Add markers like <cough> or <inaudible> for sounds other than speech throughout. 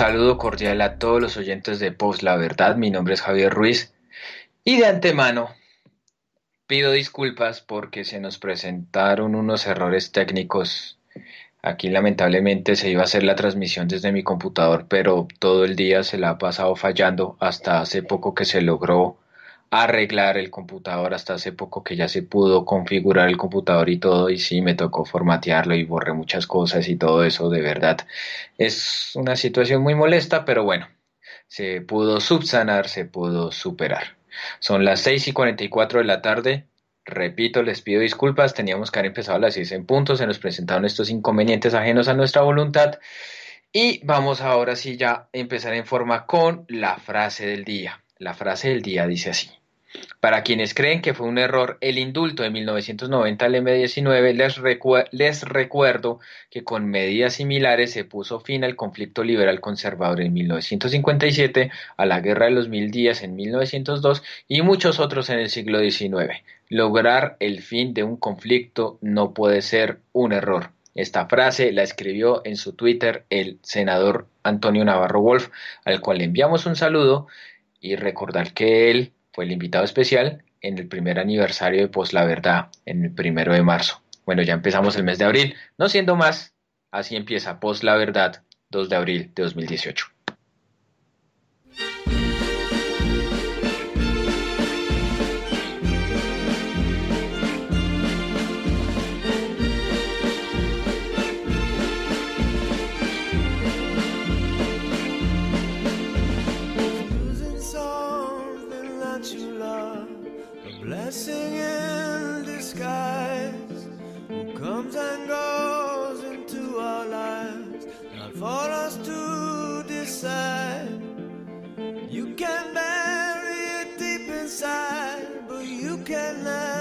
saludo cordial a todos los oyentes de Post La Verdad. Mi nombre es Javier Ruiz y de antemano pido disculpas porque se nos presentaron unos errores técnicos. Aquí lamentablemente se iba a hacer la transmisión desde mi computador, pero todo el día se la ha pasado fallando hasta hace poco que se logró arreglar el computador hasta hace poco que ya se pudo configurar el computador y todo y sí me tocó formatearlo y borré muchas cosas y todo eso de verdad es una situación muy molesta pero bueno se pudo subsanar se pudo superar son las 6 y 44 de la tarde repito les pido disculpas teníamos que haber empezado a las 6 en punto se nos presentaron estos inconvenientes ajenos a nuestra voluntad y vamos ahora sí ya a empezar en forma con la frase del día la frase del día dice así para quienes creen que fue un error el indulto de 1990 al M19, les, recuerdo que con medidas similares se puso fin al conflicto liberal conservador en 1957, a la Guerra de los Mil Días en 1902 y muchos otros en el siglo XIX. Lograr el fin de un conflicto no puede ser un error. Esta frase la escribió en su Twitter el senador Antonio Navarro Wolf, al cual le enviamos un saludo y recordar que él fue el invitado especial en el primer aniversario de Post la Verdad, en el primero de marzo. Bueno, ya empezamos el mes de abril. No siendo más, así empieza Post la Verdad, 2 de abril de 2018. for us to decide. You can bury it deep inside, but you can't cannot.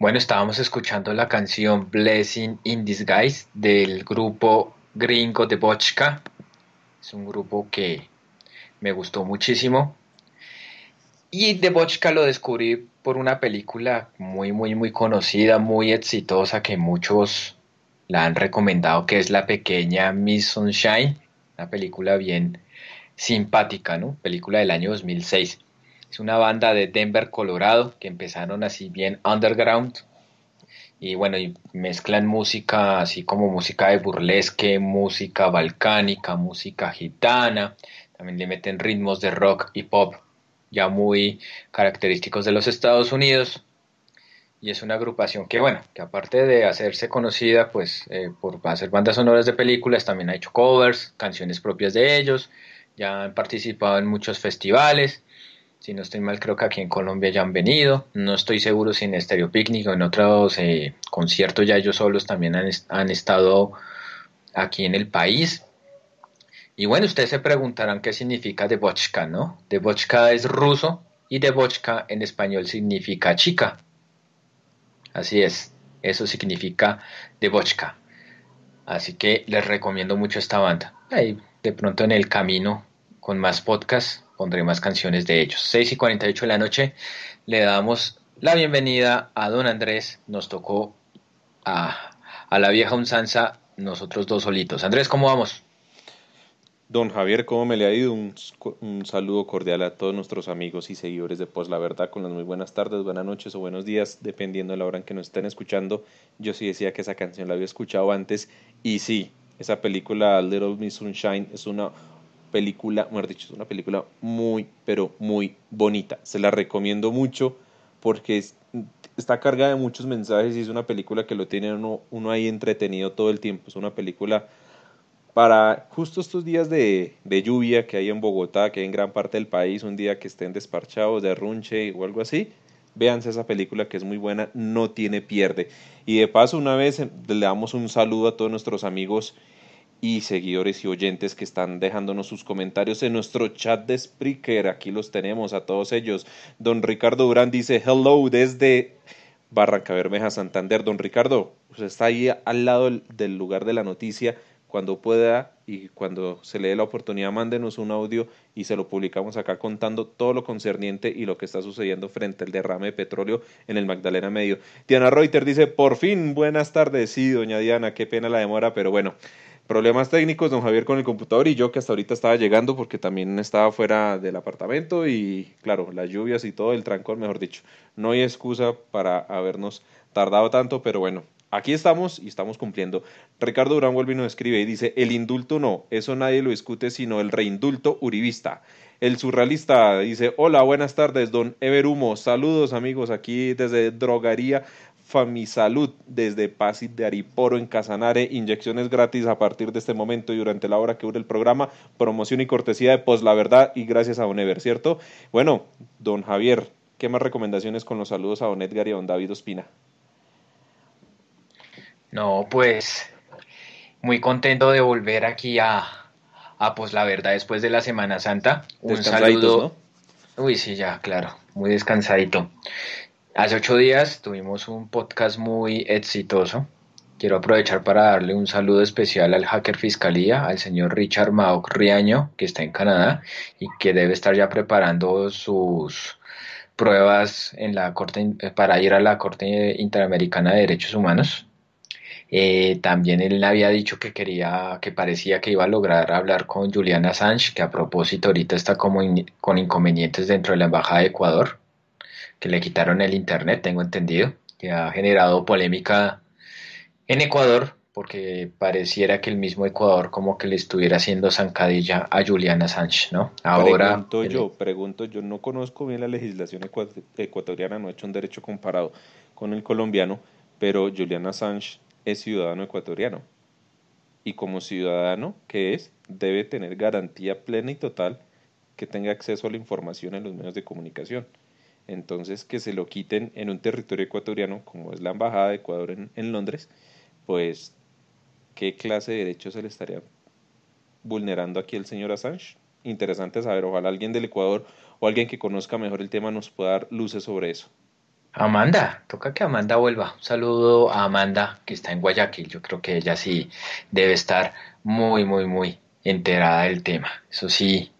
Bueno, estábamos escuchando la canción Blessing in Disguise del grupo gringo de Bochka. Es un grupo que me gustó muchísimo. Y de Bochka lo descubrí por una película muy, muy, muy conocida, muy exitosa, que muchos la han recomendado, que es la pequeña Miss Sunshine. Una película bien simpática, ¿no? Película del año 2006. Es una banda de Denver, Colorado, que empezaron así bien underground. Y bueno, mezclan música así como música de burlesque, música balcánica, música gitana. También le meten ritmos de rock y pop ya muy característicos de los Estados Unidos. Y es una agrupación que, bueno, que aparte de hacerse conocida pues, eh, por hacer bandas sonoras de películas, también ha hecho covers, canciones propias de ellos, ya han participado en muchos festivales si no estoy mal, creo que aquí en Colombia ya han venido. No estoy seguro si en Stereo Picnic o en otros eh, conciertos ya ellos solos también han, estado aquí en el país. Y bueno, ustedes se preguntarán qué significa Debochka, ¿no? Debochka es ruso y Debochka en español significa chica. Así es, eso significa Debochka. Así que les recomiendo mucho esta banda. Ahí, de pronto en el camino con más podcasts pondré más canciones de ellos. 6 y 48 de la noche le damos la bienvenida a don Andrés. Nos tocó a, a la vieja unsanza nosotros dos solitos. Andrés, ¿cómo vamos? Don Javier, ¿cómo me le ha ido? Un, saludo cordial a todos nuestros amigos y seguidores de Pos la Verdad, con las muy buenas tardes, buenas noches o buenos días, dependiendo de la hora en que nos estén escuchando. Yo sí decía que esa canción la había escuchado antes y sí, esa película Little Miss Sunshine es una película, mejor dicho, es una película muy, pero muy bonita. Se la recomiendo mucho porque está cargada de muchos mensajes y es una película que lo tiene uno, ahí entretenido todo el tiempo. Es una película para justo estos días de, lluvia que hay en Bogotá, que hay en gran parte del país, un día que estén desparchados, de runche o algo así. Véanse esa película que es muy buena, no tiene pierde. Y de paso, una vez le damos un saludo a todos nuestros amigos y seguidores y oyentes que están dejándonos sus comentarios en nuestro chat de Spreaker. Aquí los tenemos a todos ellos. Don Ricardo Durán dice hello desde Barranca Bermeja, Santander. Don Ricardo, usted está ahí al lado del lugar de la noticia. Cuando pueda y cuando se le dé la oportunidad, mándenos un audio y se lo publicamos acá contando todo lo concerniente y lo que está sucediendo frente al derrame de petróleo en el Magdalena Medio. Diana Reuter dice, por fin, buenas tardes. Sí, doña Diana, qué pena la demora, pero bueno, problemas técnicos, don Javier con el computador y yo que hasta ahorita estaba llegando porque también estaba fuera del apartamento y claro, las lluvias y todo, el trancón, mejor dicho. No hay excusa para habernos tardado tanto, pero bueno, aquí estamos y estamos cumpliendo. Ricardo Durán vuelve y escribe y dice, el indulto no, eso nadie lo discute, sino el reindulto uribista. El surrealista dice, hola, buenas tardes, don Everumo, saludos amigos aquí desde Drogaría Salud desde pasit de Ariporo en Casanare. Inyecciones gratis a partir de este momento y durante la hora que dure el programa. Promoción y cortesía de pos pues la Verdad y gracias a Onever, ¿cierto? Bueno, don Javier, ¿qué más recomendaciones con los saludos a don Edgar y a don David Ospina? No, pues muy contento de volver aquí a, a pues la Verdad después de la Semana Santa. Un saludo. Uy, sí, ya, claro, muy descansadito. Hace ocho días tuvimos un podcast muy exitoso. Quiero aprovechar para darle un saludo especial al hacker fiscalía, al señor Richard Maok Riaño, que está en Canadá y que debe estar ya preparando sus pruebas en la corte eh, para ir a la Corte Interamericana de Derechos Humanos. Eh, también él había dicho que quería, que parecía que iba a lograr hablar con Juliana Assange, que a propósito ahorita está como con inconvenientes dentro de la Embajada de Ecuador que le quitaron el internet, tengo entendido, que ha generado polémica en Ecuador, porque pareciera que el mismo Ecuador como que le estuviera haciendo zancadilla a Juliana Sánchez, ¿no? Ahora... Pregunto yo, pregunto yo, no conozco bien la legislación ecuatoriana, no he hecho un derecho comparado con el colombiano, pero Juliana Sánchez es ciudadano ecuatoriano. Y como ciudadano que es, debe tener garantía plena y total que tenga acceso a la información en los medios de comunicación. Entonces, que se lo quiten en un territorio ecuatoriano, como es la Embajada de Ecuador en, Londres, pues, ¿qué clase de derechos se le estaría vulnerando aquí el señor Assange? Interesante saber, ojalá alguien del Ecuador o alguien que conozca mejor el tema nos pueda dar luces sobre eso. Amanda, toca que Amanda vuelva. Un saludo a Amanda que está en Guayaquil. Yo creo que ella sí debe estar muy, muy, muy enterada del tema. Eso sí,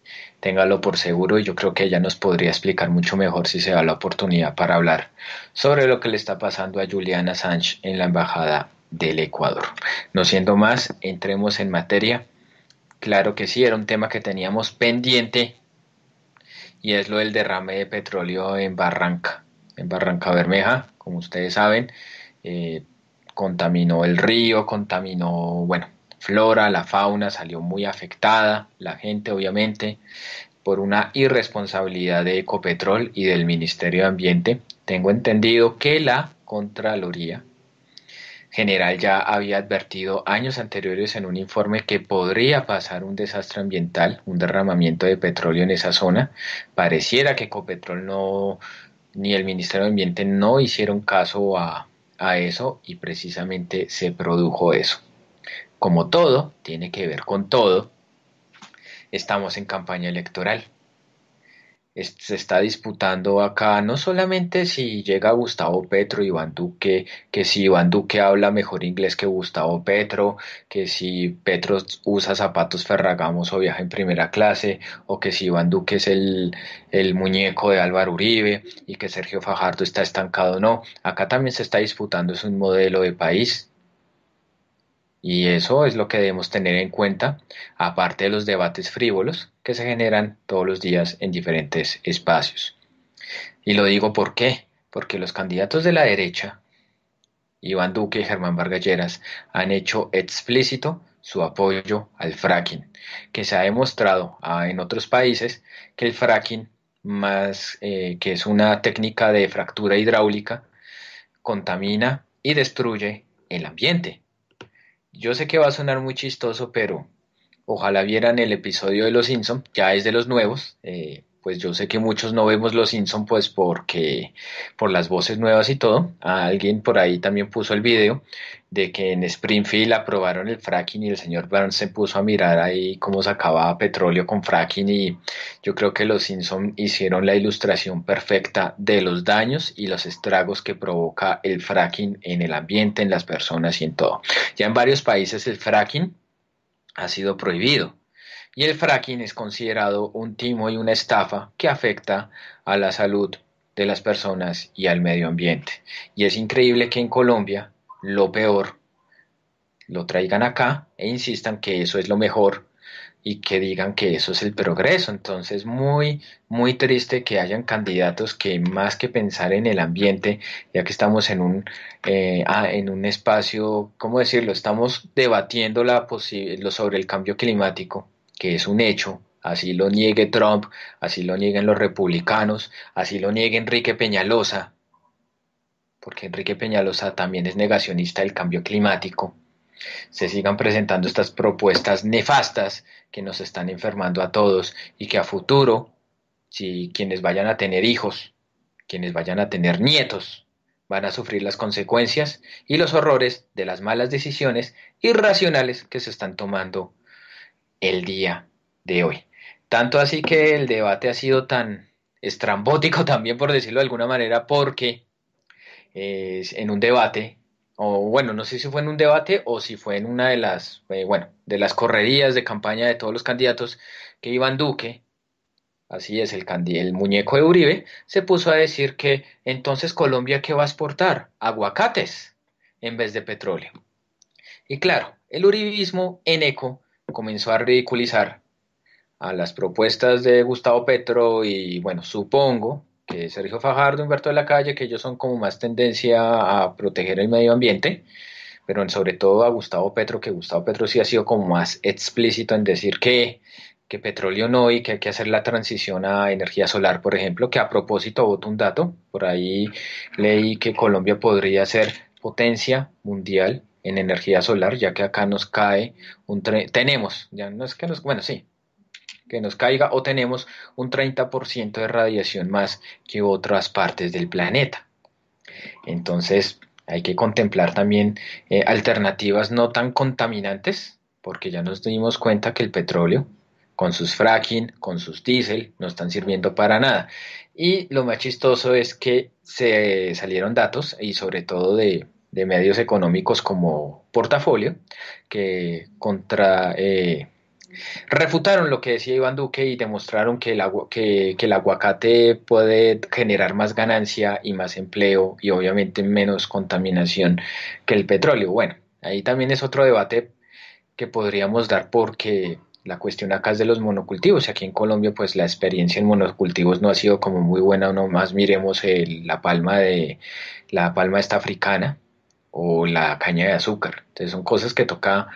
téngalo por seguro y yo creo que ella nos podría explicar mucho mejor si se da la oportunidad para hablar sobre lo que le está pasando a Juliana Sánchez en la Embajada del Ecuador. No siendo más, entremos en materia. Claro que sí, era un tema que teníamos pendiente y es lo del derrame de petróleo en Barranca, en Barranca Bermeja, como ustedes saben, eh, contaminó el río, contaminó, bueno, flora, la fauna salió muy afectada, la gente obviamente, por una irresponsabilidad de Ecopetrol y del Ministerio de Ambiente. Tengo entendido que la Contraloría General ya había advertido años anteriores en un informe que podría pasar un desastre ambiental, un derramamiento de petróleo en esa zona. Pareciera que Ecopetrol no, ni el Ministerio de Ambiente no hicieron caso a, a eso y precisamente se produjo eso como todo, tiene que ver con todo, estamos en campaña electoral. se está disputando acá no solamente si llega Gustavo Petro, Iván Duque, que si Iván Duque habla mejor inglés que Gustavo Petro, que si Petro usa zapatos ferragamos o viaja en primera clase, o que si Iván Duque es el, el muñeco de Álvaro Uribe y que Sergio Fajardo está estancado, no. Acá también se está disputando, es un modelo de país, y eso es lo que debemos tener en cuenta, aparte de los debates frívolos que se generan todos los días en diferentes espacios. Y lo digo por qué, porque los candidatos de la derecha, Iván Duque y Germán Vargas han hecho explícito su apoyo al fracking, que se ha demostrado ah, en otros países que el fracking, más eh, que es una técnica de fractura hidráulica, contamina y destruye el ambiente yo sé que va a sonar muy chistoso, pero ojalá vieran el episodio de Los Simpsons, ya es de los nuevos, eh, pues yo sé que muchos no vemos Los Simpson pues porque por las voces nuevas y todo. Alguien por ahí también puso el video de que en Springfield aprobaron el fracking y el señor Burns se puso a mirar ahí cómo sacaba petróleo con fracking y yo creo que Los Simpson hicieron la ilustración perfecta de los daños y los estragos que provoca el fracking en el ambiente, en las personas y en todo. Ya en varios países el fracking ha sido prohibido y el fracking es considerado un timo y una estafa que afecta a la salud de las personas y al medio ambiente. Y es increíble que en Colombia lo peor lo traigan acá e insistan que eso es lo mejor y que digan que eso es el progreso. Entonces, muy, muy triste que hayan candidatos que más que pensar en el ambiente, ya que estamos en un, eh, ah, en un espacio, ¿cómo decirlo? Estamos debatiendo la sobre el cambio climático que es un hecho, así lo niegue Trump, así lo nieguen los republicanos, así lo niegue Enrique Peñalosa, porque Enrique Peñalosa también es negacionista del cambio climático, se sigan presentando estas propuestas nefastas que nos están enfermando a todos y que a futuro, si quienes vayan a tener hijos, quienes vayan a tener nietos, van a sufrir las consecuencias y los horrores de las malas decisiones irracionales que se están tomando el día de hoy. Tanto así que el debate ha sido tan estrambótico <laughs> también, por decirlo de alguna manera, porque en un debate, o bueno, no sé si fue en un debate o si fue en una de las, eh, bueno, de las correrías de campaña de todos los candidatos, que Iván Duque, así es, el, el muñeco de Uribe, se puso a decir que entonces Colombia, ¿qué va a exportar? Aguacates en vez de petróleo. Y claro, el uribismo en eco comenzó a ridiculizar a las propuestas de Gustavo Petro y bueno, supongo que Sergio Fajardo, Humberto de la Calle, que ellos son como más tendencia a proteger el medio ambiente, pero sobre todo a Gustavo Petro, que Gustavo Petro sí ha sido como más explícito en decir que, que petróleo no y que hay que hacer la transición a energía solar, por ejemplo, que a propósito voto un dato, por ahí leí que Colombia podría ser potencia mundial en energía solar, ya que acá nos cae un tenemos, ya no es que nos, bueno, sí, que nos caiga o tenemos un 30% de radiación más que otras partes del planeta. Entonces, hay que contemplar también eh, alternativas no tan contaminantes, porque ya nos dimos cuenta que el petróleo, con sus fracking, con sus diésel, no están sirviendo para nada. Y lo más chistoso es que se salieron datos, y sobre todo de, de medios económicos como Portafolio, que contra, eh, refutaron lo que decía Iván Duque y demostraron que el, que, el aguacate puede generar más ganancia y más empleo y obviamente menos contaminación que el petróleo. Bueno, ahí también es otro debate que podríamos dar porque la cuestión acá es de los monocultivos. Aquí en Colombia, pues la experiencia en monocultivos no ha sido como muy buena. más miremos la palma de la palma esta africana, o la caña de azúcar. Entonces son cosas que toca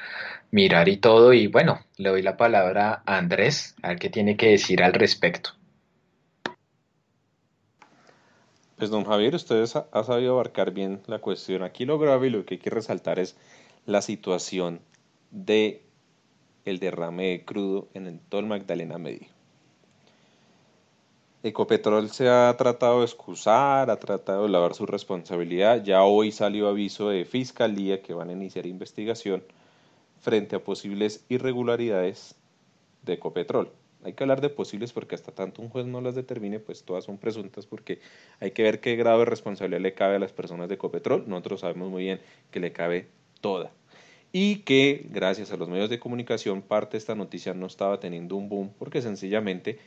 mirar y todo. Y bueno, le doy la palabra a Andrés, a ver qué tiene que decir al respecto. Pues don Javier, usted ha sabido abarcar bien la cuestión. Aquí lo grave y lo que hay que resaltar es la situación de el derrame de crudo en el, Tol Magdalena Medio. Ecopetrol se ha tratado de excusar, ha tratado de lavar su responsabilidad. Ya hoy salió aviso de fiscalía que van a iniciar investigación frente a posibles irregularidades de Ecopetrol. Hay que hablar de posibles porque hasta tanto un juez no las determine, pues todas son presuntas porque hay que ver qué grado de responsabilidad le cabe a las personas de Ecopetrol. Nosotros sabemos muy bien que le cabe toda. Y que gracias a los medios de comunicación parte de esta noticia no estaba teniendo un boom porque sencillamente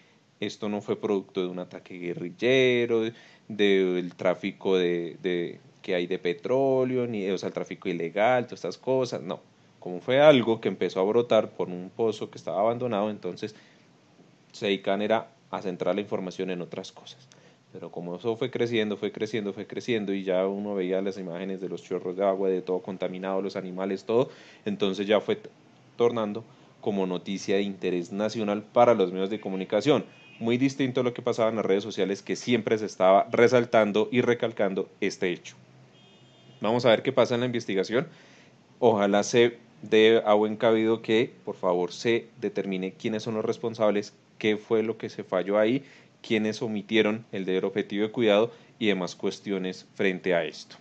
esto no fue producto de un ataque guerrillero, del tráfico de, que hay de petróleo, ni o sea, el tráfico ilegal, todas estas cosas, no. Como fue algo que empezó a brotar por un pozo que estaba abandonado, entonces se era a centrar la información en otras cosas. Pero como eso fue creciendo, fue creciendo, fue creciendo y ya uno veía las imágenes de los chorros de agua, de todo contaminado, los animales, todo, entonces ya fue tornando como noticia de interés nacional para los medios de comunicación muy distinto a lo que pasaba en las redes sociales, que siempre se estaba resaltando y recalcando este hecho. Vamos a ver qué pasa en la investigación. Ojalá se dé a buen cabido que, por favor, se determine quiénes son los responsables, qué fue lo que se falló ahí, quiénes omitieron el deber objetivo de cuidado y demás cuestiones frente a esto.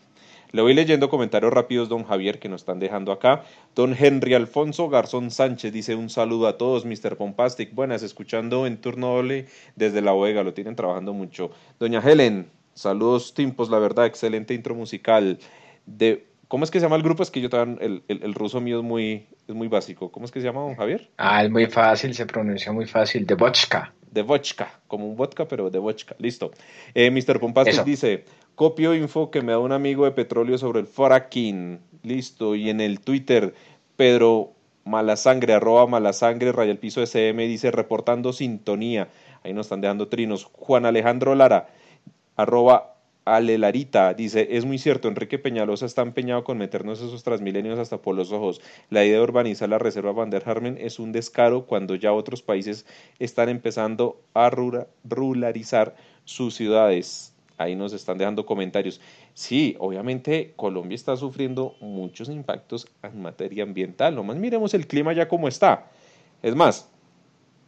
Le voy leyendo comentarios rápidos, don Javier, que nos están dejando acá. Don Henry Alfonso Garzón Sánchez dice un saludo a todos, Mr. Pompastic. Buenas, escuchando en turno doble desde la OEGA, lo tienen trabajando mucho. Doña Helen, saludos, Timpos, la verdad, excelente intro musical. De ¿Cómo es que se llama el grupo? Es que yo también, el, el, ruso mío es muy, es muy básico. ¿Cómo es que se llama, don Javier? Ah, es muy fácil, se pronuncia muy fácil. De Vodka. De Vodka. como un vodka, pero de Vodka. Listo. Eh, Mr. Pompasis dice, copio info que me da un amigo de petróleo sobre el fracking. Listo. Y en el Twitter, Pedro Malasangre, arroba Malasangre, raya el piso SM, dice, reportando sintonía. Ahí nos están dejando trinos. Juan Alejandro Lara, arroba Alelarita dice, es muy cierto, Enrique Peñalosa está empeñado con meternos esos transmilenios hasta por los ojos. La idea de urbanizar la reserva Van der Harmen es un descaro cuando ya otros países están empezando a ruralizar sus ciudades. Ahí nos están dejando comentarios. Sí, obviamente Colombia está sufriendo muchos impactos en materia ambiental. Nomás miremos el clima ya como está. Es más,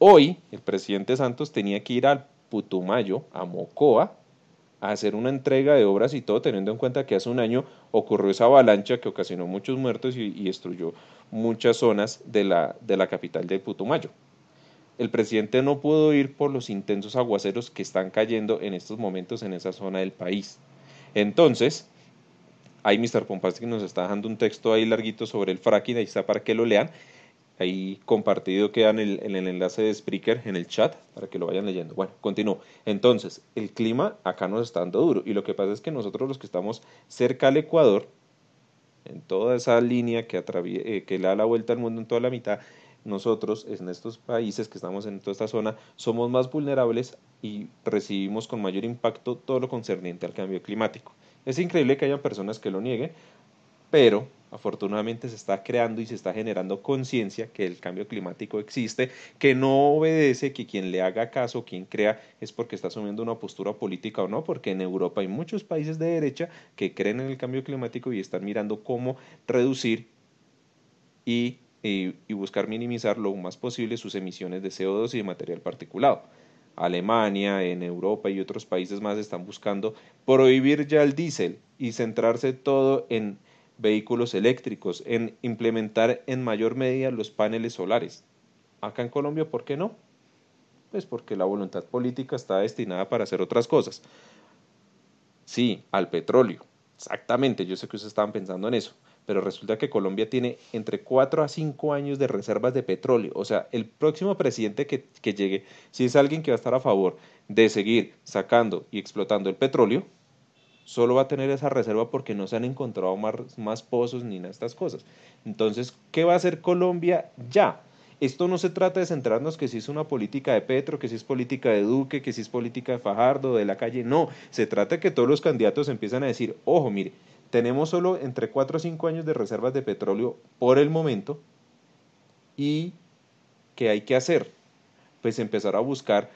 hoy el presidente Santos tenía que ir al Putumayo, a Mocoa, a hacer una entrega de obras y todo, teniendo en cuenta que hace un año ocurrió esa avalancha que ocasionó muchos muertos y, destruyó muchas zonas de la, de la capital de Putumayo. El presidente no pudo ir por los intensos aguaceros que están cayendo en estos momentos en esa zona del país. Entonces, ahí Mr. que nos está dejando un texto ahí larguito sobre el fracking, ahí está para que lo lean. Ahí compartido queda en el, el, enlace de Spreaker, en el chat, para que lo vayan leyendo. Bueno, continúo. Entonces, el clima acá nos está dando duro. Y lo que pasa es que nosotros los que estamos cerca al Ecuador, en toda esa línea que, eh, que le da la vuelta al mundo en toda la mitad, nosotros en estos países que estamos en toda esta zona somos más vulnerables y recibimos con mayor impacto todo lo concerniente al cambio climático. Es increíble que haya personas que lo nieguen, pero afortunadamente se está creando y se está generando conciencia que el cambio climático existe, que no obedece que quien le haga caso, quien crea, es porque está asumiendo una postura política o no, porque en Europa hay muchos países de derecha que creen en el cambio climático y están mirando cómo reducir y, buscar minimizar lo más posible sus emisiones de CO2 y de material particulado. Alemania, en Europa y otros países más están buscando prohibir ya el diésel y centrarse todo en vehículos eléctricos, en implementar en mayor medida los paneles solares. Acá en Colombia, ¿por qué no? Pues porque la voluntad política está destinada para hacer otras cosas. Sí, al petróleo. Exactamente, yo sé que ustedes estaban pensando en eso, pero resulta que Colombia tiene entre 4 a 5 años de reservas de petróleo. O sea, el próximo presidente que, que llegue, si es alguien que va a estar a favor de seguir sacando y explotando el petróleo, solo va a tener esa reserva porque no se han encontrado más, pozos ni nada de estas cosas. Entonces, ¿qué va a hacer Colombia ya? Esto no se trata de centrarnos que si es una política de Petro, que si es política de Duque, que si es política de Fajardo, de la calle, no, se trata de que todos los candidatos empiezan a decir, ojo, mire, tenemos solo entre 4 o 5 años de reservas de petróleo por el momento y ¿qué hay que hacer? Pues empezar a buscar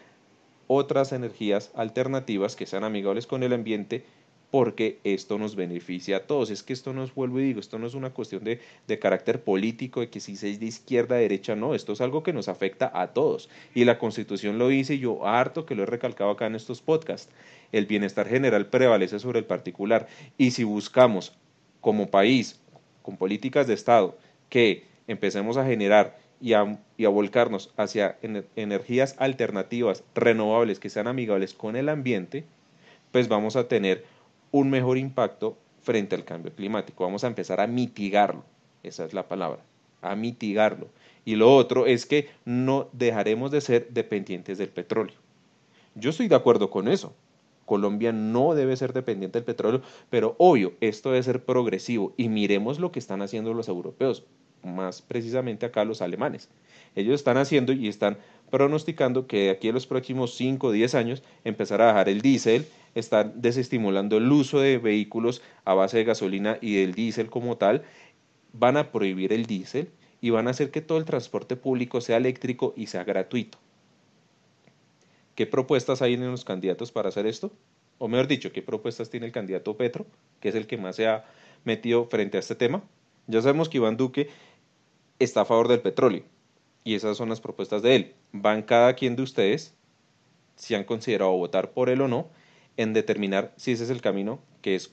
otras energías alternativas que sean amigables con el ambiente porque esto nos beneficia a todos. Es que esto no es, vuelvo y digo, esto no es una cuestión de, carácter político, de que si se es de izquierda, derecha, no, esto es algo que nos afecta a todos. Y la constitución lo dice, y yo harto que lo he recalcado acá en estos podcasts, el bienestar general prevalece sobre el particular. Y si buscamos como país, con políticas de Estado, que empecemos a generar y a, y a, volcarnos hacia energías alternativas, renovables, que sean amigables con el ambiente, pues vamos a tener un mejor impacto frente al cambio climático. Vamos a empezar a mitigarlo, esa es la palabra, a mitigarlo. Y lo otro es que no dejaremos de ser dependientes del petróleo. Yo estoy de acuerdo con eso. Colombia no debe ser dependiente del petróleo, pero obvio, esto debe ser progresivo y miremos lo que están haciendo los europeos, más precisamente acá los alemanes. Ellos están haciendo y están pronosticando que aquí en los próximos 5 o 10 años empezará a bajar el diésel, están desestimulando el uso de vehículos a base de gasolina y del diésel como tal, van a prohibir el diésel y van a hacer que todo el transporte público sea eléctrico y sea gratuito. ¿Qué propuestas hay en los candidatos para hacer esto? O mejor dicho, ¿qué propuestas tiene el candidato Petro, que es el que más se ha metido frente a este tema? Ya sabemos que Iván Duque está a favor del petróleo y esas son las propuestas de él. Van cada quien de ustedes, si han considerado votar por él o no, en determinar si ese es el camino que es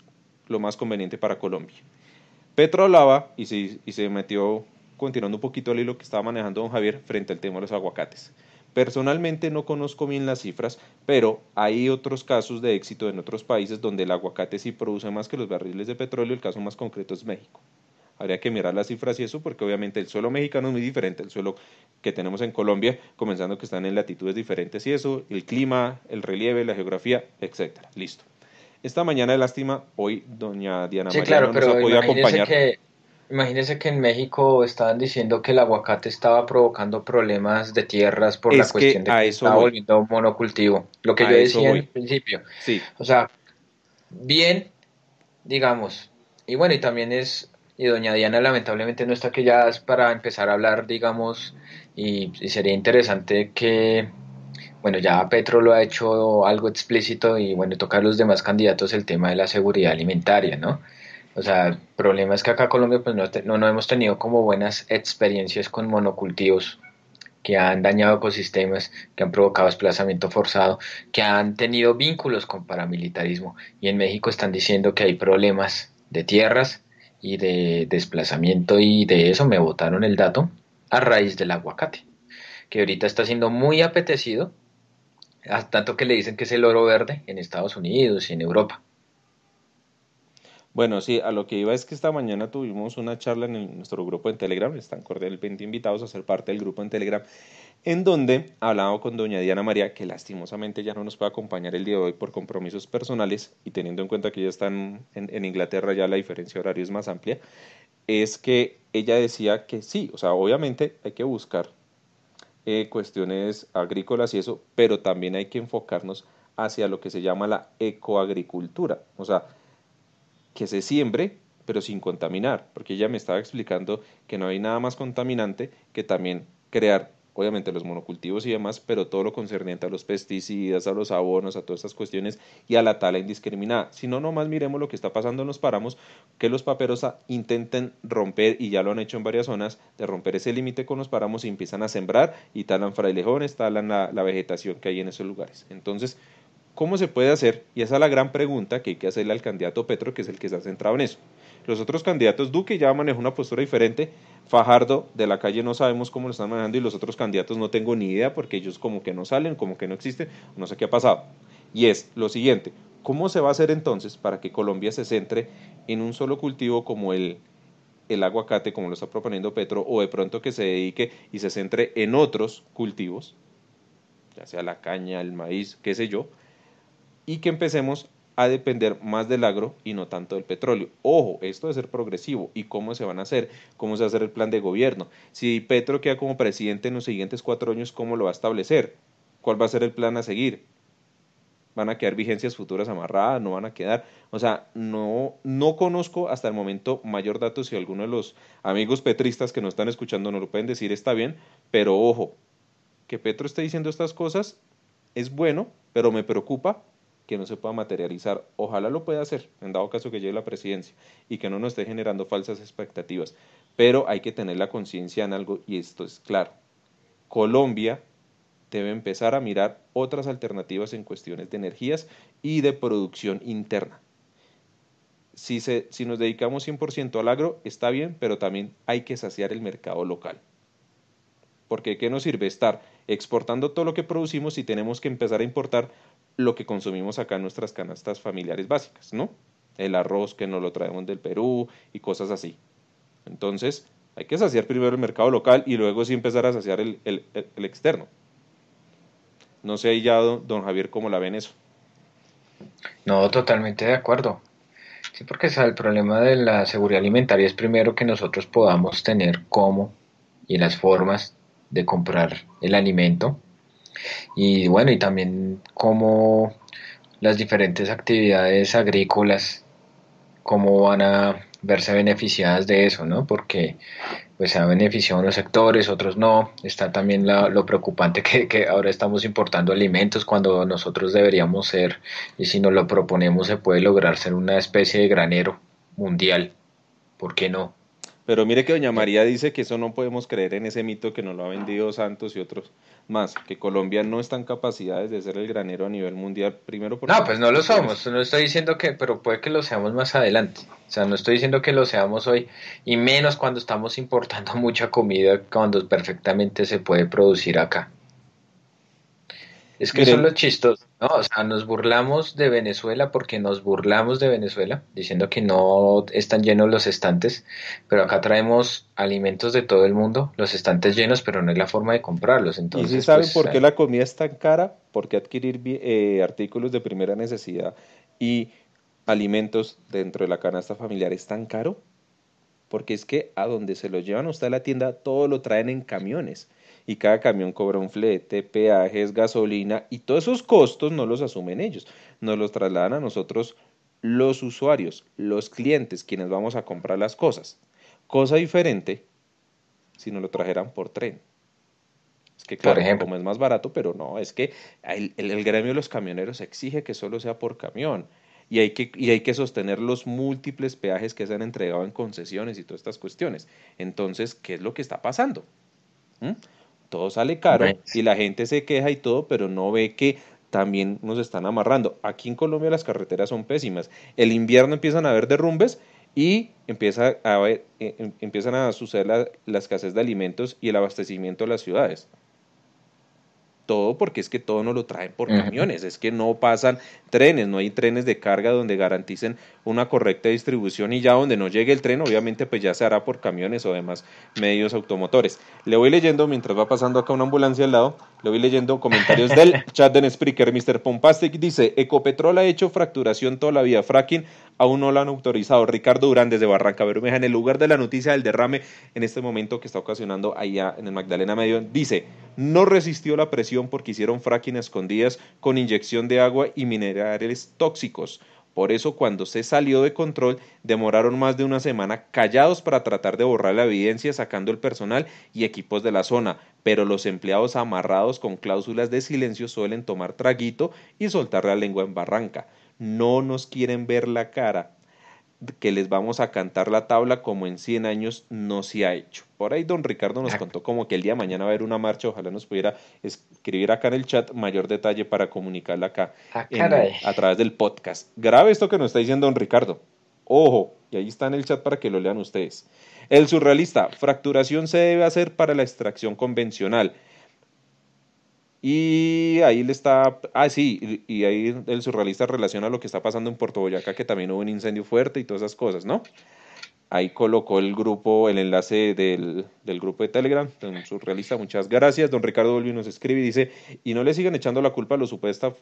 lo más conveniente para Colombia. Petro hablaba y se, metió, continuando un poquito el hilo que estaba manejando don Javier frente al tema de los aguacates. Personalmente no conozco bien las cifras, pero hay otros casos de éxito en otros países donde el aguacate sí produce más que los barriles de petróleo. El caso más concreto es México. Habría que mirar las cifras y eso porque obviamente el suelo mexicano es muy diferente al suelo que tenemos en Colombia, comenzando que están en latitudes diferentes y eso, el clima, el relieve, la geografía, etcétera. Listo. Esta mañana de lástima, hoy doña Diana sí, claro, no nos pero ha podido acompañar. Que... Imagínese que en México estaban diciendo que el aguacate estaba provocando problemas de tierras por la cuestión de que estaba voy. volviendo monocultivo. Lo que yo decía en principio. Sí. O sea, bien, digamos, y bueno, y también es y doña Diana lamentablemente no está aquí ya para empezar a hablar, digamos, y, sería interesante que, bueno, ya Petro lo ha hecho algo explícito y bueno, tocar a los demás candidatos el tema de la seguridad alimentaria, ¿no? O sea, el problema es que acá en Colombia pues no hemos tenido como buenas experiencias con monocultivos que han dañado ecosistemas, que han provocado desplazamiento forzado, que han tenido vínculos con paramilitarismo. Y en México están diciendo que hay problemas de tierras, y de desplazamiento y de eso me botaron el dato a raíz del aguacate, que ahorita está siendo muy apetecido, tanto que le dicen que es el oro verde en Estados Unidos y en Europa. Bueno, sí, a lo que iba es que esta mañana tuvimos una charla en nuestro grupo en Telegram, están cordialmente invitados a ser parte del grupo en Telegram, en donde hablaba con doña Diana María, que lastimosamente ya no nos puede acompañar el día de hoy por compromisos personales, y teniendo en cuenta que ya están en, Inglaterra, ya la diferencia horaria es más amplia, es que ella decía que sí, o sea, obviamente hay que buscar eh, cuestiones agrícolas y eso, pero también hay que enfocarnos hacia lo que se llama la ecoagricultura, o sea, que se siembre pero sin contaminar, porque ella me estaba explicando que no hay nada más contaminante que también crear obviamente los monocultivos y demás, pero todo lo concerniente a los pesticidas, a los abonos, a todas estas cuestiones y a la tala indiscriminada. Si no, nomás miremos lo que está pasando en los páramos, que los paperos intenten romper, y ya lo han hecho en varias zonas, de romper ese límite con los páramos y empiezan a sembrar y talan frailejones, talan la, vegetación que hay en esos lugares. Entonces, ¿cómo se puede hacer? Y esa es la gran pregunta que hay que hacerle al candidato Petro, que es el que se ha centrado en eso. Los otros candidatos, Duque ya manejó una postura diferente, Fajardo de la calle no sabemos cómo lo están manejando y los otros candidatos no tengo ni idea porque ellos como que no salen, como que no existen, no sé qué ha pasado. Y es lo siguiente, ¿cómo se va a hacer entonces para que Colombia se centre en un solo cultivo como el, el aguacate, como lo está proponiendo Petro, o de pronto que se dedique y se centre en otros cultivos, ya sea la caña, el maíz, qué sé yo, y que empecemos a depender más del agro y no tanto del petróleo. Ojo, esto de ser progresivo y cómo se van a hacer, cómo se va a hacer el plan de gobierno. Si Petro queda como presidente en los siguientes cuatro años, ¿cómo lo va a establecer? ¿Cuál va a ser el plan a seguir? ¿Van a quedar vigencias futuras amarradas? ¿No van a quedar? O sea, no, no conozco hasta el momento mayor datos Si alguno de los amigos petristas que nos están escuchando no lo pueden decir, está bien, pero ojo, que Petro esté diciendo estas cosas es bueno, pero me preocupa que no se pueda materializar. Ojalá lo pueda hacer, en dado caso que llegue la presidencia, y que no nos esté generando falsas expectativas. Pero hay que tener la conciencia en algo, y esto es claro. Colombia debe empezar a mirar otras alternativas en cuestiones de energías y de producción interna. Si, si nos dedicamos 100% al agro, está bien, pero también hay que saciar el mercado local. Porque ¿qué nos sirve estar exportando todo lo que producimos si tenemos que empezar a importar lo que consumimos acá en nuestras canastas familiares básicas, ¿no? El arroz que nos lo traemos del Perú y cosas así. Entonces, hay que saciar primero el mercado local y luego sí empezar a saciar el, el, externo. No sé ya, don, don Javier, cómo la ven eso. No, totalmente de acuerdo. Sí, porque el problema de la seguridad alimentaria es primero que nosotros podamos tener cómo y las formas de comprar el alimento y bueno, y también cómo las diferentes actividades agrícolas, cómo van a verse beneficiadas de eso, ¿no? Porque pues se ha beneficiado unos sectores, otros no. Está también lo preocupante <laughs> que, que, ahora estamos importando alimentos cuando nosotros deberíamos ser, y si nos lo proponemos se puede lograr ser una especie de granero mundial. ¿Por qué no? Pero mire que doña María dice que eso no podemos creer en ese mito que nos lo ha vendido Santos y otros más, que Colombia no está en capacidades de ser el granero a nivel mundial, primero por... No, pues no lo somos, no estoy diciendo que, pero puede que lo seamos más adelante, o sea, no estoy diciendo que lo seamos hoy, y menos cuando estamos importando <laughs> mucha comida, cuando perfectamente se puede producir acá. Es que son los chistos, ¿no? O sea, nos burlamos de Venezuela porque nos burlamos de Venezuela, diciendo que no están llenos los estantes, pero acá traemos alimentos de todo el mundo, los estantes llenos, pero no es la forma de comprarlos. Entonces, ¿Y si saben pues, por qué la comida es tan cara? porque adquirir eh, artículos de primera necesidad y alimentos dentro de la canasta familiar es tan caro? Porque es que a donde se los llevan a usted a la tienda, todo lo traen en camiones y cada camión cobra un flete, peajes, gasolina y todos esos costos no los asumen ellos, nos los trasladan a nosotros los usuarios, los clientes, quienes vamos a comprar las cosas. Cosa diferente si nos lo trajeran por tren. Es que, claro, ejemplo. como es más barato, pero no, es que el, gremio de los camioneros exige que solo sea por camión. Y hay, que, y hay que sostener los múltiples peajes que se han entregado en concesiones y todas estas cuestiones. Entonces, ¿qué es lo que está pasando? ¿Mm? todo sale caro y la gente se queja y todo, pero no ve que también nos están amarrando. Aquí en Colombia las carreteras son pésimas. El invierno empiezan a haber derrumbes y empieza a haber, eh, em, empiezan a suceder la escasez de alimentos y el abastecimiento de las ciudades todo porque es que todo no lo traen por camiones, es que no pasan trenes, no hay trenes de carga donde garanticen una correcta distribución y ya donde no llegue el tren, obviamente pues ya se hará por camiones o demás medios automotores. Le voy leyendo, mientras va pasando acá una ambulancia al lado, le voy leyendo comentarios del <laughs> chat de Spreaker, Mr. Pompastic dice, Ecopetrol ha hecho fracturación toda la vida, fracking aún no lo han autorizado. Ricardo Durán desde Barranca Bermeja, en el lugar de la noticia del derrame en este momento que está ocasionando allá en el Magdalena Medio, dice, no resistió la presión porque hicieron fracking escondidas con inyección de agua y minerales tóxicos. Por eso cuando se salió de control demoraron más de una semana callados para tratar de borrar la evidencia sacando el personal y equipos de la zona, pero los empleados amarrados con cláusulas de silencio suelen tomar traguito y soltar la lengua en barranca no nos quieren ver la cara, que les vamos a cantar la tabla como en 100 años no se ha hecho. Por ahí don Ricardo nos contó como que el día de mañana va a haber una marcha, ojalá nos pudiera escribir acá en el chat mayor detalle para comunicarla acá ah, a través del podcast. Grave esto que nos está diciendo don Ricardo. Ojo, y ahí está en el chat para que lo lean ustedes. El surrealista, fracturación se debe hacer para la extracción convencional. Y ahí le está, ah sí, y ahí el surrealista relaciona lo que está pasando en Puerto Boyacá, que también hubo un incendio fuerte y todas esas cosas, ¿no? Ahí colocó el grupo, el enlace del, grupo de Telegram, un surrealista, muchas gracias. Don Ricardo Volvi nos escribe y dice, y no le sigan echando la culpa a la supuesta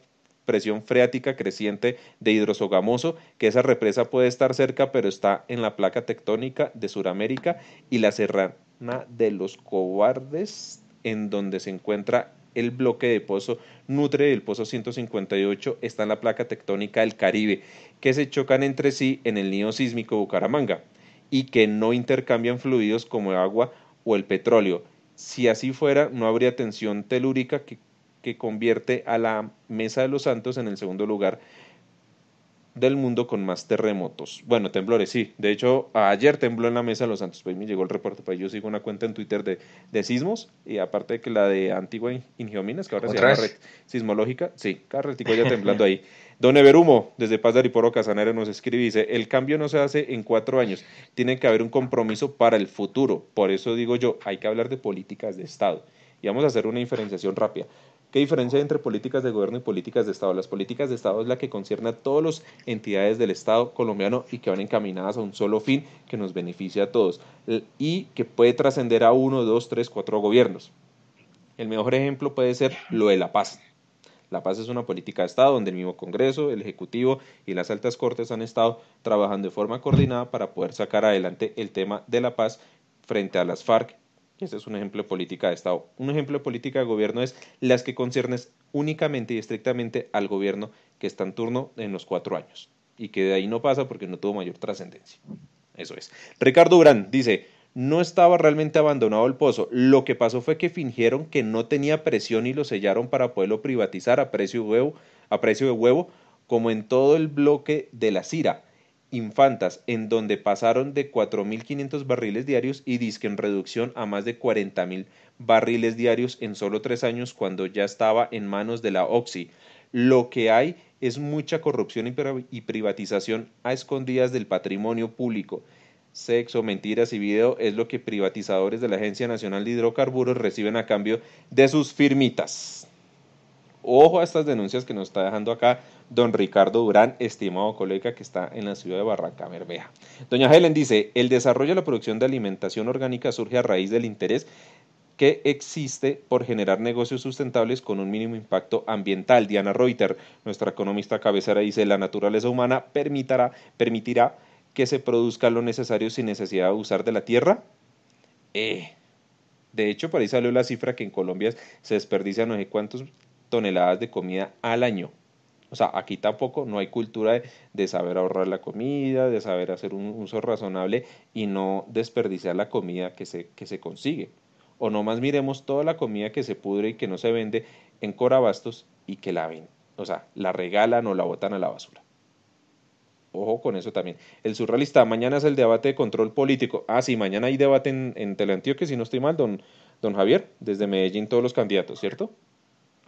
presión freática creciente de hidrosogamoso, que esa represa puede estar cerca, pero está en la placa tectónica de Sudamérica y la serrana de los cobardes, en donde se encuentra el bloque de pozo Nutre del pozo 158 está en la placa tectónica del Caribe, que se chocan entre sí en el nido sísmico Bucaramanga y que no intercambian fluidos como el agua o el petróleo. Si así fuera, no habría tensión telúrica que, que convierte a la Mesa de los Santos en el segundo lugar del mundo con más terremotos. Bueno, temblores, sí. De hecho, ayer tembló en la mesa los Santos me llegó el reporte, pues yo sigo una cuenta en Twitter de, de sismos, y aparte de que la de Antigua Ingeominas, que ahora se llama red sismológica, sí, cada ya <laughs> temblando ahí. Don Everumo, desde Paz de Ariporo, Casanare, nos escribe y dice, el cambio no se hace en cuatro años, tiene que haber un compromiso para el futuro. Por eso digo yo, hay que hablar de políticas de Estado. Y vamos a hacer una diferenciación rápida. ¿Qué diferencia hay entre políticas de gobierno y políticas de Estado? Las políticas de Estado es la que concierne a todas las entidades del Estado colombiano y que van encaminadas a un solo fin que nos beneficia a todos y que puede trascender a uno, dos, tres, cuatro gobiernos. El mejor ejemplo puede ser lo de la paz. La paz es una política de Estado donde el mismo Congreso, el Ejecutivo y las altas cortes han estado trabajando de forma coordinada para poder sacar adelante el tema de la paz frente a las FARC este es un ejemplo de política de Estado. Un ejemplo de política de gobierno es las que concierne únicamente y estrictamente al gobierno que está en turno en los cuatro años y que de ahí no pasa porque no tuvo mayor trascendencia. Eso es. Ricardo Durán dice, no estaba realmente abandonado el pozo. Lo que pasó fue que fingieron que no tenía presión y lo sellaron para poderlo privatizar a precio, huevo, a precio de huevo, como en todo el bloque de la CIRA. Infantas, en donde pasaron de 4.500 barriles diarios y disquen reducción a más de 40.000 barriles diarios en solo tres años cuando ya estaba en manos de la Oxy. Lo que hay es mucha corrupción y privatización a escondidas del patrimonio público. Sexo, mentiras y video es lo que privatizadores de la Agencia Nacional de Hidrocarburos reciben a cambio de sus firmitas. Ojo a estas denuncias que nos está dejando acá don Ricardo Durán, estimado colega que está en la ciudad de Barranca Bermeja. Doña Helen dice, el desarrollo de la producción de alimentación orgánica surge a raíz del interés que existe por generar negocios sustentables con un mínimo impacto ambiental. Diana Reuter, nuestra economista cabecera, dice, la naturaleza humana permitirá, permitirá que se produzca lo necesario sin necesidad de usar de la tierra. Eh. De hecho, por ahí salió la cifra que en Colombia se desperdicia no sé cuántos toneladas de comida al año. O sea, aquí tampoco no hay cultura de, saber ahorrar la comida, de saber hacer un uso razonable y no desperdiciar la comida que se, que se consigue. O más miremos toda la comida que se pudre y que no se vende en Corabastos y que la ven. O sea, la regalan o la botan a la basura. Ojo con eso también. El surrealista, mañana es el debate de control político. Ah, sí, mañana hay debate en, en si no estoy mal, don, don Javier, desde Medellín todos los candidatos, ¿cierto?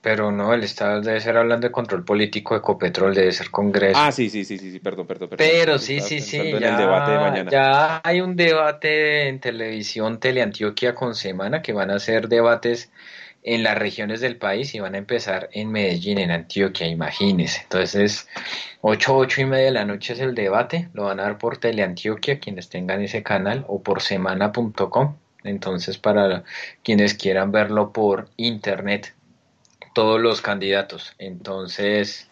Pero no, el Estado debe ser hablando de control político Ecopetrol, debe ser Congreso. Ah, sí, sí, sí, sí, perdón, perdón. perdón Pero sí, sí, sí, ya, ya hay un debate en televisión Teleantioquia con semana que van a ser debates en las regiones del país y van a empezar en Medellín, en Antioquia, imagínense. Entonces, 8, 8 y media de la noche es el debate, lo van a dar por Teleantioquia, quienes tengan ese canal, o por semana.com. Entonces, para quienes quieran verlo por internet, todos los candidatos. Entonces,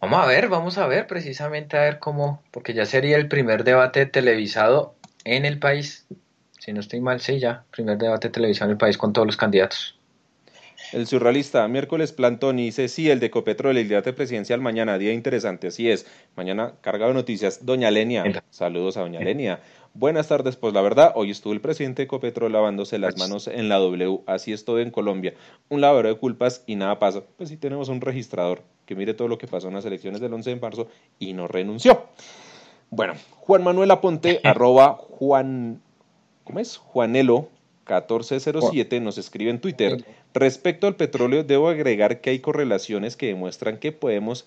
vamos a ver, vamos a ver precisamente a ver cómo, porque ya sería el primer debate televisado en el país. Si no estoy mal, sí, ya, primer debate televisado en el país con todos los candidatos. El surrealista, miércoles plantón, dice sí, el de Copetrol, el debate presidencial mañana, día interesante, así es. Mañana cargado de noticias, doña Lenia, saludos a doña Lenia. Buenas tardes, pues la verdad, hoy estuvo el presidente Ecopetrol lavándose las manos en la W, así es todo en Colombia, un lavadero de culpas y nada pasa. Pues sí tenemos un registrador que mire todo lo que pasó en las elecciones del 11 de marzo y no renunció. Bueno, Juan Manuel Aponte, <laughs> arroba Juan, ¿cómo es? Juanelo 1407 nos escribe en Twitter, respecto al petróleo debo agregar que hay correlaciones que demuestran que podemos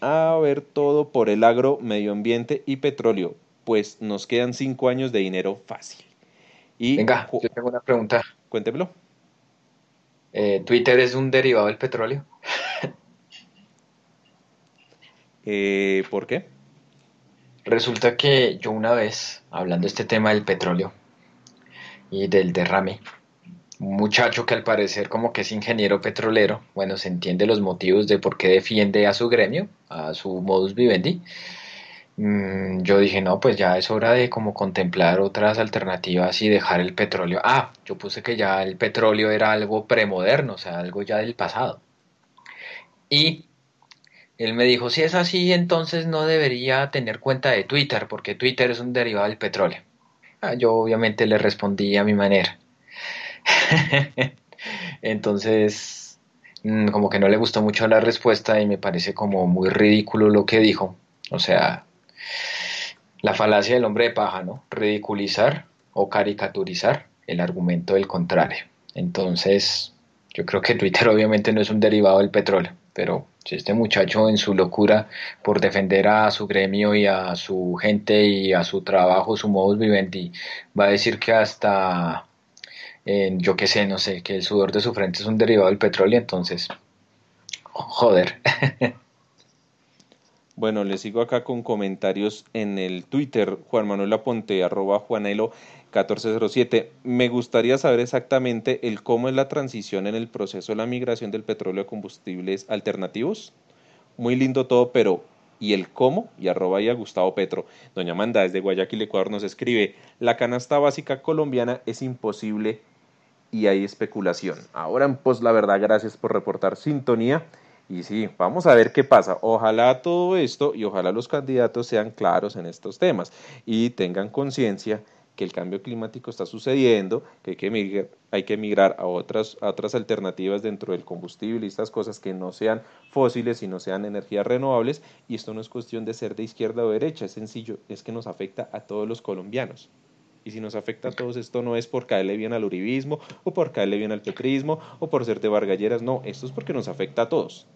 a ver todo por el agro, medio ambiente y petróleo pues nos quedan cinco años de dinero fácil. Venga, yo tengo una pregunta. Cuéntemelo. Eh, ¿Twitter es un derivado del petróleo? <laughs> Eh, ¿Por qué? Resulta que yo una vez, hablando de este tema del petróleo y del derrame, un muchacho que al parecer como que es ingeniero petrolero, bueno, se entiende los motivos de por qué defiende a su gremio, a su modus vivendi, Mm, yo dije, no, pues ya es hora de como contemplar otras alternativas y dejar el petróleo. Ah, yo puse que ya el petróleo era algo premoderno, o sea, algo ya del pasado. Y él me dijo, si es así, entonces no debería tener cuenta de Twitter, porque Twitter es un derivado del petróleo. Ah, yo obviamente le respondí a mi manera. <laughs> entonces, mm, como que no le gustó mucho la respuesta y me parece como muy ridículo lo que dijo. O sea, la falacia del hombre de paja, ¿no? Ridiculizar o caricaturizar el argumento del contrario. Entonces, yo creo que Twitter <laughs> obviamente no es un derivado del petróleo, pero si este muchacho en su locura por defender a su gremio y a su gente y a su trabajo, su modus vivendi, va a decir que hasta, yo qué sé, no sé, que el sudor de su frente es un derivado del petróleo, entonces, joder. <laughs> Bueno, le sigo acá con comentarios en el Twitter, Juan Manuel Aponte, arroba Juanelo 1407. Me gustaría saber exactamente el cómo es la transición en el proceso de la migración del petróleo a combustibles alternativos. Muy lindo todo, pero ¿y el cómo? Y arroba y a Gustavo Petro. Doña Amanda, desde Guayaquil, Ecuador, nos escribe, la canasta básica colombiana es imposible y hay especulación. Ahora en pos, la verdad, gracias por reportar sintonía. Y sí, vamos a ver qué pasa. Ojalá todo esto y ojalá los candidatos sean claros en estos temas y tengan conciencia que el cambio climático está sucediendo, que hay que migrar, hay que a, otras, otras alternativas dentro del combustible y estas cosas que no sean fósiles y no sean energías renovables. Y esto no es cuestión de ser de izquierda o derecha, es sencillo, es que nos afecta a todos los colombianos. Y si nos afecta a todos esto no es por caerle bien al uribismo o por caerle bien al petrismo o por ser de Vargalleras, no, esto es porque nos afecta a todos.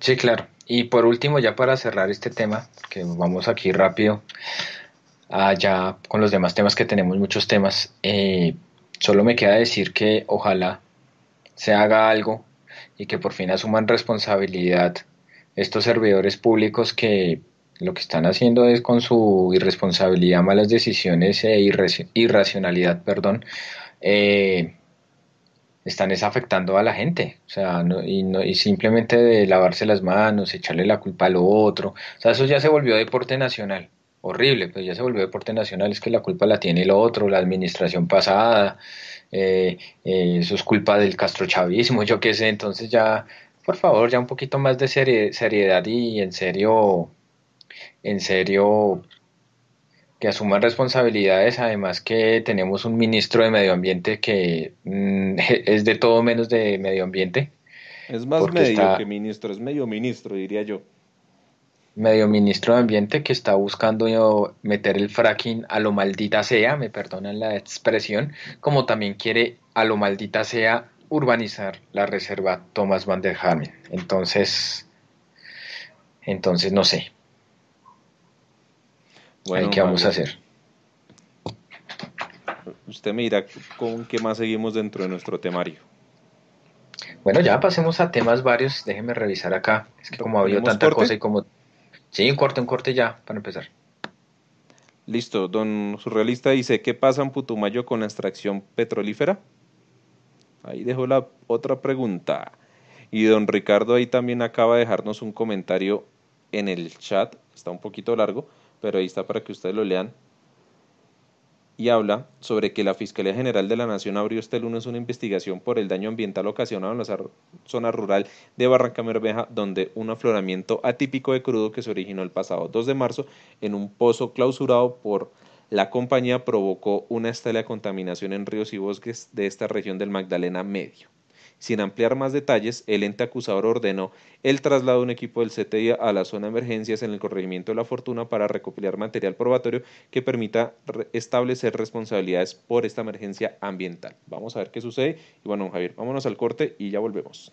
Sí, claro. Y por último, ya para cerrar este tema, que vamos aquí rápido, allá ah, con los demás temas que tenemos, muchos temas, eh, solo me queda decir que ojalá se haga algo y que por fin asuman responsabilidad estos servidores públicos que lo que están haciendo es con su irresponsabilidad, malas decisiones e irracionalidad, perdón, eh, están es afectando a la gente, o sea, no, y, no, y simplemente de lavarse las manos, echarle la culpa al otro, o sea, eso ya se volvió deporte nacional, horrible, pues ya se volvió deporte nacional, es que la culpa la tiene el otro, la administración pasada, eh, eh, eso es culpa del castrochavismo, <laughs> yo qué sé, entonces ya, por favor, ya un poquito más de seriedad y en serio, en serio, que asuman responsabilidades, además que tenemos un ministro de medio ambiente que mm, <laughs> es de todo menos de medio ambiente. Es más medio que ministro, es medio ministro, diría yo. Medio ministro de ambiente que está buscando meter el fracking a lo maldita sea, me perdonan la expresión, como también quiere a lo maldita sea urbanizar la reserva Thomas van der Hamen. Entonces, entonces no sé, ¿Qué vamos a hacer? Usted me dirá con qué más seguimos dentro de nuestro temario. Bueno, ya pasemos a temas varios. Déjeme revisar acá. Es que como habido tanta cosa y como... Sí, un corte, un corte ya, para empezar. Listo, don Surrealista dice, ¿qué pasa en Putumayo con la extracción petrolífera? Ahí dejó la otra pregunta. Y don Ricardo ahí también acaba de dejarnos un comentario en el chat, está un poquito largo, pero ahí está para que ustedes lo lean, y habla sobre que la Fiscalía General de la Nación abrió este lunes una investigación por el daño ambiental ocasionado en la zona rural de Barranca Merveja, donde un afloramiento atípico de crudo que se originó el pasado 2 de marzo en un pozo clausurado por la compañía provocó una estela de contaminación en ríos y bosques de esta región del Magdalena Medio. Sin ampliar más detalles, el ente acusador ordenó el traslado de un equipo del CTI a la zona de emergencias en el corregimiento de La Fortuna para recopilar material probatorio que permita establecer responsabilidades por esta emergencia ambiental. Vamos a ver qué sucede. Y bueno, Javier, vámonos al corte y ya volvemos.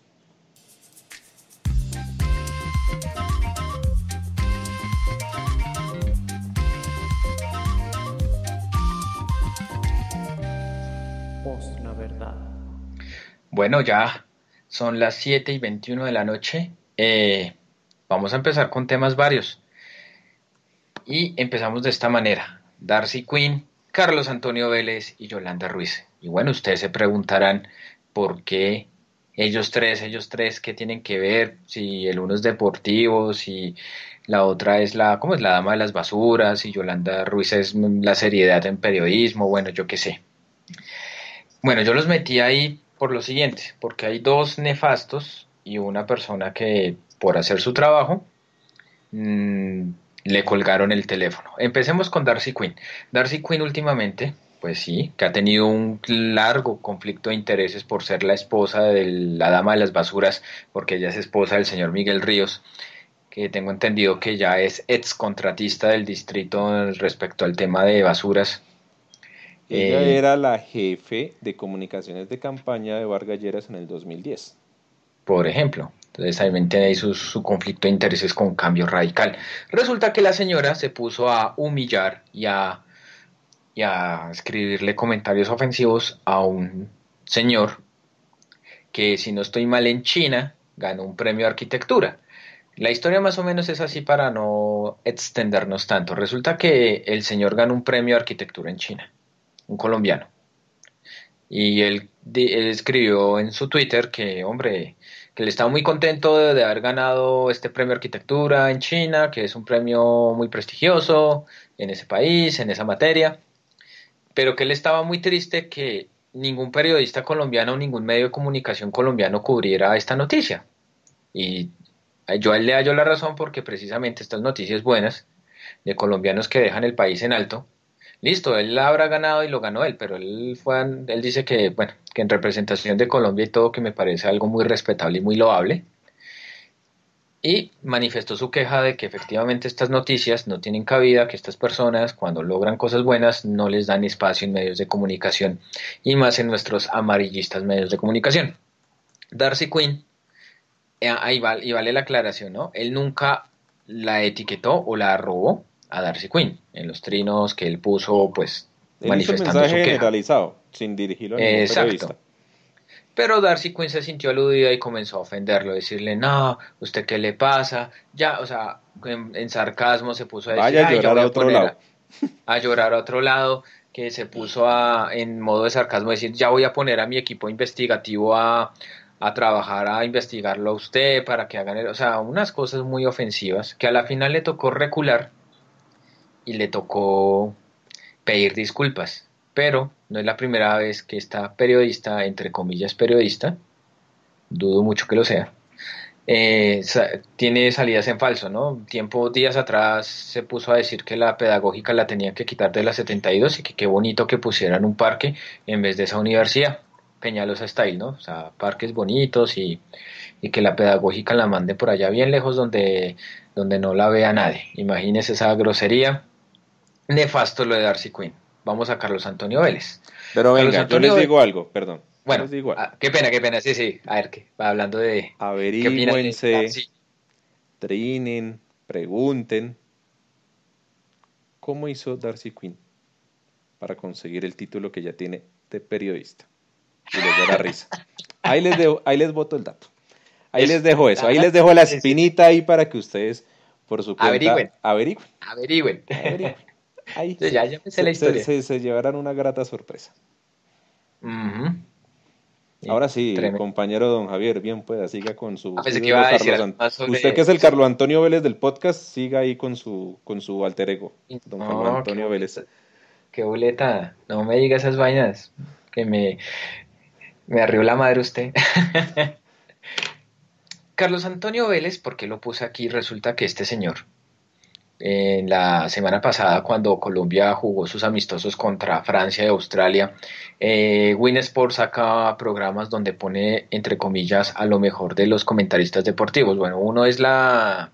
Bueno, ya son las 7 y 21 de la noche. Eh, vamos a empezar con temas varios. Y empezamos de esta manera. Darcy Quinn, Carlos Antonio Vélez y Yolanda Ruiz. Y bueno, ustedes se preguntarán por qué ellos tres, ellos tres, qué tienen que ver, si el uno es deportivo, si la otra es la, ¿cómo es? La dama de las basuras, si Yolanda Ruiz es la seriedad en periodismo, bueno, yo qué sé. Bueno, yo los metí ahí por lo siguiente, porque hay dos nefastos y una persona que por hacer su trabajo mm, le colgaron el teléfono. Empecemos con Darcy Quinn. Darcy Quinn últimamente, pues sí, que ha tenido un largo conflicto de intereses por ser la esposa de la dama de las basuras, porque ella es esposa del señor Miguel Ríos que tengo entendido que ya es ex contratista del distrito respecto al tema de basuras ella eh, era la jefe de comunicaciones de campaña de Vargas Lleras en el 2010. Por ejemplo, entonces ahí tiene su, su, conflicto de intereses con cambio radical. Resulta que la señora se puso a humillar y a, y a escribirle comentarios ofensivos a un señor que, si no estoy mal, en China ganó un premio de arquitectura. La historia más o menos es así para no extendernos tanto. Resulta que el señor ganó un premio de arquitectura en China un colombiano. Y él, escribió en su Twitter que, hombre, que él estaba muy contento de, haber ganado este premio arquitectura en China, que es un premio muy prestigioso en ese país, en esa materia, pero que él estaba muy triste que ningún periodista colombiano, ningún medio de comunicación colombiano cubriera esta noticia. Y yo él le hallo la razón porque precisamente estas noticias buenas de colombianos que dejan el país en alto, listo, él habrá ganado y lo ganó él, pero él fue, él dice que, bueno, que en representación de Colombia y todo, que me parece algo muy respetable y muy loable. Y manifestó su queja de que efectivamente estas noticias no tienen cabida, que estas personas cuando logran cosas buenas no les dan espacio en medios de comunicación y más en nuestros amarillistas medios de comunicación. Darcy Quinn, eh, ahí y vale la aclaración, ¿no? Él nunca la etiquetó o la robó a Darcy Quinn en los trinos que él puso, pues manifestando sin dirigirlo a ningún Exacto. Pero Darcy Quinn se sintió aludida y comenzó a ofenderlo, decirle, no, ¿usted qué le pasa? Ya, o sea, en, sarcasmo se puso a decir, a llorar a, otro lado. A, llorar otro lado, que se puso a, en modo de sarcasmo, decir, ya voy a poner a mi equipo investigativo a, a trabajar, a investigarlo a usted para que hagan, o sea, unas cosas muy ofensivas que a la final le tocó recular y le tocó pedir disculpas. Pero no es la primera vez que esta periodista, entre comillas periodista, dudo mucho que lo sea, eh, tiene salidas en falso, ¿no? Tiempo, días atrás se puso a decir que la pedagógica la tenía que quitar de la 72 y que qué bonito que pusieran un parque en vez de esa universidad. Peñalosa Style, ¿no? O sea, parques bonitos y, que la pedagógica la mande por allá bien lejos donde, donde no la vea nadie. Imagínese esa grosería nefasto lo de Darcy Quinn. Vamos a Carlos Antonio Vélez. Pero venga, yo les digo algo, perdón. Ah, bueno, qué pena, qué pena, sí, sí. A ver, ¿qué? hablando de... Averíguense trinen, pregunten. ¿Cómo hizo Darcy Quinn para conseguir el título que ya tiene de periodista? Y les da la risa. <laughs> Ahí les, dejo, ahí les boto el dato. Ahí les dejo eso. Ahí les dejo la espinita ahí para que ustedes, por su cuenta, Averigüen. averigüen. averigüen se, llevarán una grata sorpresa. Ahora sí, el compañero don Javier, bien pueda, siga con su... Ah, usted que es el Carlos Antonio Vélez del podcast, siga ahí con su, con su alter ego, don Antonio Vélez. Boleta. Qué boleta, no me diga esas vainas, que me, me arrió la madre usted. <laughs> Carlos Antonio Vélez, ¿por qué lo puse aquí? Resulta que este señor en la semana pasada cuando Colombia jugó sus amistosos contra Francia y Australia. Eh, Sports saca programas donde pone, entre comillas, a lo mejor de los comentaristas deportivos. Bueno, uno es la...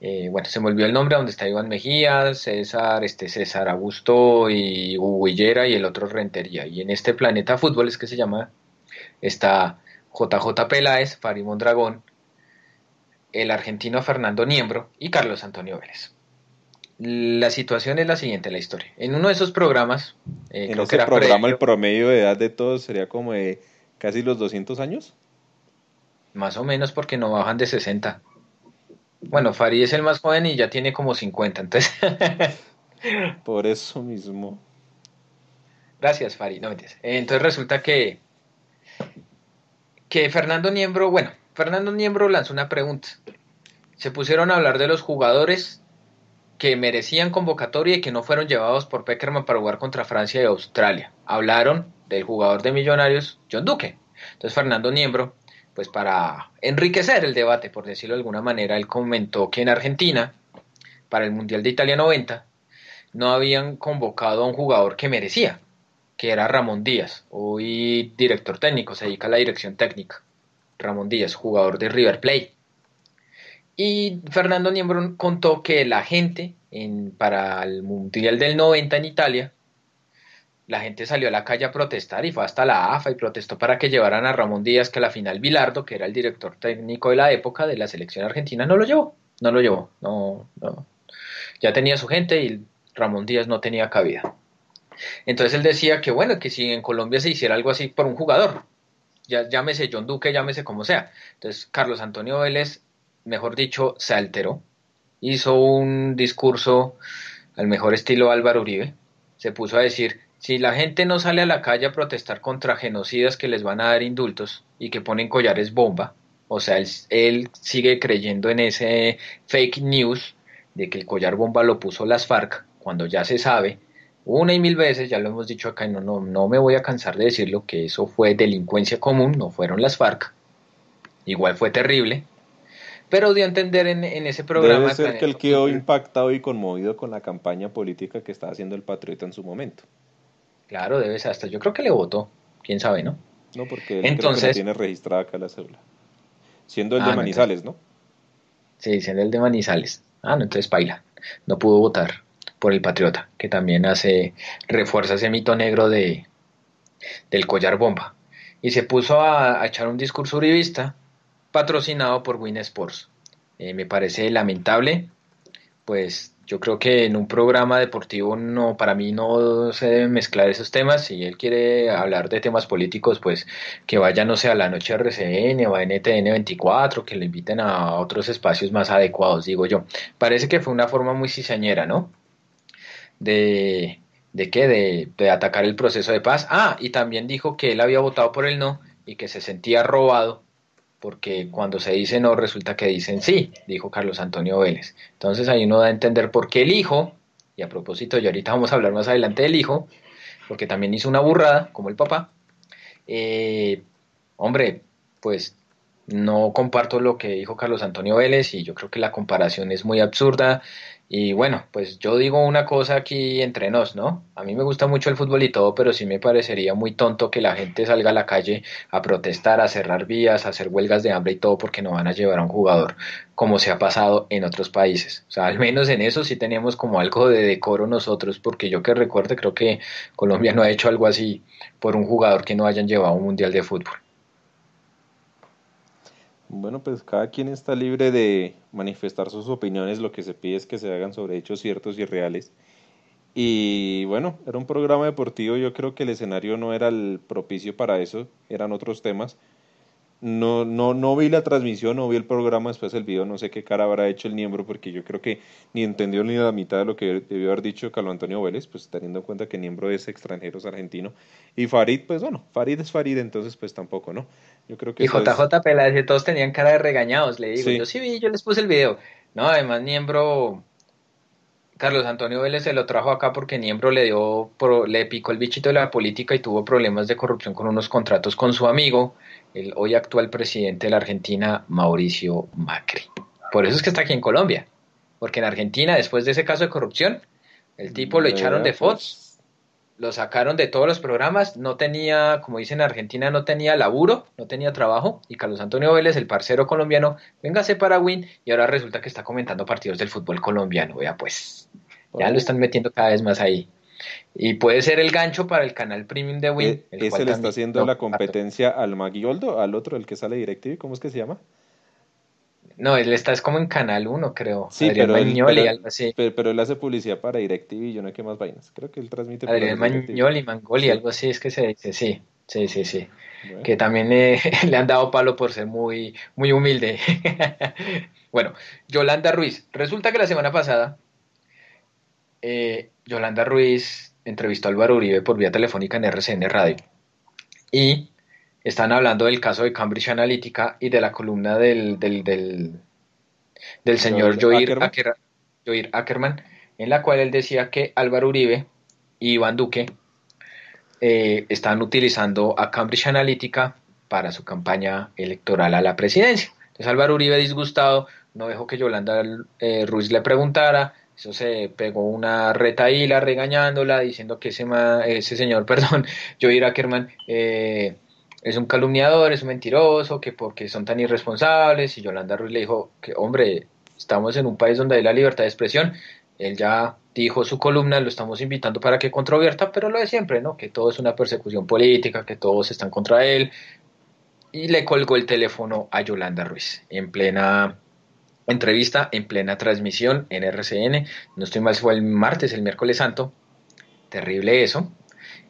Eh, bueno, se me olvidó el nombre, donde está Iván Mejía, César, este César Augusto y Huillera y el otro Rentería. Y en este planeta fútbol es que se llama, está JJ Peláez, Farimón Dragón, el argentino Fernando Niembro y Carlos Antonio Vélez. La situación es la siguiente, la historia. En uno de esos programas... Eh, en creo que programa el promedio de edad de todos sería como de casi los 200 años. Más o menos porque no bajan de 60. Bueno, Farid es el más joven y ya tiene como 50, entonces... <laughs> Por eso mismo. Gracias, Farid. No eh, Entonces resulta que, que Fernando Niembro, bueno, Fernando Niembro lanzó una pregunta. Se pusieron a hablar de los jugadores que merecían convocatoria y que no fueron llevados por Peckerman para jugar contra Francia y Australia. Hablaron del jugador de Millonarios, John Duque. Entonces Fernando Niembro, pues para enriquecer el debate, por decirlo de alguna manera, él comentó que en Argentina, para el Mundial de Italia 90, no habían convocado a un jugador que merecía, que era Ramón Díaz, hoy director técnico, se dedica a la dirección técnica. Ramón Díaz, jugador de River Plate. Y Fernando Niembro contó que la gente en, para el Mundial del 90 en Italia, la gente salió a la calle a protestar y fue hasta la AFA y protestó para que llevaran a Ramón Díaz, que a la final Bilardo, que era el director técnico de la época de la selección argentina, no lo llevó, no lo llevó, no, no. Ya tenía su gente y Ramón Díaz no tenía cabida. Entonces él decía que bueno, que si en Colombia se hiciera algo así por un jugador, ya, llámese John Duque, llámese como sea. Entonces Carlos Antonio Vélez mejor dicho, se alteró, hizo un discurso al mejor estilo Álvaro Uribe, se puso a decir, si la gente no sale a la calle a protestar contra genocidas que les van a dar indultos y que ponen collares bomba, o sea, él, sigue creyendo en ese fake news de que el collar bomba lo puso las FARC, cuando ya se sabe, una y mil veces, ya lo hemos dicho acá, y no, no, no me voy a cansar de decirlo, que eso fue delincuencia común, no fueron las FARC, igual fue terrible, pero dio a entender en, en ese programa. Debe ser que él quedó impactado y conmovido con la campaña política que estaba haciendo el Patriota en su momento. Claro, debe ser, hasta yo creo que le votó, quién sabe, ¿no? No, porque él Entonces, creo que tiene registrada acá la cédula. Siendo el de ah, Manizales, no, Sí, siendo el de Manizales. Ah, no, entonces paila. No pudo votar por el Patriota, que también hace, refuerza ese mito negro de, del collar bomba. Y se puso a, a echar un discurso uribista patrocinado por Win Sports. Eh, me parece lamentable, pues yo creo que en un programa deportivo no, para mí no se deben mezclar esos temas. Si él quiere hablar de temas políticos, pues que vaya, no sé, a la noche RCN o a NTN 24, que le inviten a otros espacios más adecuados, digo yo. Parece que fue una forma muy cizañera, ¿no? De, de qué, de, de atacar el proceso de paz. Ah, y también dijo que él había votado por el no y que se sentía robado porque cuando se dice no resulta que dicen sí, dijo Carlos Antonio Vélez. Entonces ahí uno da a entender por qué el hijo, y a propósito, y ahorita vamos a hablar más adelante del hijo, porque también hizo una burrada, como el papá, eh, hombre, pues no comparto lo que dijo Carlos Antonio Vélez y yo creo que la comparación es muy absurda. Y bueno, pues yo digo una cosa aquí entre nos, ¿no? A mí me gusta mucho el fútbol y todo, pero sí me parecería muy tonto que la gente salga a la calle a protestar, a cerrar vías, a hacer huelgas de hambre y todo porque no van a llevar a un jugador, como se ha pasado en otros países. O sea, al menos en eso sí tenemos como algo de decoro nosotros, porque yo que recuerdo creo que Colombia no ha hecho algo así por un jugador que no hayan llevado un mundial de fútbol. Bueno, pues cada quien está libre de manifestar sus opiniones, lo que se pide es que se hagan sobre hechos ciertos y reales. Y bueno, era un programa deportivo, yo creo que el escenario no era el propicio para eso, eran otros temas. No, no, no vi la transmisión, no vi el programa, después el video, no sé qué cara habrá hecho el miembro, porque yo creo que ni entendió ni la mitad de lo que debió haber dicho Carlos Antonio Vélez, pues teniendo en cuenta que miembro es extranjero, es argentino. Y Farid, pues bueno, Farid es Farid, entonces pues tampoco, ¿no? creo que y JJ todos tenían cara de regañados, le digo. Yo sí vi, yo les puse el video. No, además Niembro, Carlos Antonio Vélez se lo trajo acá porque Niembro le dio, le picó el bichito de la política y tuvo problemas de corrupción con unos contratos con su amigo, el hoy actual presidente de la Argentina, Mauricio Macri. Por eso es que está aquí en Colombia, porque en Argentina, después de ese caso de corrupción, el tipo lo echaron de pues. Fox lo sacaron de todos los programas, no tenía, como dicen en Argentina, no tenía laburo, no tenía trabajo, y Carlos Antonio Vélez, el parcero colombiano, véngase para Win, y ahora resulta que está comentando partidos del fútbol colombiano, vea pues, ya lo están metiendo cada vez más ahí. Y puede ser el gancho para el canal premium de Win. E, ¿Ese le está haciendo la competencia al Maguioldo, al otro, el que sale directivo, ¿cómo es que se llama? No, él está es como en Canal 1, creo. Sí, Adrián pero, él, algo así. Pero, él hace publicidad para DirecTV, yo no hay qué más vainas. Creo que él transmite. Adrián Mañoli, Mangoli, algo así, es que se dice, sí, sí, sí, sí. Que también eh, <laughs> le han dado palo por ser muy, muy humilde. <laughs> bueno, Yolanda Ruiz. Resulta que la semana pasada, eh, Yolanda Ruiz entrevistó a Álvaro Uribe por vía telefónica en RCN Radio. Y están hablando del caso de Cambridge Analytica y de la columna del, del, del, del señor Joir Ackerman. Ackerman, en la cual él decía que Álvaro Uribe y Iván Duque eh, están utilizando a Cambridge Analytica para su campaña electoral a la presidencia. Entonces Álvaro Uribe disgustado no dejó que Yolanda eh, Ruiz le preguntara, eso se pegó una retaíla regañándola, diciendo que ese, ma, ese señor, <laughs> perdón, Joir Ackerman, eh, es un calumniador, es un mentiroso, que porque son tan irresponsables. Y Yolanda Ruiz le dijo que, hombre, estamos en un país donde hay la libertad de expresión. Él ya dijo su columna, lo estamos invitando para que controvierta, pero lo de siempre, ¿no? Que todo es una persecución política, que todos están contra él. Y le colgó el teléfono a Yolanda Ruiz en plena entrevista, en plena transmisión en RCN. No estoy mal, fue el martes, el miércoles santo. Terrible eso.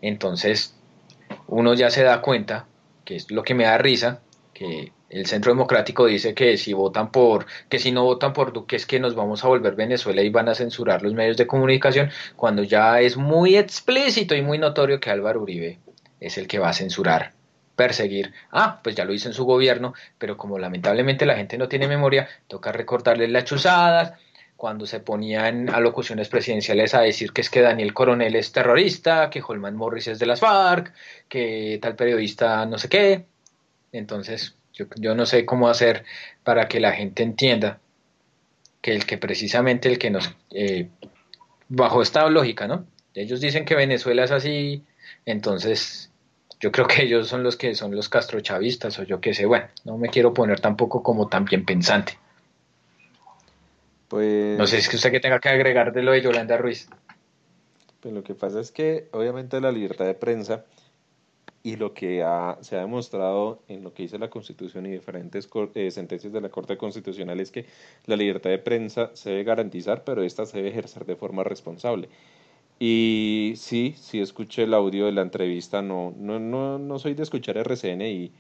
Entonces, uno ya se da cuenta que es lo que me da risa, que el Centro Democrático dice que si votan por, que si no votan por Duque es que nos vamos a volver Venezuela y van a censurar los medios de comunicación, cuando ya es muy explícito y muy notorio que Álvaro Uribe es el que va a censurar, perseguir. Ah, pues ya lo hizo en su gobierno, pero como lamentablemente la gente no tiene memoria, toca recordarles las chuzadas, cuando se ponían alocuciones presidenciales a decir que es que Daniel Coronel es terrorista, que Holman Morris es de las FARC, que tal periodista no sé qué. Entonces, yo, no sé cómo hacer para que la gente entienda que el que precisamente el que nos... Eh, bajo esta lógica, ¿no? Ellos dicen que Venezuela es así, entonces yo creo que ellos son los que son los castrochavistas o yo qué sé, bueno, no me quiero poner tampoco como tan bien pensante. Pues no sé, es que usted que tenga que agregar de lo de Yolanda Ruiz. Pues lo que pasa es que obviamente la libertad de prensa y lo que se ha demostrado en lo que dice la Constitución y diferentes eh, sentencias de la Corte Constitucional es que la libertad de prensa se debe garantizar, pero esta se debe ejercer de forma responsable. Y sí, sí escuché el audio de la entrevista, no, no, soy de escuchar RCN y,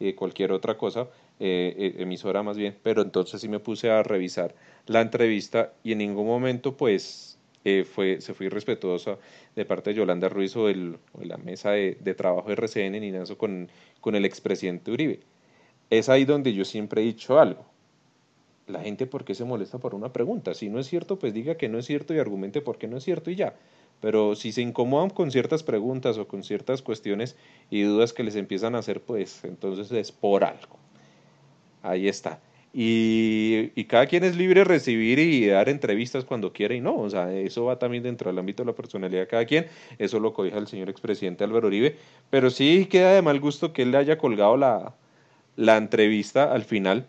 y eh, cualquier otra cosa, eh, eh, emisora más bien, pero entonces sí me puse a revisar la entrevista y en ningún momento pues eh, fue, se fue irrespetuosa de parte de Yolanda Ruiz o, de la mesa de, trabajo de RCN ni nada con, con el expresidente Uribe. Es ahí donde yo siempre he dicho algo. La gente, ¿por qué se molesta por una pregunta? Si no es cierto, pues diga que no es cierto y argumente por qué no es cierto y ya pero si se incomodan con ciertas preguntas o con ciertas cuestiones y dudas que les empiezan a hacer, pues entonces es por algo. Ahí está. Y, cada quien es libre de recibir y dar entrevistas cuando quiera y no, o sea, eso va también dentro del ámbito de la personalidad de cada quien, eso lo codija el señor expresidente Álvaro Uribe, pero sí queda de mal gusto que él le haya colgado la, la entrevista al final,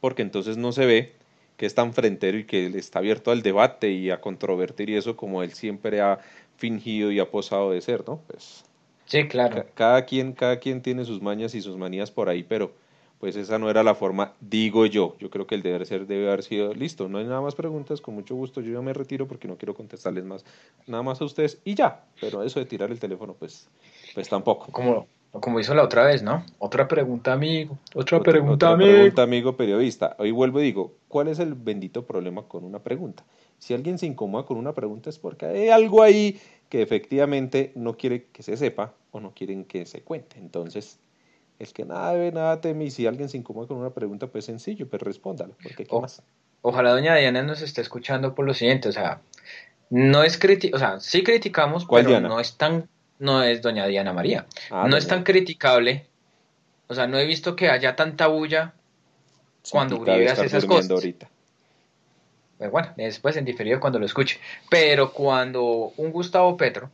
porque entonces no se ve que es tan frentero y que está abierto al debate y a controvertir y eso como él siempre ha fingido y ha posado de ser, ¿no? Pues, sí, claro. Cada quien, cada quien tiene sus mañas y sus manías por ahí, pero pues esa no era la forma, digo yo. Yo creo que el deber ser debe haber sido listo. No hay nada más preguntas, con mucho gusto. Yo ya me retiro porque no quiero contestarles más, nada más a ustedes y ya. Pero eso de tirar el teléfono, pues, pues tampoco. Como, como hizo la otra vez, ¿no? Otra pregunta, amigo. Otra, pregunta, otra pregunta, amigo periodista. Hoy vuelvo y digo, ¿cuál es el bendito problema con una pregunta? Si alguien se incomoda con una pregunta es porque hay algo ahí que efectivamente no quiere que se sepa o no quieren que se cuente. Entonces, el que nada debe, nada teme, y si alguien se incomoda con una pregunta, pues sencillo, pero respóndalo, porque ¿qué Ojalá doña Diana nos esté escuchando por lo siguiente, o sea, no es crítico, o sea, sí criticamos, pero no es tan, no es doña Diana María, ah, no es tan criticable, o sea, no he visto que haya tanta bulla cuando Uribe esas cosas. Ahorita. Pues bueno, después en diferido cuando lo escuche, pero cuando un Gustavo Petro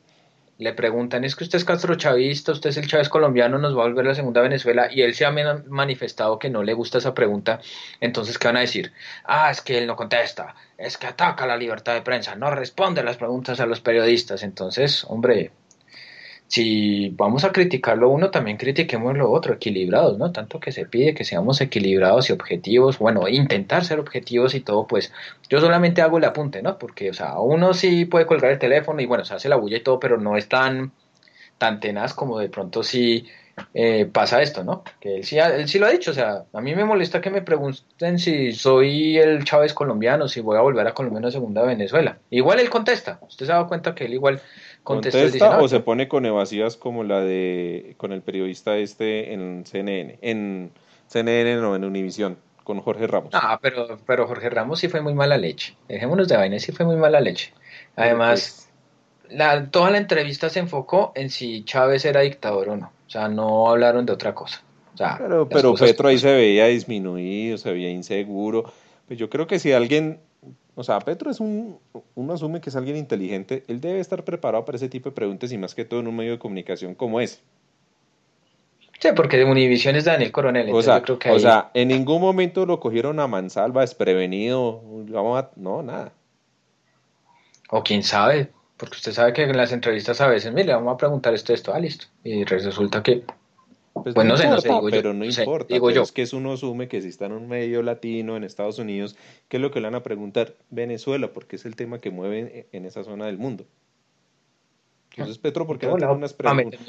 le preguntan, es que usted es Castro Chavista, usted es el Chávez colombiano, nos va a volver la segunda Venezuela, y él se ha manifestado que no le gusta esa pregunta, entonces, ¿qué van a decir? Ah, es que él no contesta, es que ataca la libertad de prensa, no responde las preguntas a los periodistas, entonces, hombre, si vamos a criticar lo uno, también critiquemos lo otro, equilibrados, ¿no? Tanto que se pide que seamos equilibrados y objetivos, bueno, intentar ser objetivos y todo, pues yo solamente hago el apunte, ¿no? Porque, o sea, uno sí puede colgar el teléfono y bueno, se hace la bulla y todo, pero no es tan, tan tenaz como de pronto sí eh, pasa esto, ¿no? Que él sí, él sí lo ha dicho, o sea, a mí me molesta que me pregunten si soy el Chávez colombiano, si voy a volver a Colombia una segunda Venezuela. Igual él contesta, usted se ha dado cuenta que él igual contesta. o se pone con evasivas como la de, con el periodista este en CNN, en CNN o en Univisión? con Jorge Ramos. Ah, pero, pero Jorge Ramos sí fue muy mala leche. Dejémonos de vainas, sí fue muy mala leche. Además, toda la entrevista se enfocó en si Chávez era dictador o no. O sea, no hablaron de otra cosa. pero, Petro ahí se veía disminuido, se veía inseguro. Pues yo creo que si alguien, o sea, Petro es un, uno asume que es alguien inteligente, él debe estar preparado para ese tipo de preguntas y más que todo en un medio de comunicación como ese. Sí, porque de Univision es Daniel Coronel. O sea, yo que o sea, en ningún momento lo cogieron a mansalva, desprevenido, vamos No, nada. O quién sabe, porque usted sabe que en las entrevistas a veces, mire, vamos a preguntar esto, esto, ah, listo. Y resulta que pues bueno, no, sé, pero no importa. digo yo. Es que eso uno asume que si está en un medio latino, en Estados Unidos, ¿qué es lo que le van a preguntar? Venezuela, porque es el tema que mueve e-, en esa zona del mundo. Ah, Entonces, Petro, ¿por qué no, ah, unas, preguntas,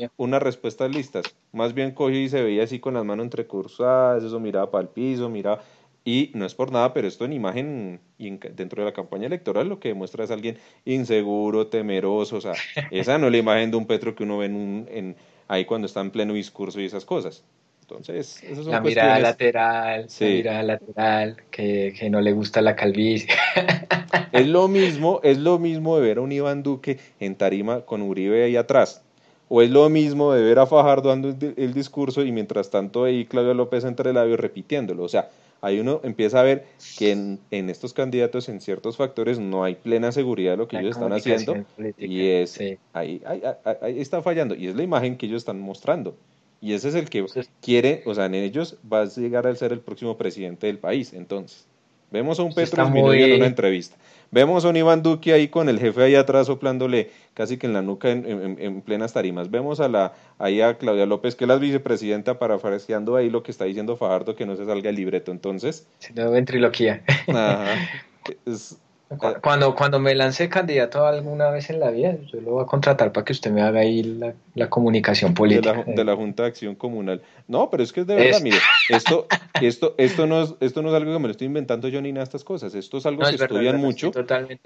respuestas listas? Más bien cogió y se veía así con las manos entrecursadas, eso miraba para el piso, miraba. Y no es por nada, pero esto en imagen y dentro de la campaña electoral lo que demuestra es alguien inseguro, temeroso. O sea, <laughs> esa no es la imagen de un Petro que uno ve en, un, en ahí cuando está en pleno discurso y esas cosas. Entonces, esas es la mirada lateral, la mirada lateral, que, que, no le gusta la calvicie. <laughs> Es lo mismo, es lo mismo de ver a un Iván Duque en tarima con Uribe ahí atrás. O es lo mismo de ver a Fajardo dando el discurso y mientras tanto ahí Claudio López entre labios repitiéndolo. O sea, ahí uno empieza a ver que en, estos candidatos, en ciertos factores, no hay plena seguridad de lo que ellos están haciendo. y es ahí, ahí, está fallando. Y es la imagen que ellos están mostrando. Y ese es el que quiere, o sea, en ellos va a llegar a ser el próximo presidente del país, entonces. Vemos a un Petro muy... en una entrevista. Vemos a un Iván Duque ahí con el jefe ahí atrás soplándole casi que en la nuca en, plenas tarimas. Vemos a la ahí a Claudia López, que es la vicepresidenta, parafraseando ahí lo que está diciendo Fajardo, que no se salga el libreto. Entonces. sí, no, trilogía. Ajá. <laughs> Es, Ah. Cuando, cuando me lance candidato alguna vez en la vida, yo lo voy a contratar para que usted me haga ahí la, comunicación política. De la, Junta de Acción Comunal. No, pero es que es de verdad, mire, esto, esto, esto, no es, esto no es algo que me lo estoy inventando yo ni nada de estas cosas. Esto es algo que se estudian mucho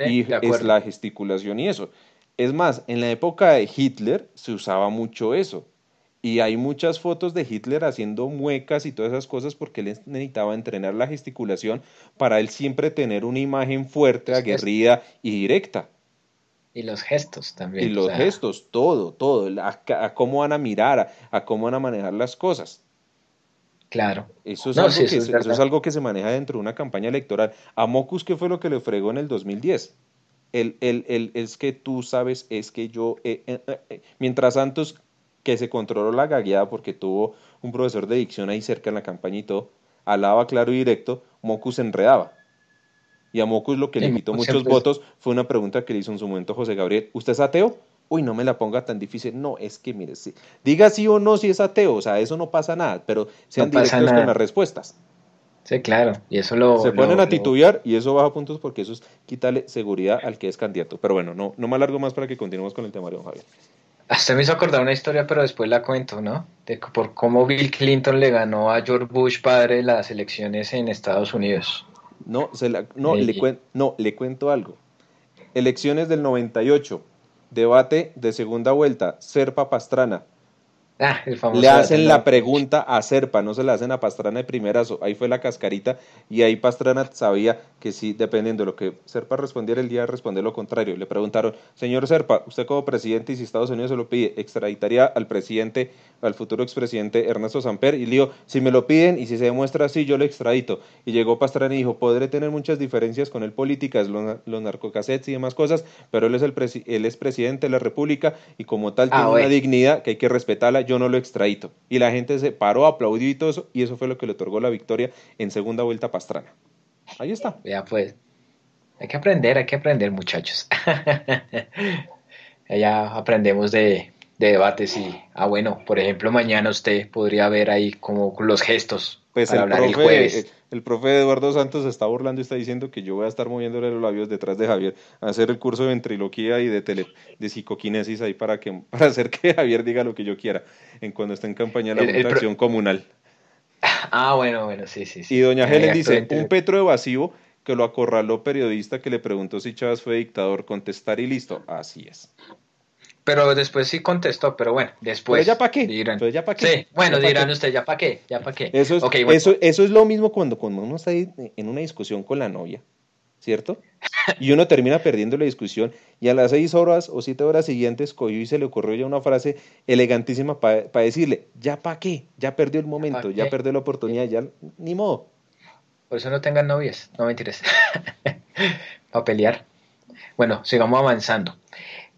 y es la gesticulación y eso. Es más, en la época de Hitler se usaba mucho eso. Y hay muchas fotos de Hitler haciendo muecas y todas esas cosas porque él necesitaba entrenar la gesticulación para él siempre tener una imagen fuerte, aguerrida y directa. Y los gestos también. Y los gestos, todo, todo, a, cómo van a mirar, a, cómo van a manejar las cosas. Claro. Eso es, algo que, es algo que se maneja dentro de una campaña electoral. A Mocus, ¿qué fue lo que le fregó en el 2010? El, el, el, es que tú sabes, es que yo, eh, eh, eh, mientras Santos que se controló la gagueada porque tuvo un profesor de dicción ahí cerca en la campaña y todo, alaba claro y directo, Mocus enredaba. Y a Mocus lo que le quitó pues, muchos votos fue una pregunta que le hizo en su momento José Gabriel, ¿usted es ateo? Uy, no me la ponga tan difícil. No, es que mire, si, diga sí o no si es ateo, o sea, eso no pasa nada, pero sean directos con las respuestas. Sí, claro, y eso lo... Se ponen a titubear y eso baja puntos porque eso es quitarle seguridad al que es candidato. Pero bueno, no, no me alargo más para que continuemos con el tema, Javier. Hasta me hizo acordar una historia, pero después la cuento, ¿no? De por cómo Bill Clinton le ganó a George Bush padre las elecciones en Estados Unidos. No, no, le no, le cuento algo. Elecciones del 98, debate de segunda vuelta, Serpa Pastrana. Ah, le hacen la pregunta a Serpa, no se la hacen a Pastrana de primerazo. Ahí fue la cascarita y ahí Pastrana sabía que sí, dependiendo de lo que Serpa respondiera, el día responder lo contrario. Le preguntaron, señor Serpa, usted como presidente y si Estados Unidos se lo pide, extraditaría al presidente al futuro expresidente Ernesto Samper y le dijo, si me lo piden y si se demuestra así, yo lo extradito. Y llegó Pastrana y dijo, podré tener muchas diferencias con él políticas, los, los y demás cosas, pero él es, el presidente de la República y como tal ah, tiene una dignidad que hay que respetarla, yo no lo extradito. Y la gente se paró, aplaudió y todo eso, y eso fue lo que le otorgó la victoria en segunda vuelta Pastrana. Ahí está. Ya pues, hay que aprender, hay que aprender muchachos. <laughs> ya aprendemos de, de debates y, ah, bueno, por ejemplo, mañana usted podría ver ahí como los gestos pues para hablar profe, el jueves. Eh, el, profe Eduardo Santos está burlando y está diciendo que yo voy a estar moviéndole los labios detrás de Javier, a hacer el curso de ventriloquía y de, tele, de psicoquinesis ahí para, que, <laughs> para hacer que Javier diga lo que yo quiera en cuando está en campaña la comunal. <laughs> Ah, bueno, bueno, sí, sí. Y doña Helen dice, un Petro evasivo que lo acorraló periodista que le preguntó si Chávez fue dictador, contestar y listo. Así es. Pero después sí contestó, pero bueno, después. Pero ya para qué. ya para qué. Sí, bueno, dirán ustedes, ya para qué, ya para qué. Eso es, eso, es lo mismo cuando, cuando uno está en una discusión con la novia, ¿cierto? Y uno termina perdiendo la discusión y a las seis horas o siete horas siguientes cogió y se le ocurrió ya una frase elegantísima para decirle, ya para qué, ya perdió el momento, ya, perdió la oportunidad, ya ni modo. Por eso no tengan novias, no me interesa. <laughs> a pelear. Bueno, sigamos avanzando.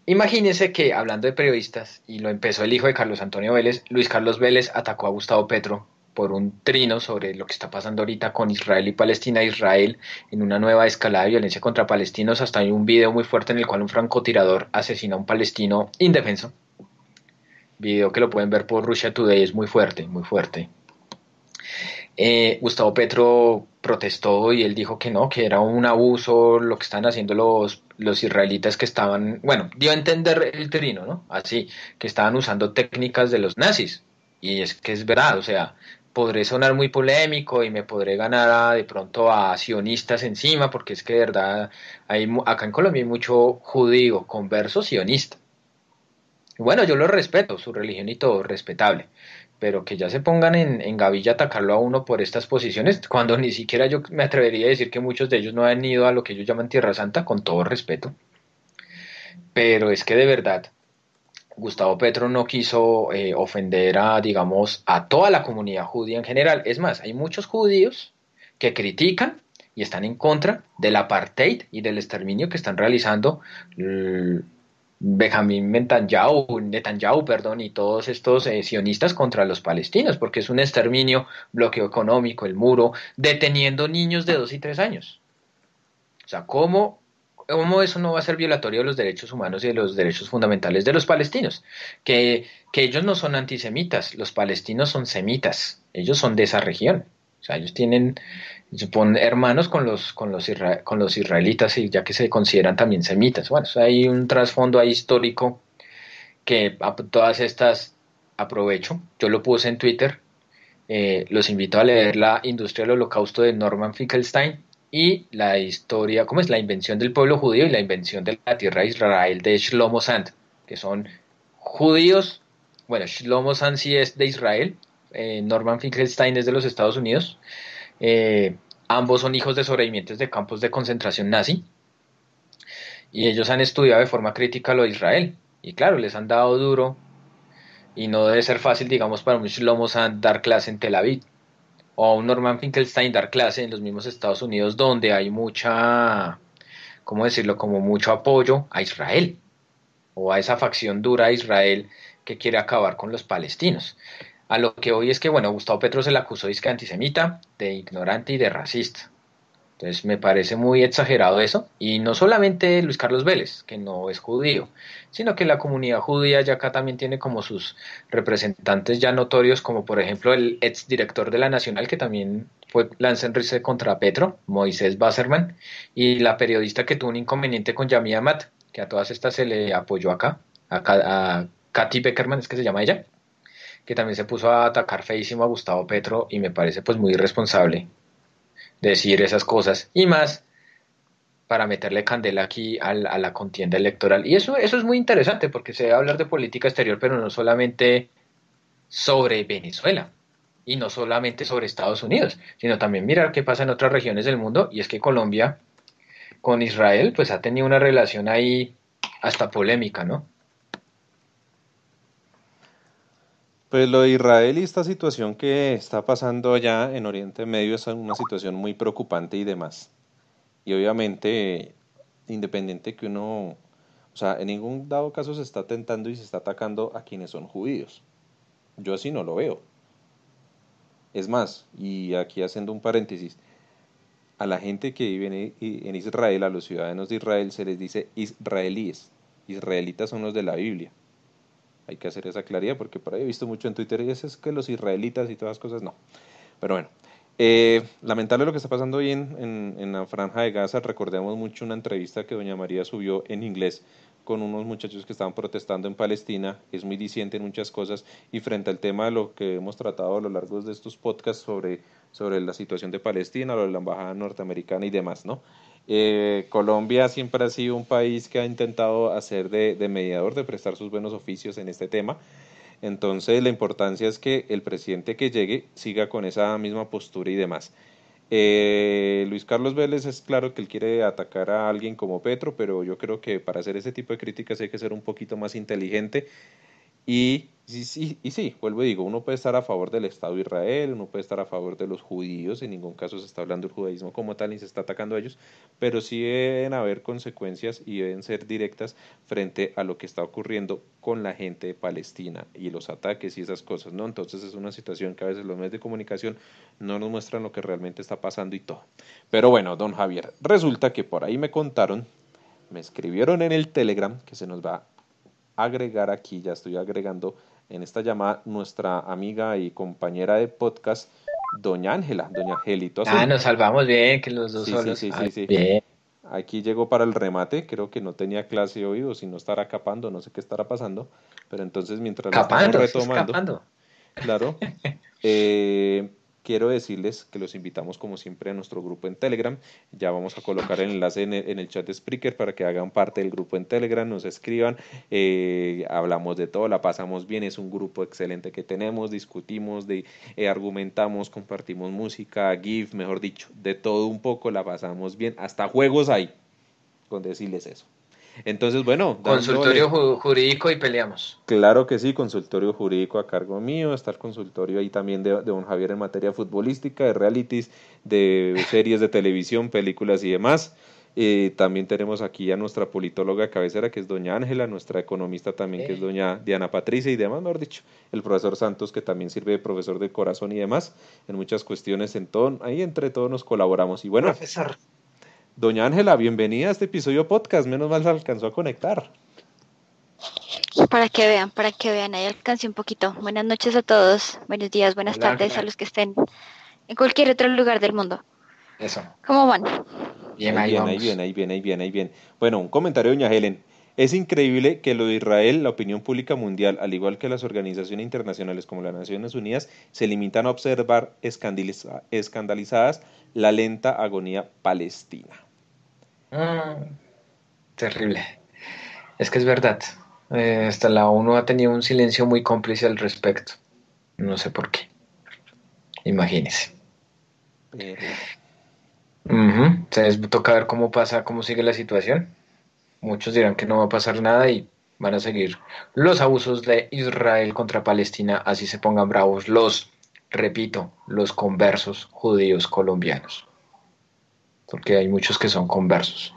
Imagínense que, hablando de periodistas, y lo empezó el hijo de Carlos Antonio Vélez, Luis Carlos Vélez atacó a Gustavo Petro por un trino sobre lo que está pasando ahorita con Israel y Palestina. Israel en una nueva escalada de violencia contra palestinos. Hasta hay un video muy fuerte en el cual un francotirador asesina a un palestino indefenso. Video que lo pueden ver por Russia Today, es muy fuerte, muy fuerte. Eh, Gustavo Petro protestó y él dijo que no, que era un abuso lo que están haciendo los, los israelitas que estaban, bueno, dio a entender el trino, ¿no? Así, que estaban usando técnicas de los nazis. Y es que es verdad, o sea, podré sonar muy polémico y me podré ganar de pronto a sionistas encima, porque es que de verdad, hay, acá en Colombia hay mucho judío, converso sionista. bueno, yo lo respeto, su religión y todo, respetable pero que ya se pongan en, en gavilla atacarlo a uno por estas posiciones, cuando ni siquiera yo me atrevería a decir que muchos de ellos no han ido a lo que ellos llaman Tierra Santa, con todo respeto. Pero es que de verdad, Gustavo Petro no quiso eh, ofender a, digamos, a toda la comunidad judía en general. Es más, hay muchos judíos que critican y están en contra del apartheid y del exterminio que están realizando Benjamín Netanyahu, Netanyahu perdón, y todos estos eh, sionistas contra los palestinos, porque es un exterminio, bloqueo económico, el muro, deteniendo niños de dos y tres años. O sea, ¿cómo, eso no va a ser violatorio de los derechos humanos y de los derechos fundamentales de los palestinos? Que, que ellos no son antisemitas, los palestinos son semitas, ellos son de esa región. O sea, ellos tienen, supone, hermanos con los, con, los con los israelitas, y ya que se consideran también semitas. Bueno, hay un trasfondo ahí histórico que todas estas aprovecho. Yo lo puse en Twitter. Eh, los invito a leer La industria del holocausto de Norman Finkelstein y la historia, ¿cómo es? La invención del pueblo judío y la invención de la tierra de Israel de Shlomo Sand, que son judíos. Bueno, Shlomo Sand sí es de Israel, eh, Norman Finkelstein es de los Estados Unidos. Eh, ambos son hijos de sobrevivientes de campos de concentración nazi. Y ellos han estudiado de forma crítica lo de Israel. Y claro, les han dado duro. Y no debe ser fácil, digamos, para muchos lomos dar clase en Tel Aviv. O a un Norman Finkelstein dar clase en los mismos Estados Unidos, donde hay mucha, ¿cómo decirlo? Como mucho apoyo a Israel. O a esa facción dura de Israel que quiere acabar con los palestinos. A lo que hoy es que, bueno, Gustavo Petro se le acusó de antisemita, de ignorante y de racista. Entonces me parece muy exagerado eso. Y no solamente Luis Carlos Vélez, que no es judío, sino que la comunidad judía ya acá también tiene como sus representantes ya notorios, como por ejemplo el ex director de la Nacional, que también fue Enrique contra Petro, Moisés Basserman, y la periodista que tuvo un inconveniente con Yamia Matt que a todas estas se le apoyó acá, a Katy Beckerman es que se llama ella que también se puso a atacar feísimo a Gustavo Petro y me parece pues muy irresponsable decir esas cosas y más para meterle candela aquí a la, contienda electoral. Y eso, eso es muy interesante porque se a hablar de política exterior, pero no solamente sobre Venezuela y no solamente sobre Estados Unidos, sino también mirar qué pasa en otras regiones del mundo y es que Colombia con Israel pues ha tenido una relación ahí hasta polémica, ¿no? Pues lo de esta situación que está pasando allá en Oriente Medio es una situación muy preocupante y demás. Y obviamente, independiente que uno, o sea, en ningún dado caso se está tentando y se está atacando a quienes son judíos. Yo así no lo veo. Es más, y aquí haciendo un paréntesis, a la gente que vive en Israel, a los ciudadanos de Israel, se les dice israelíes. Israelitas son los de la Biblia. Hay que hacer esa claridad porque por ahí he visto mucho en Twitter y es que los israelitas y todas las cosas no. Pero bueno, eh, lamentable lo que está pasando hoy en, la franja de Gaza. Recordemos mucho una entrevista que doña María subió en inglés con unos muchachos que estaban protestando en Palestina. Es muy disidente en muchas cosas y frente al tema de lo que hemos tratado a lo largo de estos podcasts sobre, sobre la situación de Palestina, lo de la embajada norteamericana y demás, ¿no? Eh, Colombia siempre ha sido un país que ha intentado hacer de, mediador, de prestar sus buenos oficios en este tema. Entonces la importancia es que el presidente que llegue siga con esa misma postura y demás. Eh, Luis Carlos Vélez es claro que él quiere atacar a alguien como Petro, pero yo creo que para hacer ese tipo de críticas hay que ser un poquito más inteligente y y sí, vuelvo y digo, uno puede estar a favor del Estado de Israel, uno puede estar a favor de los judíos, en ningún caso se está hablando del judaísmo como tal ni se está atacando a ellos, pero sí deben haber consecuencias y deben ser directas frente a lo que está ocurriendo con la gente de Palestina y los ataques y esas cosas, ¿no? Entonces es una situación que a veces los medios de comunicación no nos muestran lo que realmente está pasando y todo. Pero bueno, don Javier, resulta que por ahí me contaron, me escribieron en el Telegram que se nos va a agregar aquí, ya estoy agregando en esta llamada nuestra amiga y compañera de podcast, Doña Ángela, Doña Angelito. Ah, nos salvamos bien, que los dos solos. Sí, sí, sí, Aquí llegó para el remate, creo que no tenía clase hoy o si no estará capando, no sé qué estará pasando, pero entonces mientras lo estamos retomando. Claro. <laughs> eh, quiero decirles que los invitamos como siempre a nuestro grupo en Telegram. Ya vamos a colocar el enlace en el, chat de Spreaker para que hagan parte del grupo en Telegram, nos escriban, eh, hablamos de todo, la pasamos bien, es un grupo excelente que tenemos, discutimos, de, eh, argumentamos, compartimos música, GIF, mejor dicho, de todo un poco, la pasamos bien, hasta juegos hay, con decirles eso. Entonces, bueno. Consultorio jurídico y peleamos. Claro que sí, consultorio jurídico a cargo mío, estar el consultorio ahí también de, don Javier en materia futbolística, de realities, de series de televisión, películas y demás. Eh, también tenemos aquí a nuestra politóloga cabecera, que es doña Ángela, nuestra economista también, que es eh. doña Diana Patricia y demás, mejor dicho, el profesor Santos, que también sirve de profesor de corazón y demás, en muchas cuestiones, en todo, ahí entre todos nos colaboramos. Y bueno, profesor. Doña Ángela, bienvenida a este episodio podcast. Menos mal se alcanzó a conectar. Para que vean, para que vean, ahí alcancé un poquito. Buenas noches a todos, buenos días, buenas tardes a los que estén en cualquier otro lugar del mundo. Eso. ¿Cómo van? Bien, ahí, bien, bien, ahí bien, ahí bien, bien. Bueno, un comentario doña Helen. Es increíble que lo de Israel, la opinión pública mundial, al igual que las organizaciones internacionales como las Naciones Unidas, se limitan a observar escandalizadas la lenta agonía palestina. Ah, terrible. Es que es verdad. Eh, hasta la ONU ha tenido un silencio muy cómplice al respecto. No sé por qué. Imagínese. Se Entonces toca ver cómo pasa, cómo sigue la situación. Muchos dirán que no va a pasar nada y van a seguir los abusos de Israel contra Palestina, así se pongan bravos los, repito, los conversos judíos colombianos porque hay muchos que son conversos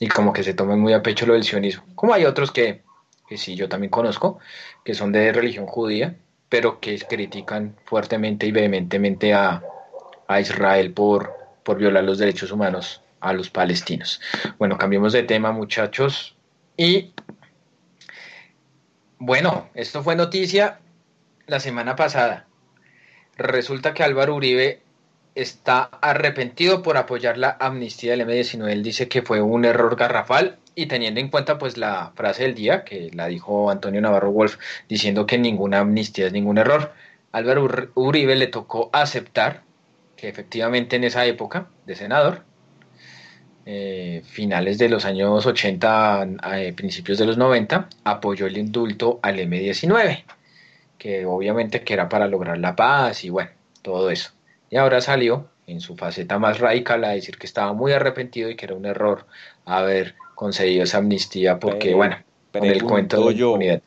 y como que se toman muy a pecho lo del sionismo. Como hay otros que, que sí, yo también conozco, que son de religión judía, pero que critican fuertemente y vehementemente a, a Israel por, por violar los derechos humanos a los palestinos. Bueno, cambiemos de tema, muchachos. Y bueno, esto fue noticia la semana pasada. Resulta que Álvaro Uribe está arrepentido por apoyar la amnistía del M19. Él dice que fue un error garrafal y teniendo en cuenta pues la frase del día que la dijo Antonio Navarro Wolf diciendo que ninguna amnistía es ningún error. Álvaro Uribe le tocó aceptar que efectivamente en esa época de senador, eh, finales de los años 80, eh, principios de los 90, apoyó el indulto al M19, que obviamente que era para lograr la paz y bueno, todo eso. Y ahora salió en su faceta más radical a decir que estaba muy arrepentido y que era un error haber concedido esa amnistía porque, bueno, en el cuento de yo, unidad.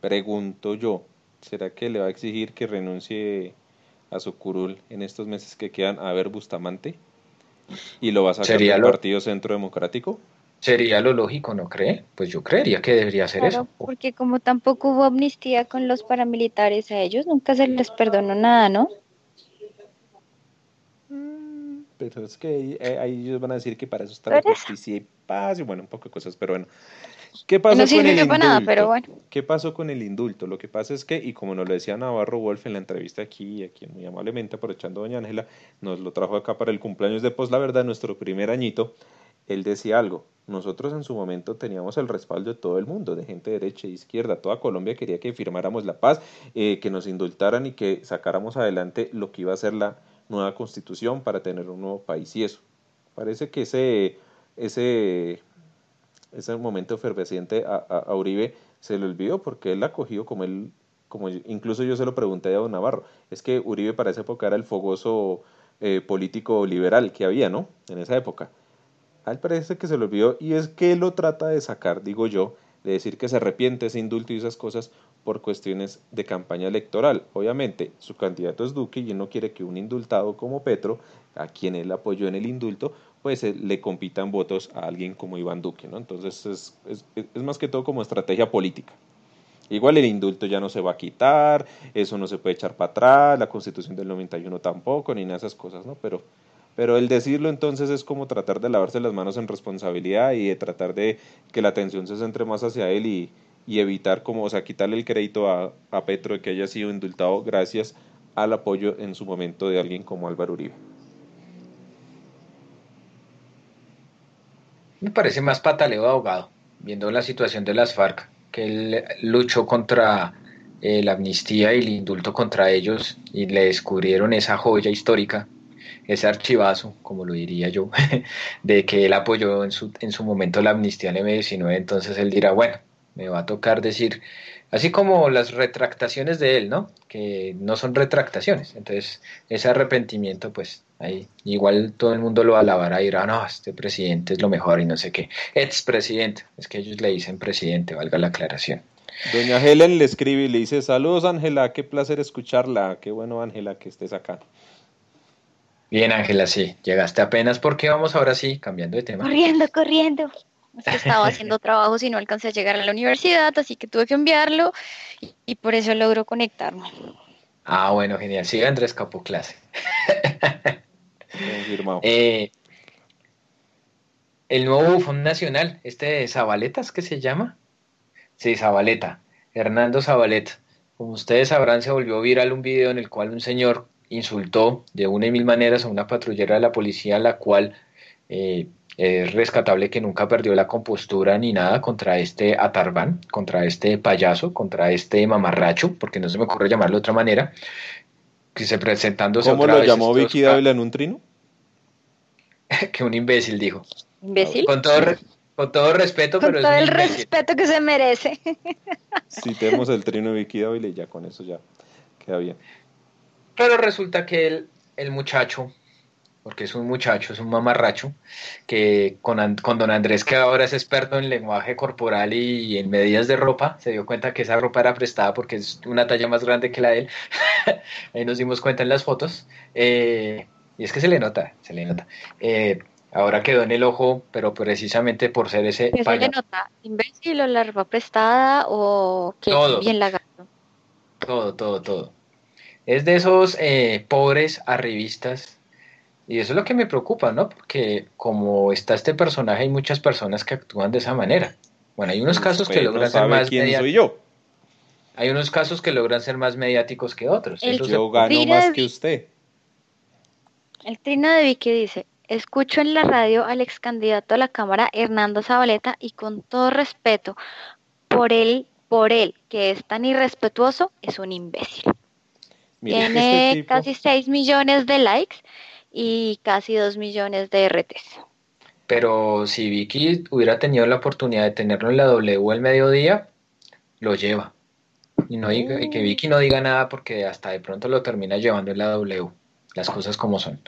Pregunto yo, ¿será que le va a exigir que renuncie a su curul en estos meses que quedan a ver Bustamante? ¿Y lo vas a sacar ¿Sería Partido Centro Democrático? Sería lo lógico, ¿no cree? Pues yo creería que debería ser eso. Porque como tampoco hubo amnistía con los paramilitares a ellos, nunca se les perdonó nada, ¿no? pero es que eh, ahí, ellos van a decir que para eso está la justicia y paz y bueno, un poco de cosas, pero bueno. ¿Qué pasó con el indulto? Nada, pero bueno. ¿Qué pasó con el indulto? Lo que pasa es que, y como nos lo decía Navarro Wolf en la entrevista aquí, aquí muy amablemente, aprovechando a Doña Ángela, nos lo trajo acá para el cumpleaños de Post La Verdad, nuestro primer añito, él decía algo. Nosotros en su momento teníamos el respaldo de todo el mundo, de gente derecha e izquierda. Toda Colombia quería que firmáramos la paz, eh, que nos indultaran y que sacáramos adelante lo que iba a ser la, nueva constitución para tener un nuevo país y eso. Parece que ese, ese, ese momento efervesciente a, Uribe se le olvidó porque él la cogió como él, como incluso yo se lo pregunté a Don Navarro, es que Uribe para esa época era el fogoso eh, político liberal que había, ¿no? En esa época. A él parece que se lo olvidó y es que lo trata de sacar, digo yo, de decir que se arrepiente, se indulto y esas cosas, por cuestiones de campaña electoral. Obviamente, su candidato es Duque y él no quiere que un indultado como Petro, a quien él apoyó en el indulto, pues eh, le compitan votos a alguien como Iván Duque, ¿no? Entonces es, más que todo como estrategia política. Igual el indulto ya no se va a quitar, eso no se puede echar para atrás, la constitución del 91 tampoco, ni nada esas cosas, ¿no? Pero, pero el decirlo entonces es como tratar de lavarse las manos en responsabilidad y de tratar de que la atención se centre más hacia él y, y evitar como, o sea, quitarle el crédito a, a Petro de que haya sido indultado gracias al apoyo en su momento de alguien como Álvaro Uribe. Me parece más pataleo de abogado, viendo la situación de las FARC, que él luchó contra eh, la amnistía y el indulto contra ellos y le descubrieron esa joya histórica, ese archivazo, como lo diría yo, <laughs> de que él apoyó en su, en su momento la amnistía en M19, entonces él dirá, bueno, me va a tocar decir, así como las retractaciones de él, ¿no? Que no son retractaciones. Entonces, ese arrepentimiento, pues ahí igual todo el mundo lo alabará y dirá, no, este presidente es lo mejor y no sé qué. Ex-presidente, es que ellos le dicen presidente, valga la aclaración. Doña Helen le escribe y le dice, saludos Ángela, qué placer escucharla, qué bueno Ángela que estés acá. Bien Ángela, sí, llegaste apenas porque vamos ahora sí, cambiando de tema. Corriendo, corriendo estaba haciendo <laughs> trabajo y no alcancé a llegar a la universidad, así que tuve que enviarlo y, por eso logró conectarme. Ah, bueno, genial. Sí, Andrés Capoclase <laughs> eh, el nuevo bufón nacional, este de Zabaletas, ¿qué se llama? Sí, Zabaleta, Hernando Zabaleta. Como ustedes sabrán, se volvió viral un video en el cual un señor insultó de una y mil maneras a una patrullera de la policía, la cual eh, es rescatable que nunca perdió la compostura ni nada contra este Atarban, contra este payaso, contra este mamarracho, porque no se me ocurre llamarlo de otra manera, que se presentándose ¿Cómo lo llamó Vicky Dávila en un trino? <laughs> que un imbécil dijo. ¿Imbécil? Con todo, con todo respeto, con todo el respeto que se merece. <laughs> tenemos el trino de Vicky Dávila y ya con eso ya queda bien. Pero resulta que el, el muchacho porque es un muchacho, es un mamarracho, que con, con, don Andrés, que ahora es experto en lenguaje corporal y, en medidas de ropa, se dio cuenta que esa ropa era prestada porque es una talla más grande que la de él. <laughs> Ahí nos dimos cuenta en las fotos. Eh, y es que se le nota, se le nota. Eh, ahora quedó en el ojo, pero precisamente por ser ese... ¿Qué se le nota? ¿Imbécil o la ropa prestada o que todo, bien lagarto? Todo, todo, todo. Es de esos eh, pobres arribistas y eso es lo que me preocupa, ¿no? Porque como está este personaje, hay muchas personas que actúan de esa manera. Bueno, hay unos casos que logran ser más quién soy yo. Hay unos casos que logran ser más mediáticos que otros. yo gano más que usted. El trino de Vicky dice, escucho en la radio al ex candidato a la Cámara, Hernando Zabaleta, y con todo respeto, por él, por él, que es tan irrespetuoso, es un imbécil. <laughs> Tiene este casi 6 millones de likes y casi 2 millones de RTs. Pero si Vicky hubiera tenido la oportunidad de tenerlo en la W al mediodía, lo lleva. Y, no diga, que Vicky no mm. diga nada porque hasta de pronto lo termina llevando en la W. Las cosas como son.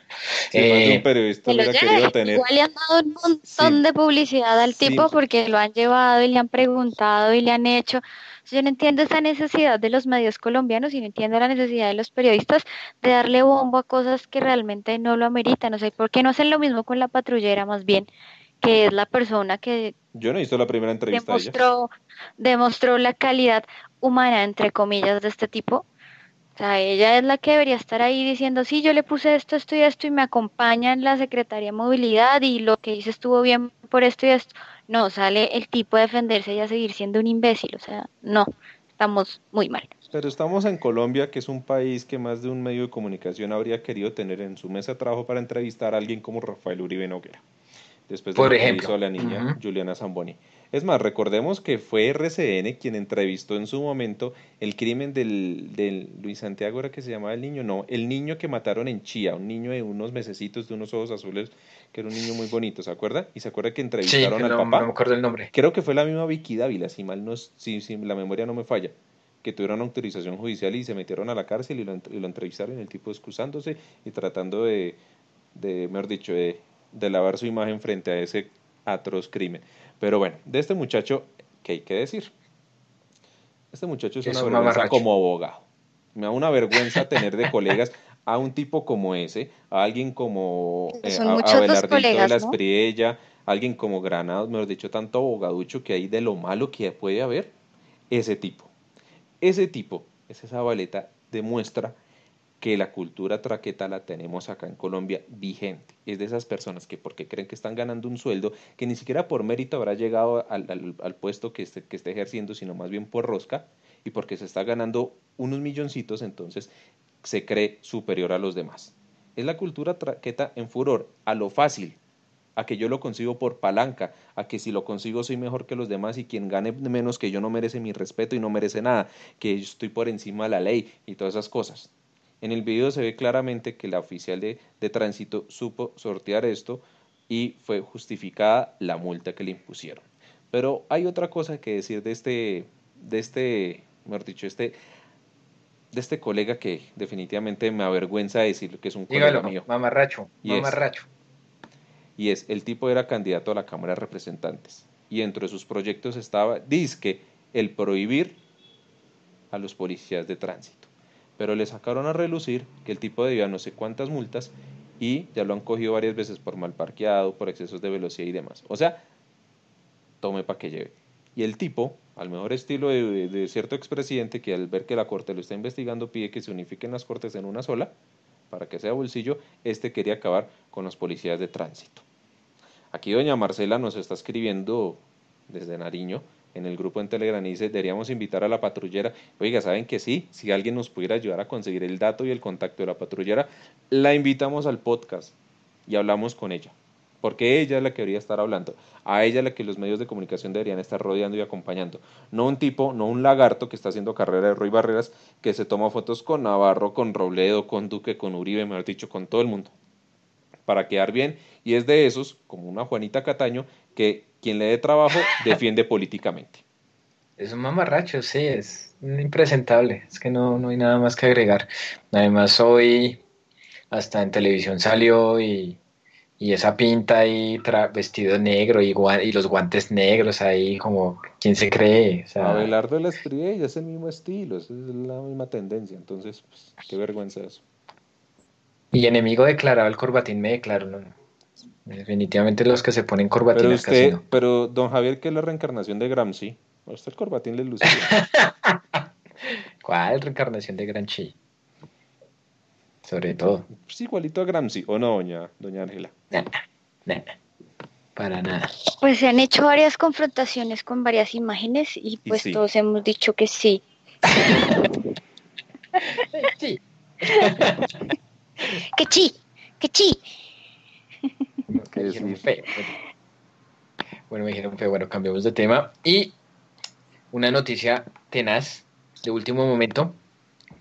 Eh, igual le han dado un montón de publicidad al tipo porque lo han llevado y le han preguntado y le han hecho. Yo no entiendo esa necesidad de los medios colombianos y no entiendo la necesidad de los periodistas de darle bombo a cosas que realmente no lo ameritan. No sé por qué no hacen lo mismo con la patrullera más bien, que es la persona que... Yo no hice la primera entrevista. Demostró, demostró la calidad humana, entre comillas, de este tipo. O sea, ella es la que debería estar ahí diciendo, sí, yo le puse esto, esto y esto y me acompaña en la Secretaría de Movilidad y lo que hice estuvo bien por esto y esto. No, sale el tipo a defenderse y a seguir siendo un imbécil. O sea, no, estamos muy mal. Pero estamos en Colombia, que es un país que más de un medio de comunicación habría querido tener en su mesa de trabajo para entrevistar a alguien como Rafael Uribe Noguera después de Por lo que ejemplo. hizo la niña Juliana Zamboni. Es más, recordemos que fue RCN quien entrevistó en su momento el crimen del, del, Luis Santiago, era que se llamaba el niño, no, el niño que mataron en Chía, un niño de unos mesecitos, de unos ojos azules, que era un niño muy bonito, ¿se acuerda? Y se acuerda que entrevistaron no, me acuerdo el nombre. Creo que fue la misma Vicky Dávila, si mal no, si, si la memoria no me falla que tuvieron autorización judicial y se metieron a la cárcel y lo, lo entrevistaron, el tipo excusándose y tratando de, de mejor dicho, de de lavar su imagen frente a ese atroz crimen. Pero bueno, de este muchacho, ¿qué hay que decir? Este muchacho es, una vergüenza como abogado. Me da una vergüenza tener de colegas a un tipo como ese, a alguien como eh, Abelardito de alguien como Granados, mejor dicho, tanto abogaducho que hay de lo malo que puede haber, ese tipo. Ese tipo, esa baleta, demuestra que la cultura traqueta la tenemos acá en Colombia vigente. Es de esas personas que porque creen que están ganando un sueldo que ni siquiera por mérito habrá llegado al, puesto que esté, que esté ejerciendo, sino más bien por rosca y porque se está ganando unos milloncitos, entonces se cree superior a los demás. Es la cultura traqueta en furor, a lo fácil, a que yo lo consigo por palanca, a que si lo consigo soy mejor que los demás y quien gane menos que yo no merece mi respeto y no merece nada, que yo estoy por encima de la ley y todas esas cosas. En el video se ve claramente que la oficial de, tránsito supo sortear esto y fue justificada la multa que le impusieron. Pero hay otra cosa que decir de este, de este, mejor dicho, este, de este colega que definitivamente me avergüenza decir que es un colega mío. Mamarracho, y mamarracho. y es, el tipo era candidato a la Cámara de Representantes y entre sus proyectos estaba, que, el prohibir a los policías de tránsito pero le sacaron a relucir que el tipo debía no sé cuántas multas y ya lo han cogido varias veces por mal parqueado, por excesos de velocidad y demás. O sea, tome para que lleve. Y el tipo, al mejor estilo de, de cierto expresidente que al ver que la corte lo está investigando pide que se unifiquen las cortes en una sola, para que sea bolsillo, este quería acabar con las policías de tránsito. Aquí doña Marcela nos está escribiendo desde Nariño en el grupo en Telegram y dice, deberíamos invitar a la patrullera. Oiga, ¿saben que sí? Si alguien nos pudiera ayudar a conseguir el dato y el contacto de la patrullera, la invitamos al podcast y hablamos con ella. Porque ella es la que debería estar hablando. A ella es la que los medios de comunicación deberían estar rodeando y acompañando. No un tipo, no un lagarto que está haciendo carrera de Roy Barreras, que se toma fotos con Navarro, con Robledo, con Duque, con Uribe, mejor dicho, con todo el mundo. Para quedar bien. Y es de esos, como una Juanita Cataño, quien le dé trabajo <laughs> defiende políticamente. Es un mamarracho, sí, es impresentable, es que no, no hay nada más que agregar. Además hoy hasta en televisión salió y, esa pinta ahí vestido negro y, y, los guantes negros ahí como quién se cree. O sea, Abelardo de la Estrella es el mismo estilo, es la misma tendencia, entonces pues, qué vergüenza eso. Y enemigo declarado el corbatín me declaró, ¿no? Definitivamente los que se ponen corbatín pero usted, Pero don Javier, qué es la reencarnación de Gramsci? ¿O el corbatín le lucía <laughs> ¿Cuál reencarnación de Gramsci? Sobre todo. Pues igualito a Gramsci, ¿o no, doña Ángela? Nada, para nada. Pues se han hecho varias confrontaciones con varias imágenes y pues todos hemos dicho que sí. <laughs> sí. <laughs> que sí, que sí. Bueno, me dijeron que bueno, cambiamos de tema. Y una noticia tenaz de último momento.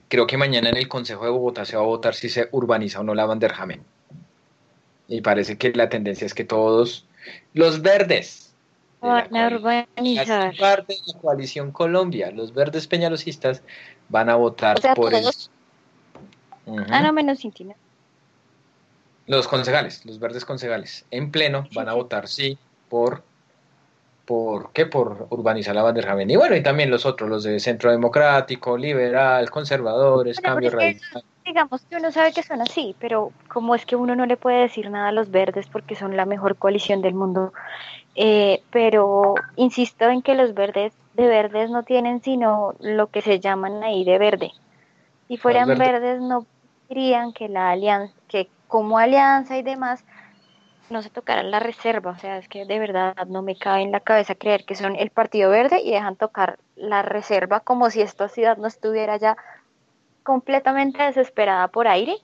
Creo que mañana en el Consejo de Bogotá se va a votar si se urbaniza o no la Banderjamen. Y parece que la tendencia es que todos los verdes van a urbanizar. Parte de la coalición Colombia, los verdes peñalosistas van a votar por Ah, no, menos íntimo los concejales, los verdes concejales, en pleno van a votar sí por, por ¿qué? Por urbanizar la bandera. Y bueno, y también los otros, los de Centro Democrático, Liberal, Conservadores, Cambio Radical. Digamos que uno sabe que son así, pero como es que uno no le puede decir nada a los verdes porque son la mejor coalición del mundo, eh, pero insisto en que los verdes de verdes no tienen sino lo que se llaman ahí de verde. Si fueran verdes no dirían que la alianza, que como alianza y demás, no se tocarán la reserva. O sea, es que de verdad no me cabe en la cabeza creer que son el Partido Verde y dejan tocar la reserva como si esta ciudad no estuviera ya completamente desesperada por aire.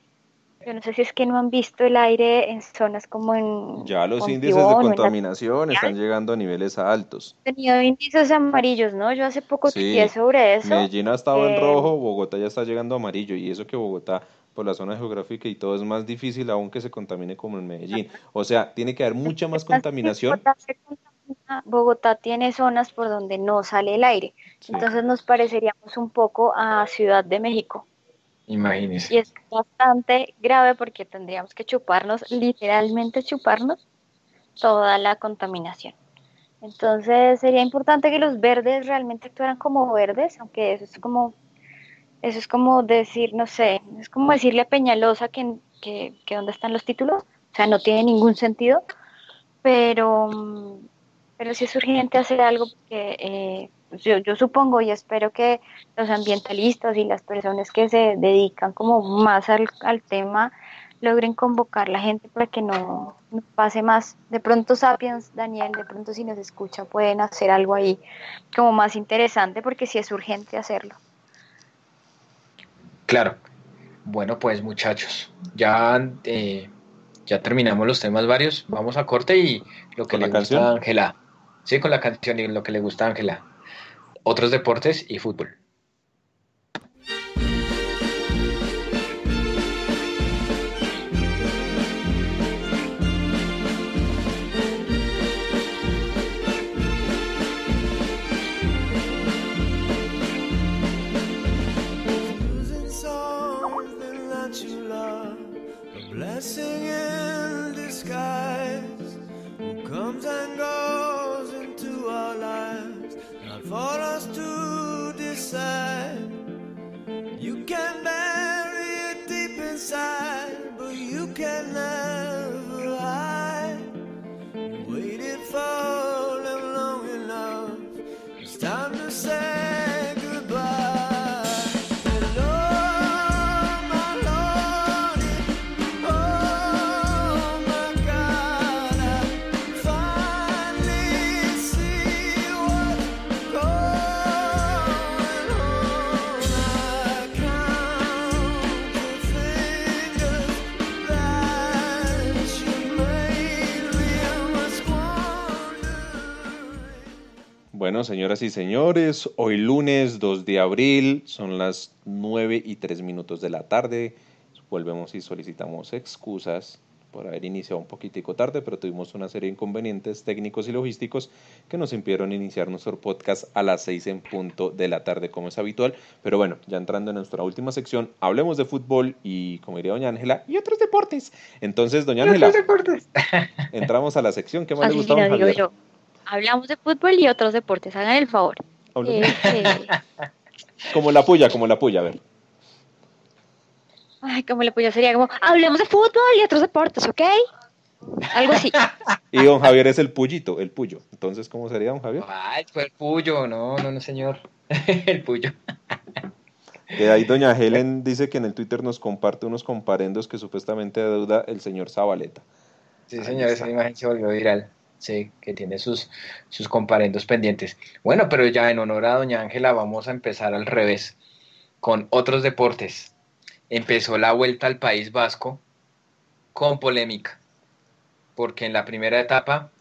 Yo no sé si es que no han visto el aire en zonas como en... Ya los índices de contaminación están llegando a niveles altos. Tenido índices amarillos, ¿no? Yo hace poco sí, sobre eso. Medellín ha estado en rojo, Bogotá ya está llegando a amarillo y eso que Bogotá por la zona geográfica y todo es más difícil aún que se contamine como en Medellín. O sea, tiene que haber mucha más contaminación. Bogotá tiene zonas por donde no sale el aire, entonces nos pareceríamos un poco a Ciudad de México. Imagínense. Y es bastante grave porque tendríamos que chuparnos, literalmente chuparnos, toda la contaminación. Entonces sería importante que los verdes realmente actuaran como verdes, aunque eso es como eso es como decir, no sé, es como decirle a Peñalosa que, que, dónde están los títulos. O sea, no tiene ningún sentido, pero, pero sí es urgente hacer algo porque eh, pues yo, yo supongo y espero que los ambientalistas y las personas que se dedican como más al, tema logren convocar a la gente para que no, no, pase más. De pronto Sapiens, Daniel, de pronto si nos escucha pueden hacer algo ahí como más interesante porque sí es urgente hacerlo. Claro. Bueno, pues muchachos, ya, eh, ya terminamos los temas varios. Vamos a corte y lo que le gusta a Ángela. Sí, con la canción y lo que le gusta a Ángela. Otros deportes y fútbol. Bueno, señoras y señores, hoy lunes 2 de abril, son las 9 y 3 minutos de la tarde. Volvemos y solicitamos excusas por haber iniciado un poquitico tarde, pero tuvimos una serie de inconvenientes técnicos y logísticos que nos impidieron iniciar nuestro podcast a las 6 en punto de la tarde, como es habitual. Pero bueno, ya entrando en nuestra última sección, hablemos de fútbol y, como diría Doña Ángela, y otros deportes. Entonces, Doña Ángela, entramos a la sección que más le gusta hablamos de fútbol y otros deportes, hagan el favor. Este, <laughs> como la puya, como la puya, a ver. Ay, como la puya sería como, hablemos de fútbol y otros deportes, ¿ok? Algo así. Y don Javier es el pullito, el puyo. Entonces, ¿cómo sería don Javier? Ay, fue el puyo, no, no, no, señor. <laughs> el puyo. ahí doña Helen dice que en el Twitter nos comparte unos comparendos que supuestamente deuda el señor Zabaleta. Sí, señor, esa imagen se volvió viral que tiene sus, sus comparendos pendientes. Bueno, pero ya en honor a Doña Ángela vamos a empezar al revés, con otros deportes. Empezó la vuelta al País Vasco con polémica, porque en la primera etapa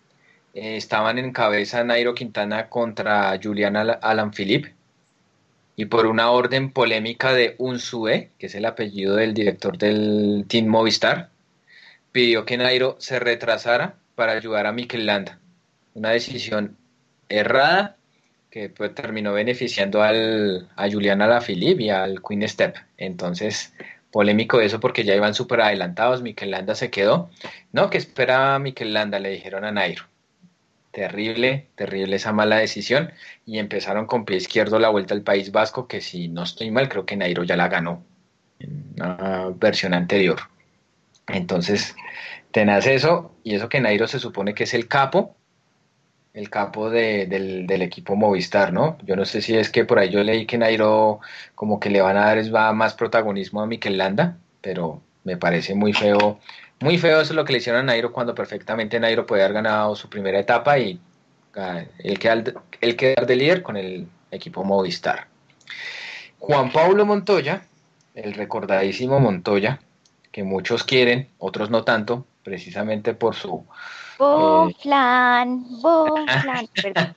eh, estaban en cabeza Nairo Quintana contra Julián Alan Philippe, y por una orden polémica de Unsue, que es el apellido del director del Team Movistar, pidió que Nairo se retrasara para ayudar a Mikel Landa. Una decisión errada que pues, terminó beneficiando al, a Juliana Lafilip y al Queen Step. Entonces, polémico eso porque ya iban súper adelantados, Mikel Landa se quedó. No, que esperaba Mikel Landa, le dijeron a Nairo. Terrible, terrible esa mala decisión. Y empezaron con pie izquierdo la vuelta al País Vasco, que si no estoy mal, creo que Nairo ya la ganó en una versión anterior. Entonces, tenaz eso, y eso que Nairo se supone que es el capo, el capo de, del, equipo Movistar, ¿no? Yo no sé si es que por ahí yo leí que Nairo como que le van a dar más protagonismo a Miquel Landa, pero me parece muy feo, muy feo eso es lo que le hicieron a Nairo cuando perfectamente Nairo puede haber ganado su primera etapa y el el quedar de líder con el equipo Movistar. Juan Pablo Montoya, el recordadísimo Montoya, que muchos quieren, otros no tanto, precisamente por su... Eh, Bonflan, Bonflan, <laughs> perdón, <laughs>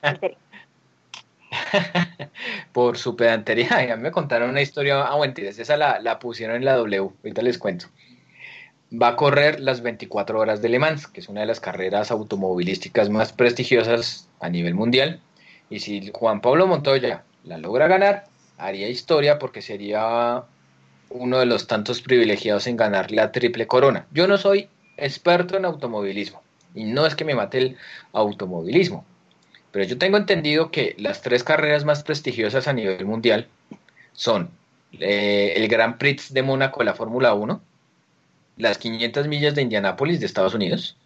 por su pedantería. <laughs> me contaron una historia, ah, esa la, la, pusieron en la W, ahorita les cuento. Va a correr las 24 horas de Le Mans, que es una de las carreras automovilísticas más prestigiosas a nivel mundial. Y si Juan Pablo Montoya la logra ganar, haría historia porque sería uno de los tantos privilegiados en ganar la triple corona. Yo no soy experto en automovilismo. Y no es que me mate el automovilismo, pero yo tengo entendido que las tres carreras más prestigiosas a nivel mundial son eh, el Grand Prix de Mónaco de la Fórmula 1, las 500 millas de Indianápolis de Estados Unidos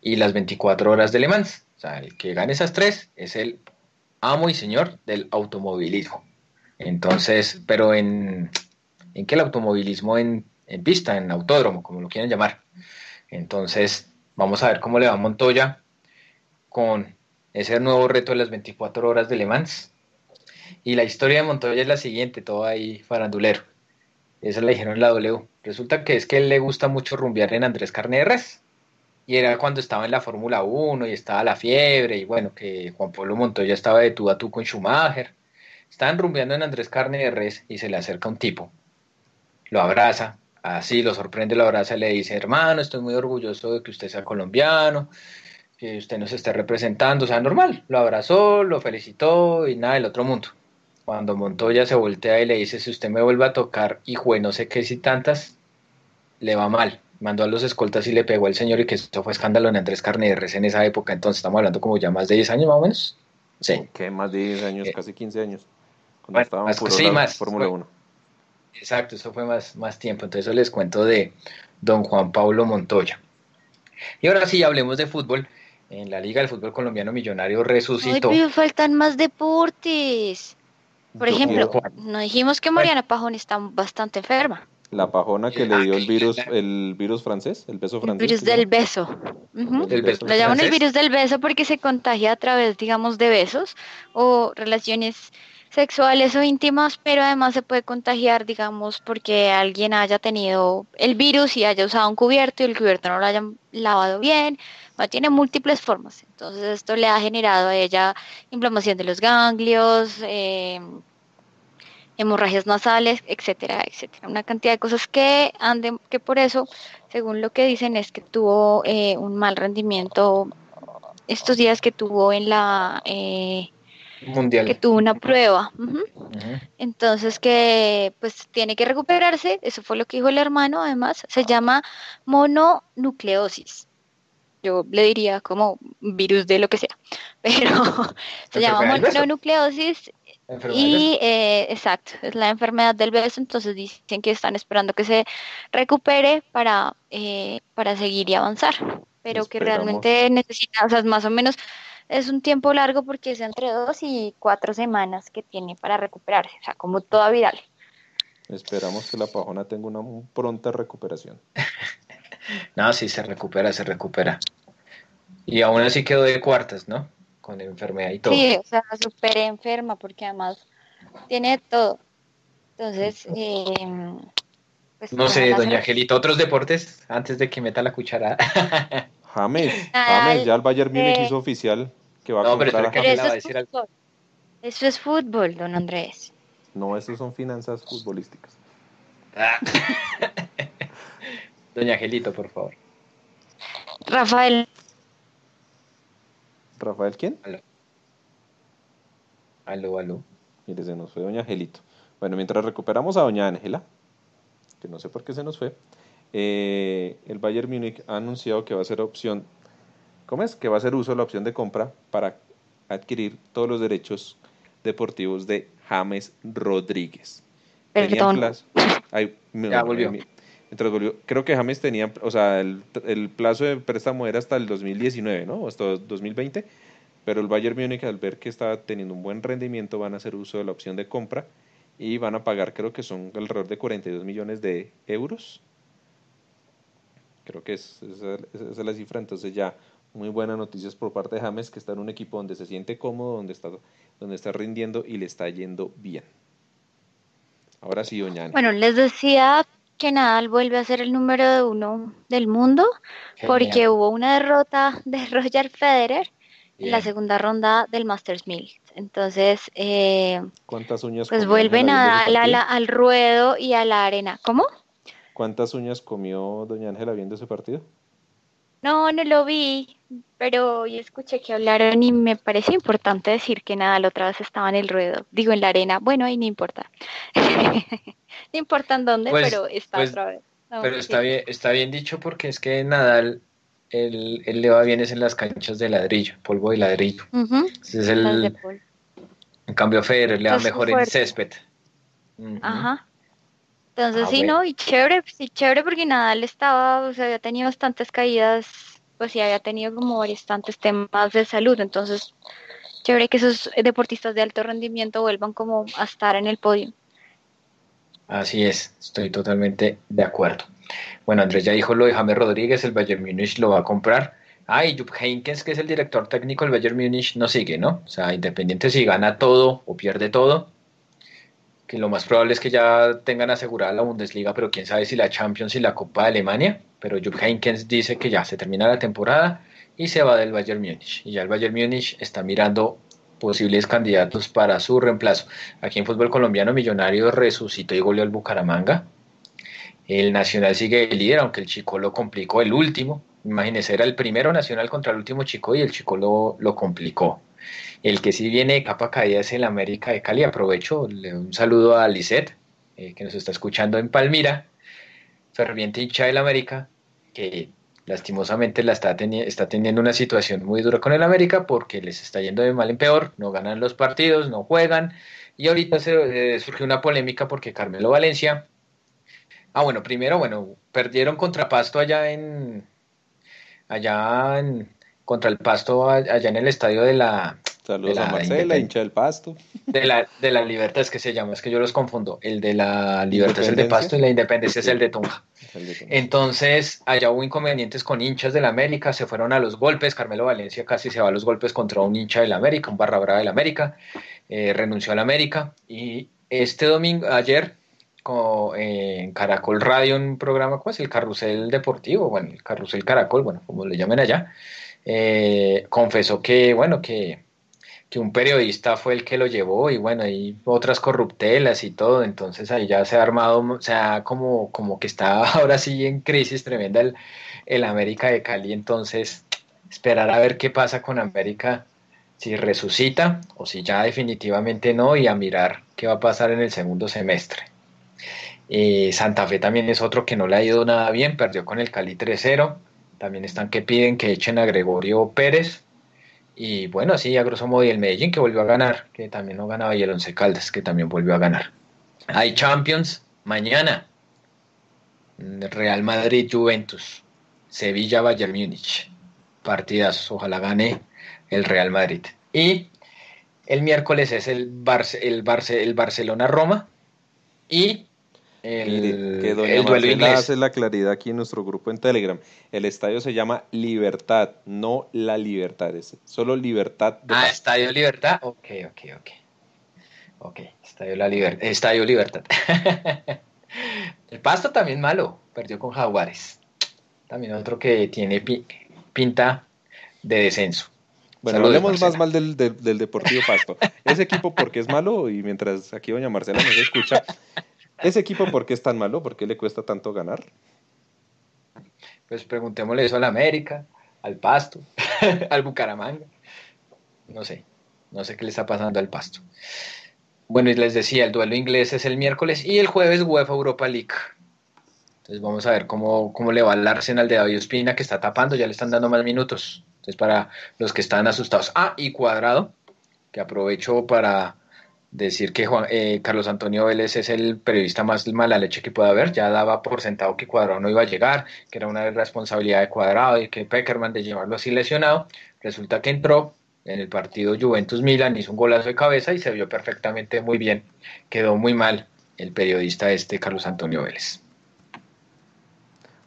y las 24 horas de Le Mans. O sea, el que gane esas tres es el amo y señor del automovilismo. Entonces, pero en, ¿en el automovilismo en, en pista, en autódromo, como lo quieran llamar. Entonces, vamos a ver cómo le va Montoya con ese nuevo reto de las 24 horas de Le Mans. Y la historia de Montoya es la siguiente, todo ahí farandulero. Esa le dijeron en la W. Resulta que es que él le gusta mucho rumbear en Andrés Carne de Res. Y era cuando estaba en la Fórmula 1 y estaba la fiebre. Y bueno, que Juan Pablo Montoya estaba de tú a tú con Schumacher. Estaban rumbeando en Andrés Carne de Res y se le acerca un tipo. Lo abraza así ah, lo sorprende, lo abraza, le dice, hermano, estoy muy orgulloso de que usted sea colombiano, que usted nos esté representando, o sea, normal, lo abrazó, lo felicitó y nada el otro mundo. Cuando Montoya se voltea y le dice, si usted me vuelve a tocar, hijo de no sé qué si tantas, le va mal. Mandó a los escoltas y le pegó al señor y que esto fue escándalo en Andrés Res en esa época, entonces estamos hablando como ya más de 10 años más o menos. Sí. que más de 10 años, eh, casi 15 años. Cuando estábamos en sí, Fórmula 1. Exacto, eso fue más, más tiempo. Entonces eso les cuento de don Juan Pablo Montoya. Y ahora sí, hablemos de fútbol. En la Liga del Fútbol Colombiano Millonario resucitó. Ay, faltan más deportes. Por ejemplo, nos dijimos que Mariana Pajón está bastante enferma. La pajona que le dio el virus, el virus francés, el beso francés. El virus del beso. La llaman el virus del beso porque se contagia a través, digamos, de besos o relaciones sexuales o íntimas, pero además se puede contagiar, digamos, porque alguien haya tenido el virus y haya usado un cubierto y el cubierto no lo hayan lavado bien. Va tiene múltiples formas. Entonces esto le ha generado a ella inflamación de los ganglios, em, hemorragias nasales, etcétera, etcétera. Una cantidad de cosas que, anden, que por eso, según lo que dicen, es que tuvo eh, un mal rendimiento estos días que tuvo en la... Eh, mundial. Que tuvo una prueba. Entonces que pues tiene que recuperarse, eso fue lo que dijo el hermano además, se llama mononucleosis. Yo le diría como virus de lo que sea, <laughs> pero <laughs> se llama mononucleosis y eh, exacto, es la enfermedad del beso, entonces dicen que están esperando que se recupere para, eh, para seguir y avanzar, pero que realmente necesita, o sea, más o menos es un tiempo largo porque es entre dos y cuatro semanas que tiene para recuperarse, o sea, como toda viral. Esperamos que la pajona tenga una pronta recuperación. <laughs> no, sí, se recupera, se recupera. Y aún así quedó de cuartas, ¿no? Con enfermedad y todo. Sí, o sea, súper enferma porque además tiene todo. Entonces, eh, pues, no sé, doña Angelita, ¿otros deportes antes de que meta la cucharada? <laughs> James, James, ya el Bayern eh, Múnich hizo oficial que va a comprar a James. Eso, es fútbol. don Andrés. No, eso son finanzas futbolísticas. Ah. <laughs> Doña Angelito, por favor. Rafael. ¿Rafael quién? Aló. Aló, aló. Mire, se nos fue Doña Angelito. Bueno, mientras recuperamos a Doña Ángela, que no sé por qué se nos fue. Eh, el Bayern Múnich ha anunciado que va a ser opción, ¿cómo es? Que va a ser uso la opción de compra para adquirir todos los derechos deportivos de James Rodríguez. Perdón. ya volvió. Creo que James tenía, o sea, el, plazo de préstamo era hasta el 2019, ¿no? Hasta 2020. Pero el Bayern Múnich, al ver que estaba teniendo un buen rendimiento, van a hacer uso de la opción de compra y van a pagar, creo que son alrededor de 42 millones de euros Creo que es, esa, es la cifra. Entonces ya muy buenas noticias por parte de James, que está en un equipo donde se siente cómodo, donde está, donde está rindiendo y le está yendo bien. Ahora sí, doña Bueno, les decía que Nadal vuelve a ser el número uno del mundo, porque hubo una derrota de <laughs> Roger Federer en la segunda ronda del Masters 1000. Entonces, eh, ¿cuántas uñas? Pues vuelven a, al ruedo y a la arena. ¿Cómo? ¿Cuántas uñas comió doña Ángela viendo ese partido? No, no lo vi, pero yo escuché que hablaron y me parece importante decir que Nadal otra vez estaba en el ruedo, digo en la arena, bueno, ahí no importa, <laughs> no importa en dónde, pues, pero está pues, otra vez. pero está bien, está bien dicho porque es que Nadal, él, le va bien es en las canchas de ladrillo, polvo y ladrillo. en cambio Federer le va mejor en césped. Ajá. Ah, entonces, sí, no, y chévere, sí, chévere porque Nadal estaba, o sea, había tenido bastantes caídas, pues sí, había tenido como bastantes temas de salud, entonces, chévere que esos deportistas de alto rendimiento vuelvan como a estar en el podio. Así es, estoy totalmente de acuerdo. Bueno, Andrés ya dijo lo de James Rodríguez, el Bayern Múnich lo va a comprar. Ah, y Jupp Heynckes, que es el director técnico del Bayern Múnich, no sigue, ¿no? O sea, Independiente si gana todo o pierde todo, lo más probable es que ya tengan asegurada la Bundesliga, pero quién sabe si la Champions y la Copa de Alemania. Pero Jupp Heynckes dice que ya se termina la temporada y se va del Bayern Múnich. Y ya el Bayern Múnich está mirando posibles candidatos para su reemplazo. Aquí en fútbol colombiano, Millonarios resucitó y goleó al Bucaramanga. El Nacional sigue el líder, aunque el Chico lo complicó el último. Imagínese, era el primero Nacional contra el último Chico y el Chico lo complicó. El que sí viene de capa caída es el América de Cali. Aprovecho, le un saludo a Lizeth, eh, que nos está escuchando en Palmira, ferviente hincha del América, que lastimosamente la está, teniendo una situación muy dura con el América porque les está yendo de mal en peor, no ganan los partidos, no juegan. Y ahorita se, eh, surgió una polémica porque Carmelo Valencia. Ah, bueno, primero, bueno, perdieron contra Pasto allá en. Allá en, contra el Pasto, allá en el estadio de la, Saludos a Marcela, hincha del pasto. De la, de libertad es que se llama, es que yo los confundo. El de la libertad es el de pasto y la independencia es el de Tunja. Entonces, allá hubo inconvenientes con hinchas del América, se fueron a los golpes. Carmelo Valencia casi se va a los golpes contra un hincha del América, un barra brava del América. Eh, renunció al América. Y este domingo, ayer, eh, en Caracol Radio, un programa, pues, El Carrusel Deportivo, bueno, el Carrusel Caracol, bueno, como le llamen allá, eh, confesó que, bueno, que que un periodista fue el que lo llevó y bueno, hay otras corruptelas y todo, entonces ahí ya se ha armado, o sea, como, como que está <laughs> ahora sí en crisis tremenda el, América de Cali, entonces esperar a ver qué pasa con América, si resucita o si ya definitivamente no y a mirar qué va a pasar en el segundo semestre. Eh, Santa Fe también es otro que no le ha ido nada bien, perdió con el Cali 3-0. También están que piden que echen a Gregorio Pérez, y bueno, sí, a grosso modo, y el Medellín que volvió a ganar, que también no ganaba, y el Once Caldas que también volvió a ganar. Hay Champions mañana. Real Madrid, Juventus, Sevilla, Bayern munich Partidas, ojalá gane el Real Madrid. Y el miércoles es el, Barce el, Barce el Barcelona-Roma. Y el, que doña Marcela hace la claridad aquí en nuestro grupo en Telegram. El estadio se llama Libertad, no La Libertad, solo Libertad. ah, Estadio Libertad, ok, ok, ok. Ok, Estadio, la estadio Libertad. <laughs> el Pasto también malo, perdió con Jaguares. También otro que tiene pinta de descenso. Bueno, hablemos más mal del, del, del, Deportivo Pasto. <laughs> Ese equipo porque es malo y mientras aquí doña Marcela nos escucha, ¿Ese equipo por qué es tan malo? ¿Por qué le cuesta tanto ganar? Pues preguntémosle eso al América, al Pasto, <laughs> al Bucaramanga. No sé, no sé qué le está pasando al Pasto. Bueno, y les decía, el duelo inglés es el miércoles y el jueves UEFA Europa League. Entonces vamos a ver cómo, le va al Arsenal de David Ospina, que está tapando, ya le están dando más minutos. Entonces para los que están asustados. Ah, y Cuadrado, que aprovecho para decir que eh, Carlos Antonio Vélez es el periodista más mala leche que pueda haber, ya daba por sentado que Cuadrado no iba a llegar, que era una responsabilidad de Cuadrado y que Peckerman de llevarlo así lesionado, resulta que entró en el partido Juventus-Milan, hizo un golazo de cabeza y se vio perfectamente muy bien, quedó muy mal el periodista este Carlos Antonio Vélez.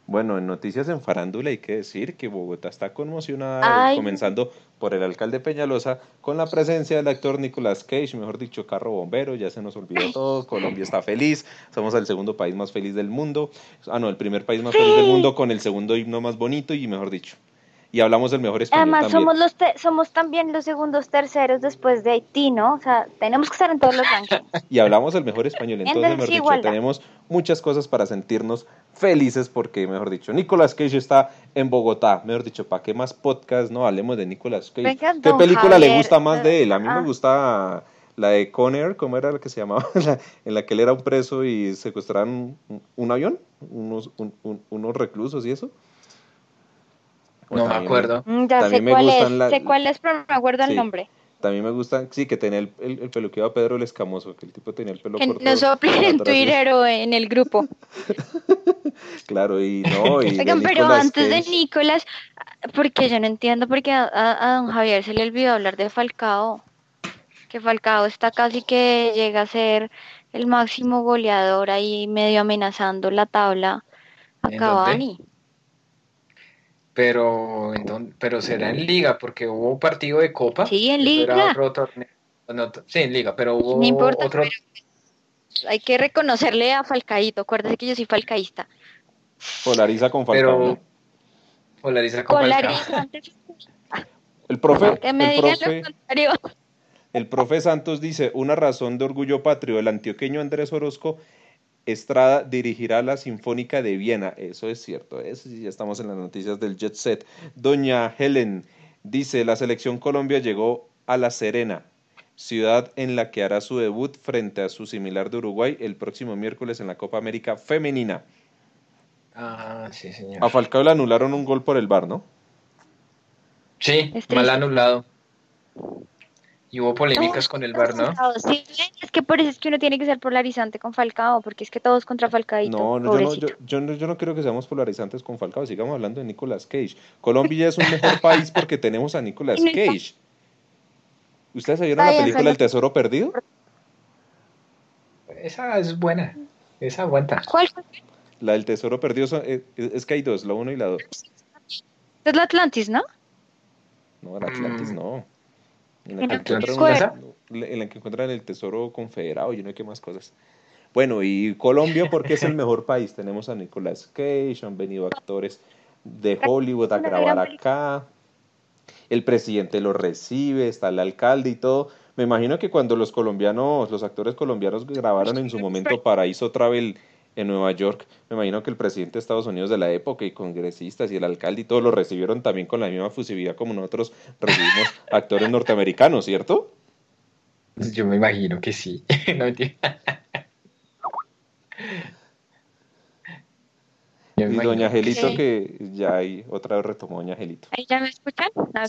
Bueno, en noticias en farándula hay que decir que Bogotá está conmocionada, eh, comenzando por el alcalde Peñalosa, con la presencia del actor Nicolas Cage, mejor dicho, carro bombero, ya se nos olvidó todo, Colombia está feliz, somos el segundo país más feliz del mundo, ah no, el primer país más feliz del mundo con el segundo himno más bonito y mejor dicho, y hablamos del mejor español. Además, somos, los somos también los segundos terceros después de Haití, ¿no? O sea, tenemos que estar en todos los rankings. <laughs> y hablamos del mejor español, entonces, mejor dicho, tenemos muchas cosas para sentirnos felices porque, mejor dicho, Nicolas Cage está en Bogotá. Mejor dicho, ¿para qué más podcast? No, hablemos de Nicolas Cage. ¿Qué película le gusta más de él? A mí me ah. gusta la de Connor ¿cómo era la que se llamaba? <laughs> en la que él era un preso y secuestraron un, avión, unos, unos reclusos y eso no me acuerdo. Mm, ya sé cuál, es, pero no me acuerdo el nombre. También me gusta, sí, que tenía el, el, a Pedro el Escamoso, que el tipo tenía el pelo soplen en Twitter o en el grupo. <laughs> claro, y no. pero antes de Nicolás, porque yo no entiendo porque a, a, don Javier se le olvidó hablar de Falcao. Que Falcao está casi que llega a ser el máximo goleador ahí medio amenazando la tabla a Cavani pero, pero será en liga, porque hubo un partido de copa. Sí, en liga. sí, en liga, pero hubo otro... hay que reconocerle a Falcaíto, acuérdese que yo soy falcaísta. Polariza con Falcao. polariza con polariza <laughs> El profe, el, el profe Santos dice, una razón de orgullo patrio, el antioqueño Andrés Orozco Estrada dirigirá la Sinfónica de Viena. Eso es cierto, eso sí, ya estamos en las noticias del jet set. Doña Helen dice, la selección Colombia llegó a La Serena, ciudad en la que hará su debut frente a su similar de Uruguay el próximo miércoles en la Copa América Femenina. Ah, sí, señor. A Falcao le anularon un gol por el bar, ¿no? Sí, mal anulado. Y hubo polémicas con el bar ¿no? es que por eso es que uno tiene que ser polarizante con Falcao, porque es que todos contra Falcao No, no, yo no, yo, no, creo que seamos polarizantes con Falcao, sigamos hablando de Nicolas Cage. Colombia es un mejor país porque tenemos a Nicolas <laughs> Cage. ¿Ustedes vieron la película El Tesoro Perdido? Esa es buena, esa aguanta. ¿Cuál? La del Tesoro Perdido eh, es, es, que hay dos, la uno y la dos. Es la Atlantis, ¿no? No, la Atlantis mm. no. En la, que, encuentran, en el tesoro confederado y no hay que más cosas. Bueno, y Colombia porque es el <laughs> mejor país. Tenemos a Nicolas Cage, han venido actores de Hollywood a grabar acá. El presidente lo recibe, está el alcalde y todo. Me imagino que cuando los colombianos, los actores colombianos grabaron en su momento Paraíso Travel en Nueva York, me imagino que el presidente de Estados Unidos de la época y congresistas y el alcalde y todos lo recibieron también con la misma fusividad como nosotros recibimos <laughs> actores norteamericanos, ¿cierto? Yo me imagino que sí. <laughs> y doña Angelito, que... ya hay otra vez retomó doña Angelito. ¿Ahí ya me escuchan? Ah,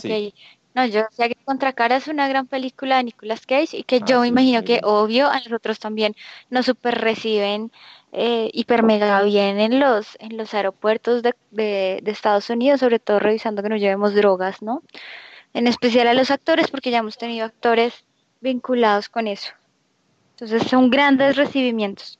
no, yo sé que Contracara es una gran película de Nicolas Cage y que ah, yo me imagino que, obvio, a nosotros también nos super reciben eh, hiper mega bien en los, en los aeropuertos de, de, Estados Unidos, sobre todo revisando que no llevemos drogas, ¿no? En especial a los actores, porque ya hemos tenido actores vinculados con eso. Entonces son grandes recibimientos.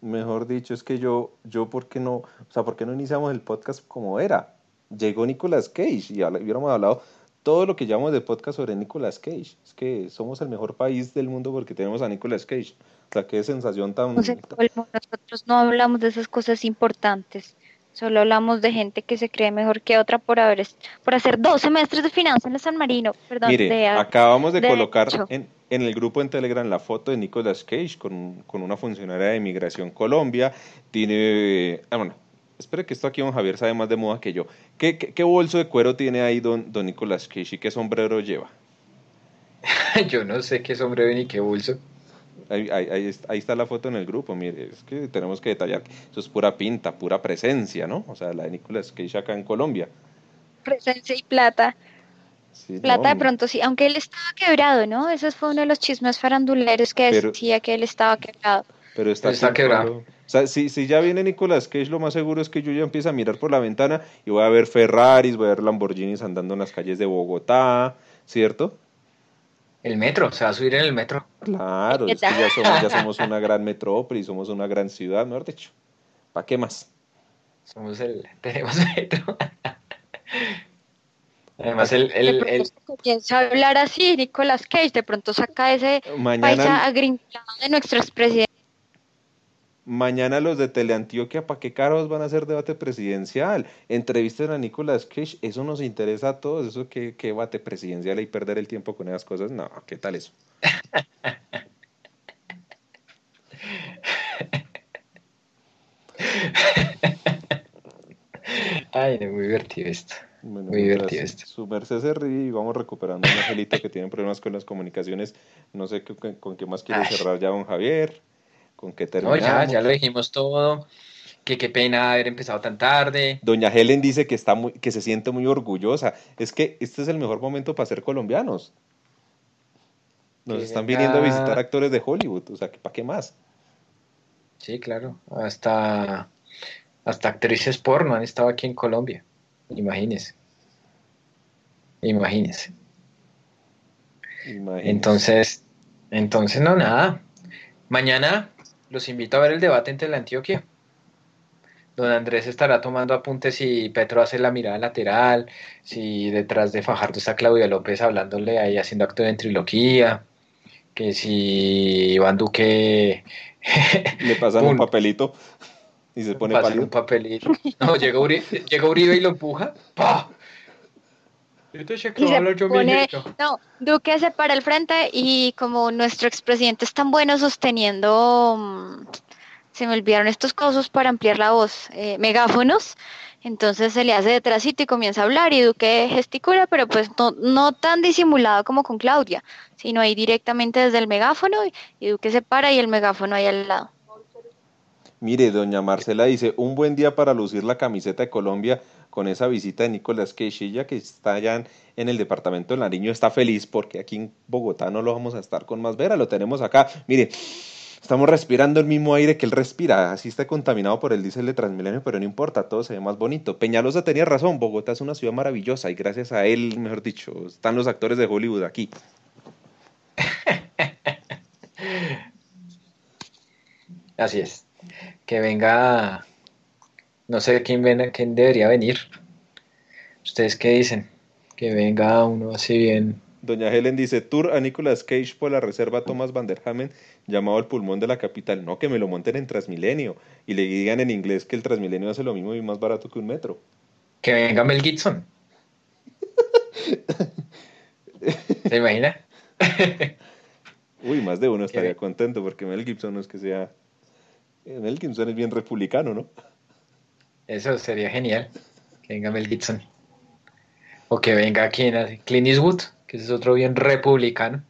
Mejor dicho, es que yo, yo, ¿por qué no? O sea, ¿por no iniciamos el podcast como era? Llegó Nicolas Cage y hubiéramos hablado todo lo que llamamos de podcast sobre Nicolas Cage. Es que somos el mejor país del mundo porque tenemos a Nicolas Cage. O sea, qué sensación tan... Nosotros no hablamos de esas cosas importantes. Solo hablamos de gente que se cree mejor que otra por haber por hacer dos semestres de finanzas en San Marino. Perdón, acabamos de, colocar en, el grupo en Telegram la foto de Nicolas Cage con, una funcionaria de Migración Colombia. Tiene, ah, bueno, Espera que esto aquí don Javier sabe más de moda que yo. ¿Qué, bolso de cuero tiene ahí don, Nicolás Nicolás y ¿Qué sombrero lleva? <laughs> yo no sé qué sombrero ni qué bolso. Ahí, está la foto en el grupo, mire, es que tenemos que detallar, eso es pura pinta, pura presencia, ¿no? O sea, la de Nicolás Cage acá en Colombia. Presencia y plata. plata de pronto sí, aunque él estaba quebrado, ¿no? Ese fue uno de los chismes faranduleros que decía que él estaba quebrado. Pero está, quebrado. O sea, si, si ya viene Nicolas Cage, lo más seguro es que yo ya empiezo a mirar por la ventana y voy a ver Ferraris, voy a ver Lamborghinis andando en las calles de Bogotá, ¿cierto? El metro, se va a subir en el metro. Claro, ya, somos, <laughs> una gran metrópoli, somos una gran ciudad, De hecho, ¿Para qué más? Somos el, <laughs> tenemos metro. Además, el, el, comienza a hablar así, Nicolás Cage, de pronto saca ese mañana... de nuestros presidentes. Mañana los de Teleantioquia, ¿para qué caros van a hacer debate presidencial? Entrevisten a Nicolás Kish? eso nos interesa a todos, eso que, debate presidencial y perder el tiempo con esas cosas, no, ¿qué tal eso? <laughs> Ay, muy divertido esto. muy divertido esto. Su merced se ríe y vamos recuperando a gelita que tiene problemas con las comunicaciones. No sé con, qué más quiero cerrar ya, don Javier con qué No, ya, ya lo dijimos todo. Que qué pena haber empezado tan tarde. Doña Helen dice que, está que se siente muy orgullosa. Es que este es el mejor momento para ser colombianos. Nos están viniendo a visitar actores de Hollywood, o sea, ¿para qué más? Sí, claro. Hasta, hasta actrices porno han estado aquí en Colombia. Imagínense. Imagínense. Imagínense. Entonces, entonces no, nada. Mañana los invito a ver el debate entre la Antioquia. Donde Andrés estará tomando apuntes si Petro hace la mirada lateral, si detrás de Fajardo está Claudia López hablándole ahí haciendo acto de triloquía que si Iván Duque <laughs> le pasan un, papelito y se pone pasan Un papelito. No, llega Uribe, llega Uribe y lo empuja. ¡Pah! no, Duque se para el frente y como nuestro expresidente es tan bueno sosteniendo, mm, se me olvidaron estos casos para ampliar la voz, eh, megáfonos, entonces se le hace detrásito y comienza a hablar y Duque gesticula, pero pues no, tan disimulado como con Claudia, sino ahí directamente desde el megáfono y, y Duque se para y el megáfono ahí al lado. Mire, doña Marcela dice, un buen día para lucir la camiseta de Colombia con esa visita de Nicolás ya que está allá en, el departamento de Nariño, está feliz porque aquí en Bogotá no lo vamos a estar con más vera, lo tenemos acá. Mire, estamos respirando el mismo aire que él respira, así está contaminado por el diésel de Transmilenio, pero no importa, todo se ve más bonito. Peñalosa tenía razón, Bogotá es una ciudad maravillosa y gracias a él, mejor dicho, están los actores de Hollywood aquí. <laughs> Así es. Que venga no sé quién, ven, quién debería venir. ¿Ustedes qué dicen? Que venga uno así bien. Doña Helen dice, tour a Nicolas Cage por la reserva Thomas Van llamado el pulmón de la capital. No, que me lo monten en Transmilenio y le digan en inglés que el Transmilenio hace lo mismo y más barato que un metro. Que venga Mel Gibson. ¿Se imagina? Uy, más de uno <laughs> estaría contento porque Mel Gibson no es que sea... Eh, Mel Gibson es bien republicano, ¿no? Eso sería genial. Que venga Mel Gibson. O que venga quien hace. Clint Eastwood, que es otro bien republicano.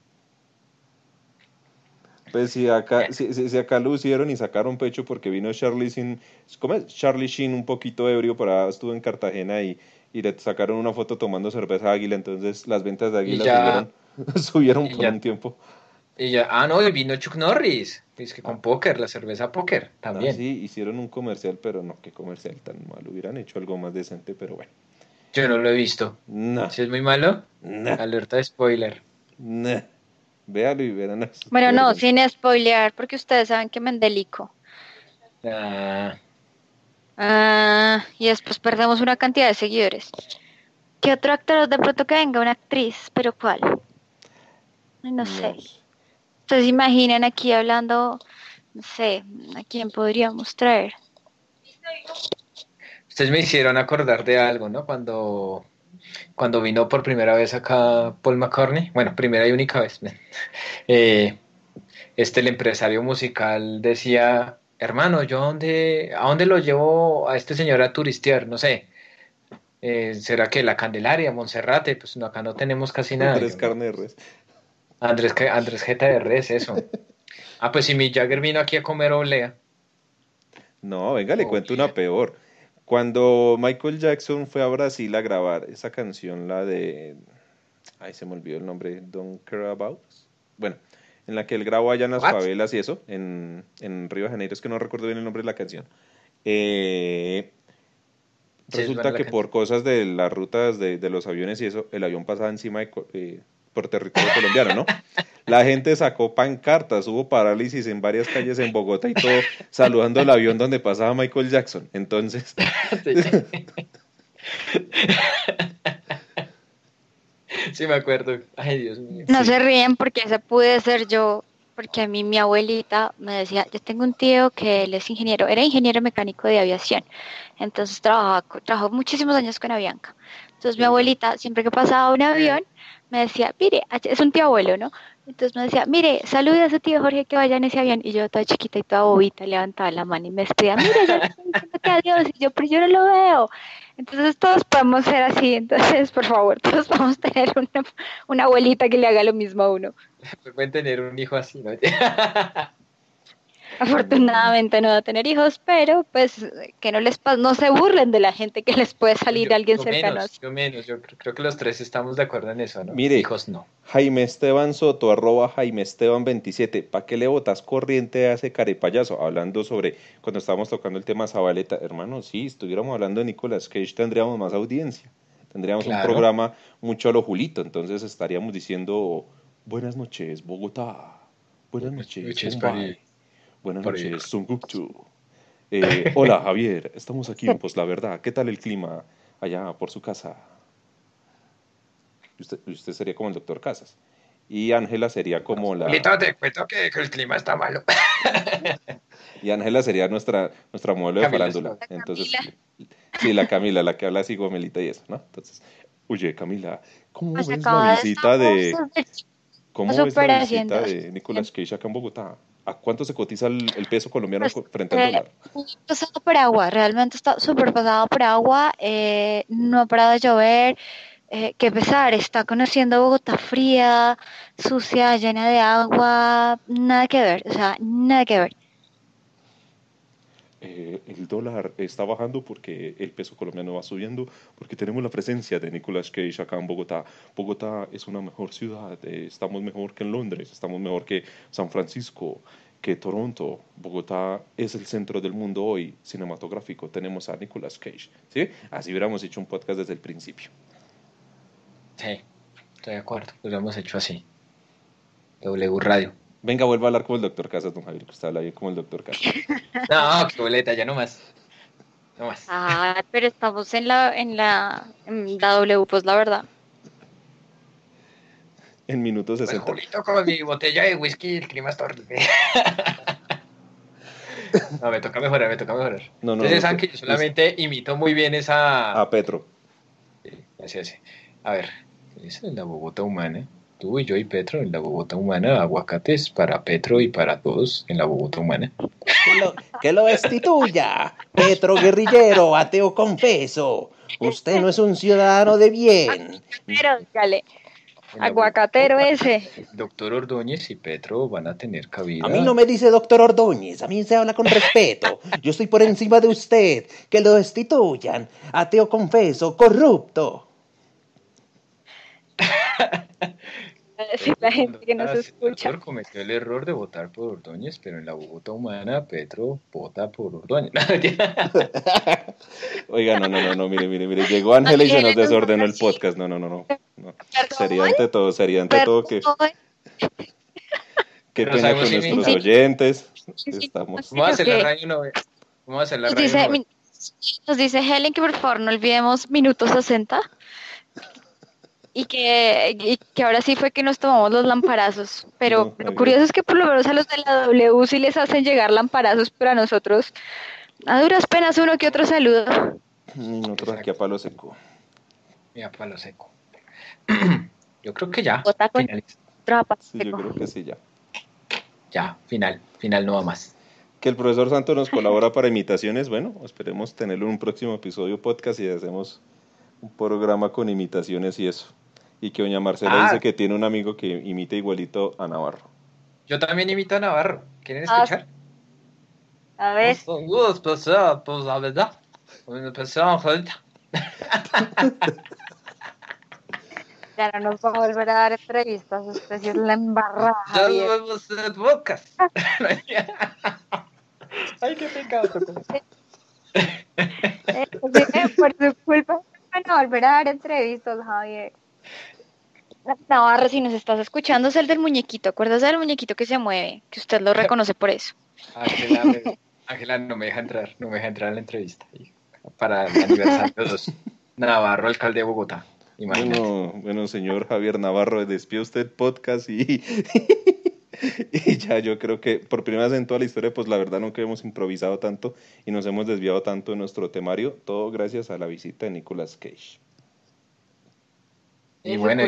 Pues si acá, si, si, acá y sacaron pecho porque vino Charlie Sheen, ¿cómo es? Charlie Sheen un poquito ebrio para estuvo en Cartagena y, le sacaron una foto tomando cerveza a Águila, entonces las ventas de Águila subieron, <laughs> por un tiempo ah, no, y vino Chuck Norris. Es que con ah. póker, la cerveza póker también. Ah, sí, hicieron un comercial, pero no, qué comercial tan malo. Hubieran hecho algo más decente, pero bueno. Yo no lo he visto. No. Si es muy malo, no. alerta de spoiler. No. Véalo y verán. Bueno, no, sin spoilear, porque ustedes saben que Mendelico. Ah. Ah, y después perdemos una cantidad de seguidores. ¿Qué otro actor de pronto que venga? Una actriz, pero ¿cuál? No sé. Ustedes imaginen aquí hablando, no sé, ¿a quién podríamos traer? Ustedes me hicieron acordar de algo, ¿no? Cuando, cuando vino por primera vez acá Paul McCartney, bueno, primera y única vez, <laughs> eh, este, el empresario musical decía, hermano, ¿yo dónde, a dónde lo llevo a este señor a Turistier? No sé, eh, ¿Será que la Candelaria, Monserrate? Pues no, acá no tenemos casi nada. Tres carnes. Andrés, Andrés GTR es eso. <laughs> Ah, pues si mi Jagger vino aquí a comer olea. No, venga, le oh, cuento una peor. Cuando Michael Jackson fue a Brasil a grabar esa canción, la de. Ay, se me olvidó el nombre. Don't Care About. Bueno, en la que él grabó allá en las favelas y eso, en, Río de Janeiro, es que no recuerdo bien el nombre de la canción. Eh, resulta que por cosas de las rutas de, de, los aviones y eso, el avión pasaba encima de, eh, por territorio colombiano, ¿no? La gente sacó pancartas, hubo parálisis en varias calles en Bogotá y todo, saludando el avión donde pasaba Michael Jackson. Entonces. Sí, me acuerdo. Ay, Dios mío. No se ríen porque ese pude ser yo porque a mí mi abuelita me decía, yo tengo un tío que él es ingeniero, era ingeniero mecánico de aviación, entonces trabajaba, trabajó muchísimos años con Avianca, entonces mi abuelita, siempre que pasaba un avión, me decía, mire, ah, es un tío abuelo, ¿no? Entonces me decía, mire, saluda a ese tío Jorge que vaya en ese avión. Y yo toda chiquita y toda bobita levantaba la mano y me decía, mire, yo que adiós. Y yo, pero yo no lo veo. Entonces todos podemos ser así. Entonces, por favor, <laughs> todos podemos tener una, abuelita que le haga lo mismo a uno. <laughs> Pues pueden tener un hijo así, ¿no? <laughs> Afortunadamente no va a tener hijos, pero pues que no les no se burlen de la gente que les puede salir alguien cercano. Menos, yo menos, yo creo que los tres estamos de acuerdo en eso, ¿no? Mire, hijos no. Jaime Esteban Soto, arroba Jaime Esteban 27, ¿para qué le botas corriente a ese carepayaso? Hablando sobre, cuando estábamos tocando el tema Zabaleta, hermano, si estuviéramos hablando de Nicolás Cage tendríamos más audiencia, tendríamos un programa mucho a lo Julito, entonces estaríamos diciendo, buenas noches Bogotá, buenas noches, buenas noches Buenas noches, Sungukchu. Eh, hola, <laughs> Javier. Estamos aquí Pues la Verdad. ¿Qué tal el clima allá por su casa? Usted, sería como el doctor Casas. Y Ángela sería como pues, la. Ahorita te cuento que, el clima está malo. <laughs> y Ángela sería nuestra, nuestra modelo de farándula. sí, la Camila, la que habla así, gomelita y eso, ¿no? Entonces, oye, Camila, ¿cómo pues ves la visita de. ¿Cómo ves la visita de Nicolás Keisha acá en Bogotá? ¿A cuánto se cotiza el, peso colombiano pues, frente al eh, dólar? Pasado por agua, realmente está súper pasado por agua, eh, no ha parado de llover, eh, qué pesar, está conociendo Bogotá fría, sucia, llena de agua, nada que ver, o sea, nada que ver. Eh, el dólar está bajando porque el peso colombiano va subiendo, porque tenemos la presencia de Nicolas Cage acá en Bogotá. Bogotá es una mejor ciudad, eh, estamos mejor que en Londres, estamos mejor que San Francisco, que Toronto. Bogotá es el centro del mundo hoy cinematográfico, tenemos a Nicolas Cage. ¿sí? Así hubiéramos hecho un podcast desde el principio. Sí, estoy de acuerdo, lo hemos hecho así. W Radio. Venga, vuelva a hablar como el doctor Casas, don Javier, que usted como el doctor Casas. <laughs> no, qué boleta, ya no más. No más. Ah, pero estamos en la, en la, en la W, pues la verdad. En minutos 60. Pues Julito, como mi botella de whisky, el clima está horrible. <laughs> no, me toca mejorar, me toca mejorar. No, no, Ustedes saben que yo solamente imito muy bien esa... A Petro. Sí, así, así. A ver, esa es la Bogotá humana tú y yo y Petro en la Bogotá humana, aguacates para Petro y para todos en la Bogotá humana. Que lo, destituya, Petro guerrillero, ateo confeso. Usted no es un ciudadano de bien. Pero, dale. Aguacatero ese. Doctor Ordóñez y Petro van a tener cabida. A mí no me dice doctor Ordóñez, a mí se habla con respeto. Yo estoy por encima de usted. Que lo destituyan. Ateo confeso, corrupto. <laughs> Pues, la gente que nos escucha. El cometió el error de votar por Ordóñez, pero en la Bogotá humana Petro vota por Ordóñez. <laughs> Oiga, no, no, no, no, mire, mire, mire, llegó Ángela y se nos desordenó el podcast. No, no, no, no. Sería ante todo, sería ante todo que... Qué pena con nuestros oyentes. Estamos... Vamos a hacer la radio una vez. Nos dice Helen que por favor no olvidemos minuto 60. Y que, ahora sí fue que nos tomamos los lamparazos. Pero lo curioso es que por lo menos a los de la W sí les hacen llegar lamparazos, pero a nosotros a duras penas uno que otro saludo. Nosotros aquí a palo seco. Y a palo seco. <clears throat> yo creo que ya. Sí, yo creo que sí, ya. Ya, final, final no va más. Que el profesor santo nos colabora para imitaciones, bueno, esperemos tenerlo en un próximo episodio podcast y hacemos un programa con imitaciones y eso y que doña Marcela ah. dice que tiene un amigo que imita igualito a Navarro. Yo también imito a Navarro. ¿Quieren ah, escuchar? A ver. Pues, pues, pues, pues, ah, pues la verdad. Empezamos pues, a <laughs> Ya no nos va a volver a dar entrevistas, usted es la embarrada. <laughs> Ya lo vemos en bocas. <laughs> Ay, qué pecado. Eh, eh, por su culpa, no volver a dar entrevistas, Javier. Navarro, si nos estás escuchando, es el del muñequito. ¿Acuerdas del muñequito que se mueve? Que usted lo reconoce por eso. Ángela, no me deja entrar, no me deja entrar a la entrevista. Para el aniversario de Navarro, alcalde de Bogotá. Bueno, señor Javier Navarro, despide usted podcast <laughs> y, ya yo creo que por primera vez en toda la historia, pues la verdad no que hemos improvisado tanto y nos hemos desviado tanto de nuestro temario, todo gracias a la visita de Nicolas Cage. Y bueno,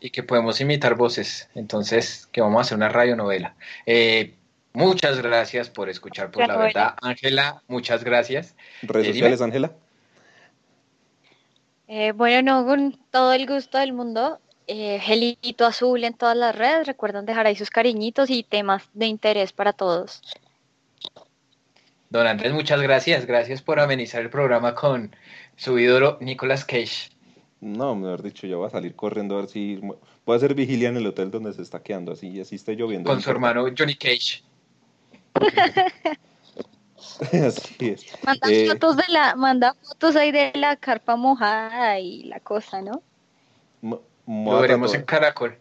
y que, podemos imitar voces. Entonces, que vamos a hacer una radionovela. Eh, muchas gracias por escuchar, por la, verdad. Ángela, muchas gracias. ¿Redes eh, sociales, Ángela? Eh, bueno, no, con todo el gusto del mundo. gelito azul en todas las redes. Recuerden dejar ahí sus cariñitos y temas de interés para todos. Don Andrés, muchas gracias. Gracias por amenizar el programa con su ídolo Nicolas Cage. No, mejor dicho, yo voy a salir corriendo a ver si. Voy a hacer vigilia en el hotel donde se está quedando, así, así está lloviendo. Con su hermano Johnny Cage. <laughs> así es. Manda, eh, fotos de la, manda fotos ahí de la carpa mojada y la cosa, ¿no? Lo veremos en Caracol.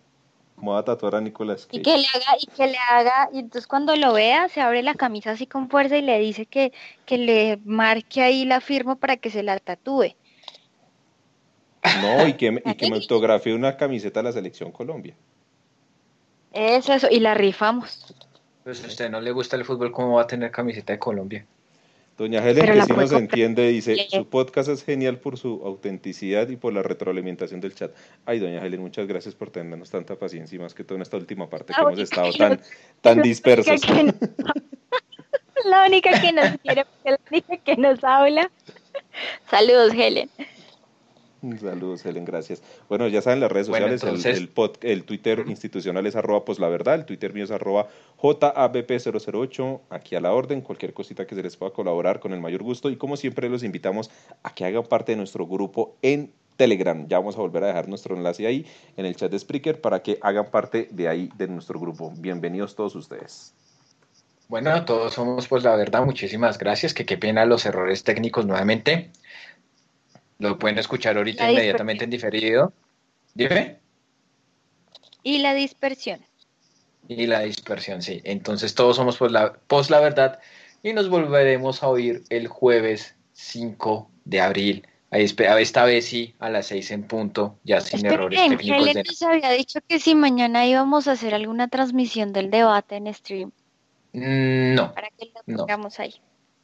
Moda a tatuar a Nicolás Y que le haga, y que le haga, y entonces cuando lo vea, se abre la camisa así con fuerza y le dice que, que le marque ahí la firma para que se la tatúe. No, y que, me autografié una camiseta de la Selección Colombia. Es eso, y la rifamos. Pues a usted no le gusta el fútbol, ¿cómo va a tener camiseta de Colombia? Doña Helen, que sí nos entiende, dice, su podcast es genial por su autenticidad y por la retroalimentación del chat. Ay, doña Helen, muchas gracias por tenernos tanta paciencia y más que todo en esta última parte que hemos estado tan, tan dispersos. <laughs> la única que nos quiere, la única que nos habla. Saludos, Helen. <laughs> Saludos, Helen, gracias. Bueno, ya saben las redes sociales, el, Twitter institucional es arroba pues la verdad, el Twitter mío es arroba JABP008, aquí a la orden, cualquier cosita que se les pueda colaborar con el mayor gusto y como siempre los invitamos a que hagan parte de nuestro grupo en Telegram. Ya vamos a volver a dejar nuestro enlace ahí en el chat de Spreaker para que hagan parte de ahí de nuestro grupo. Bienvenidos todos ustedes. Bueno, todos somos pues la verdad, muchísimas gracias, que qué pena los errores técnicos nuevamente. Lo pueden escuchar ahorita inmediatamente en diferido. ¿Dime? Y la dispersión. Y la dispersión, sí. Entonces todos somos post pues, pues, la, verdad y nos volveremos a oír el jueves 5 de abril. Esta vez sí, a las 6 en punto, ya sin errores técnicos. había dicho que si mañana íbamos a hacer alguna transmisión del debate en stream. Mm, no. Para que lo pongamos ahí.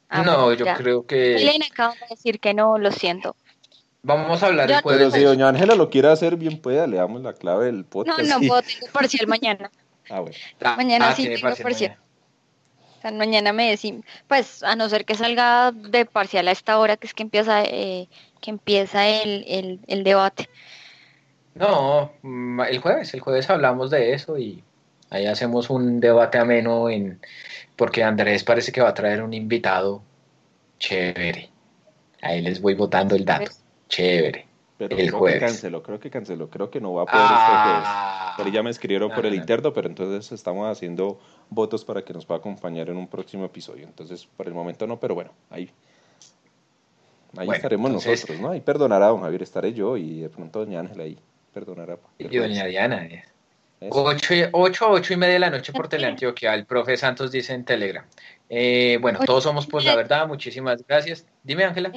Ah, no, yo creo que. Elena acaba de decir que no, lo siento. Vamos a hablar el Pero si doña Ángela lo quiere hacer bien, pueda, le damos la clave del podcast. No, no puedo, tengo parcial mañana. <laughs> ah, bueno. Ah, mañana ah, sí tengo parcial. Mañana. me decimos, pues a no ser que salga de parcial a esta hora, que es que empieza, eh, que empieza el, debate. No, mm, el jueves, el jueves hablamos de eso y ahí hacemos un debate ameno en porque Andrés parece que va a traer un invitado chévere. Ahí les voy botando el dato. Pues, chévere. Pero el creo jueves. que canceló, creo que canceló, creo que no va a poder este ah. Pero ya me escribieron por el interno, pero entonces estamos haciendo votos para que nos pueda acompañar en un próximo episodio. Entonces, por el momento no, pero bueno, ahí, ahí estaremos nosotros, ¿no? Ahí perdonará don Javier, estaré yo y de pronto doña Ángela ahí perdonará. Y doña Diana. 8, eh. ocho a ocho y media de la noche por Teleantioquia, el profe Santos dice en Telegram. Eh, bueno, todos somos pues la verdad, muchísimas gracias. Dime Ángela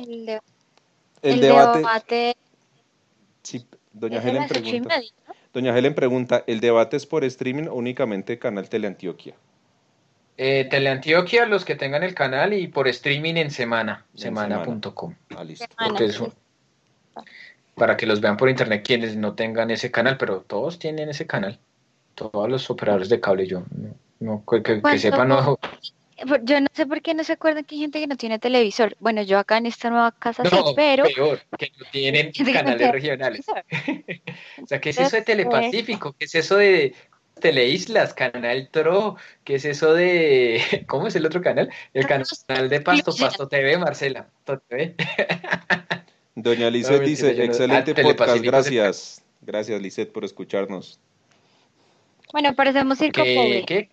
el, debate... Sí, doña Helen pregunta. Doña Helen pregunta, ¿el debate es por streaming o únicamente canal Teleantioquia? Eh, Teleantioquia, los que tengan el canal y por streaming en semana, semana.com. Ah, para que los vean por internet quienes no tengan ese canal, pero todos tienen ese canal. Todos los operadores de cable, yo que, que, pues, sepan, no. Yo no sé por qué no se acuerdan que hay gente que no tiene televisor. Bueno, yo acá en esta nueva casa sí, pero. Peor, que no tienen <laughs> canales regionales. <laughs> o sea, ¿qué es eso de pues, Telepacífico? ¿Qué es eso de Teleislas, Canal Tro? ¿Qué es eso de. <laughs> ¿Cómo es el otro canal? El canal de Pasto, Pasto TV, Marcela. TV. Doña Lizette dice: ah, excelente podcast, gracias. Gracias, Lizeth, por escucharnos. Bueno, parecemos ir ¿Qué, ¿Qué?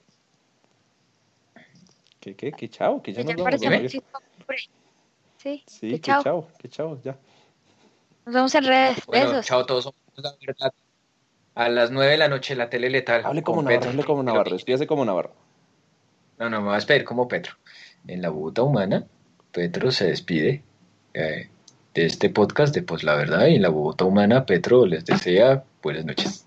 Que, que, que chao, que ya, nos vamos. sí, chao. que chao, ya. Nos vemos en redes. Bueno, Besos. Chao a todos. A las 9 de la noche la tele letal. Hable como Navarro, Petro. como Navarro, despídase como Navarro. No, no, me voy a despedir como Petro. En la Bogotá humana, Petro se despide eh, de este podcast de Pues la Verdad y en la Bogotá Humana, Petro les desea buenas noches.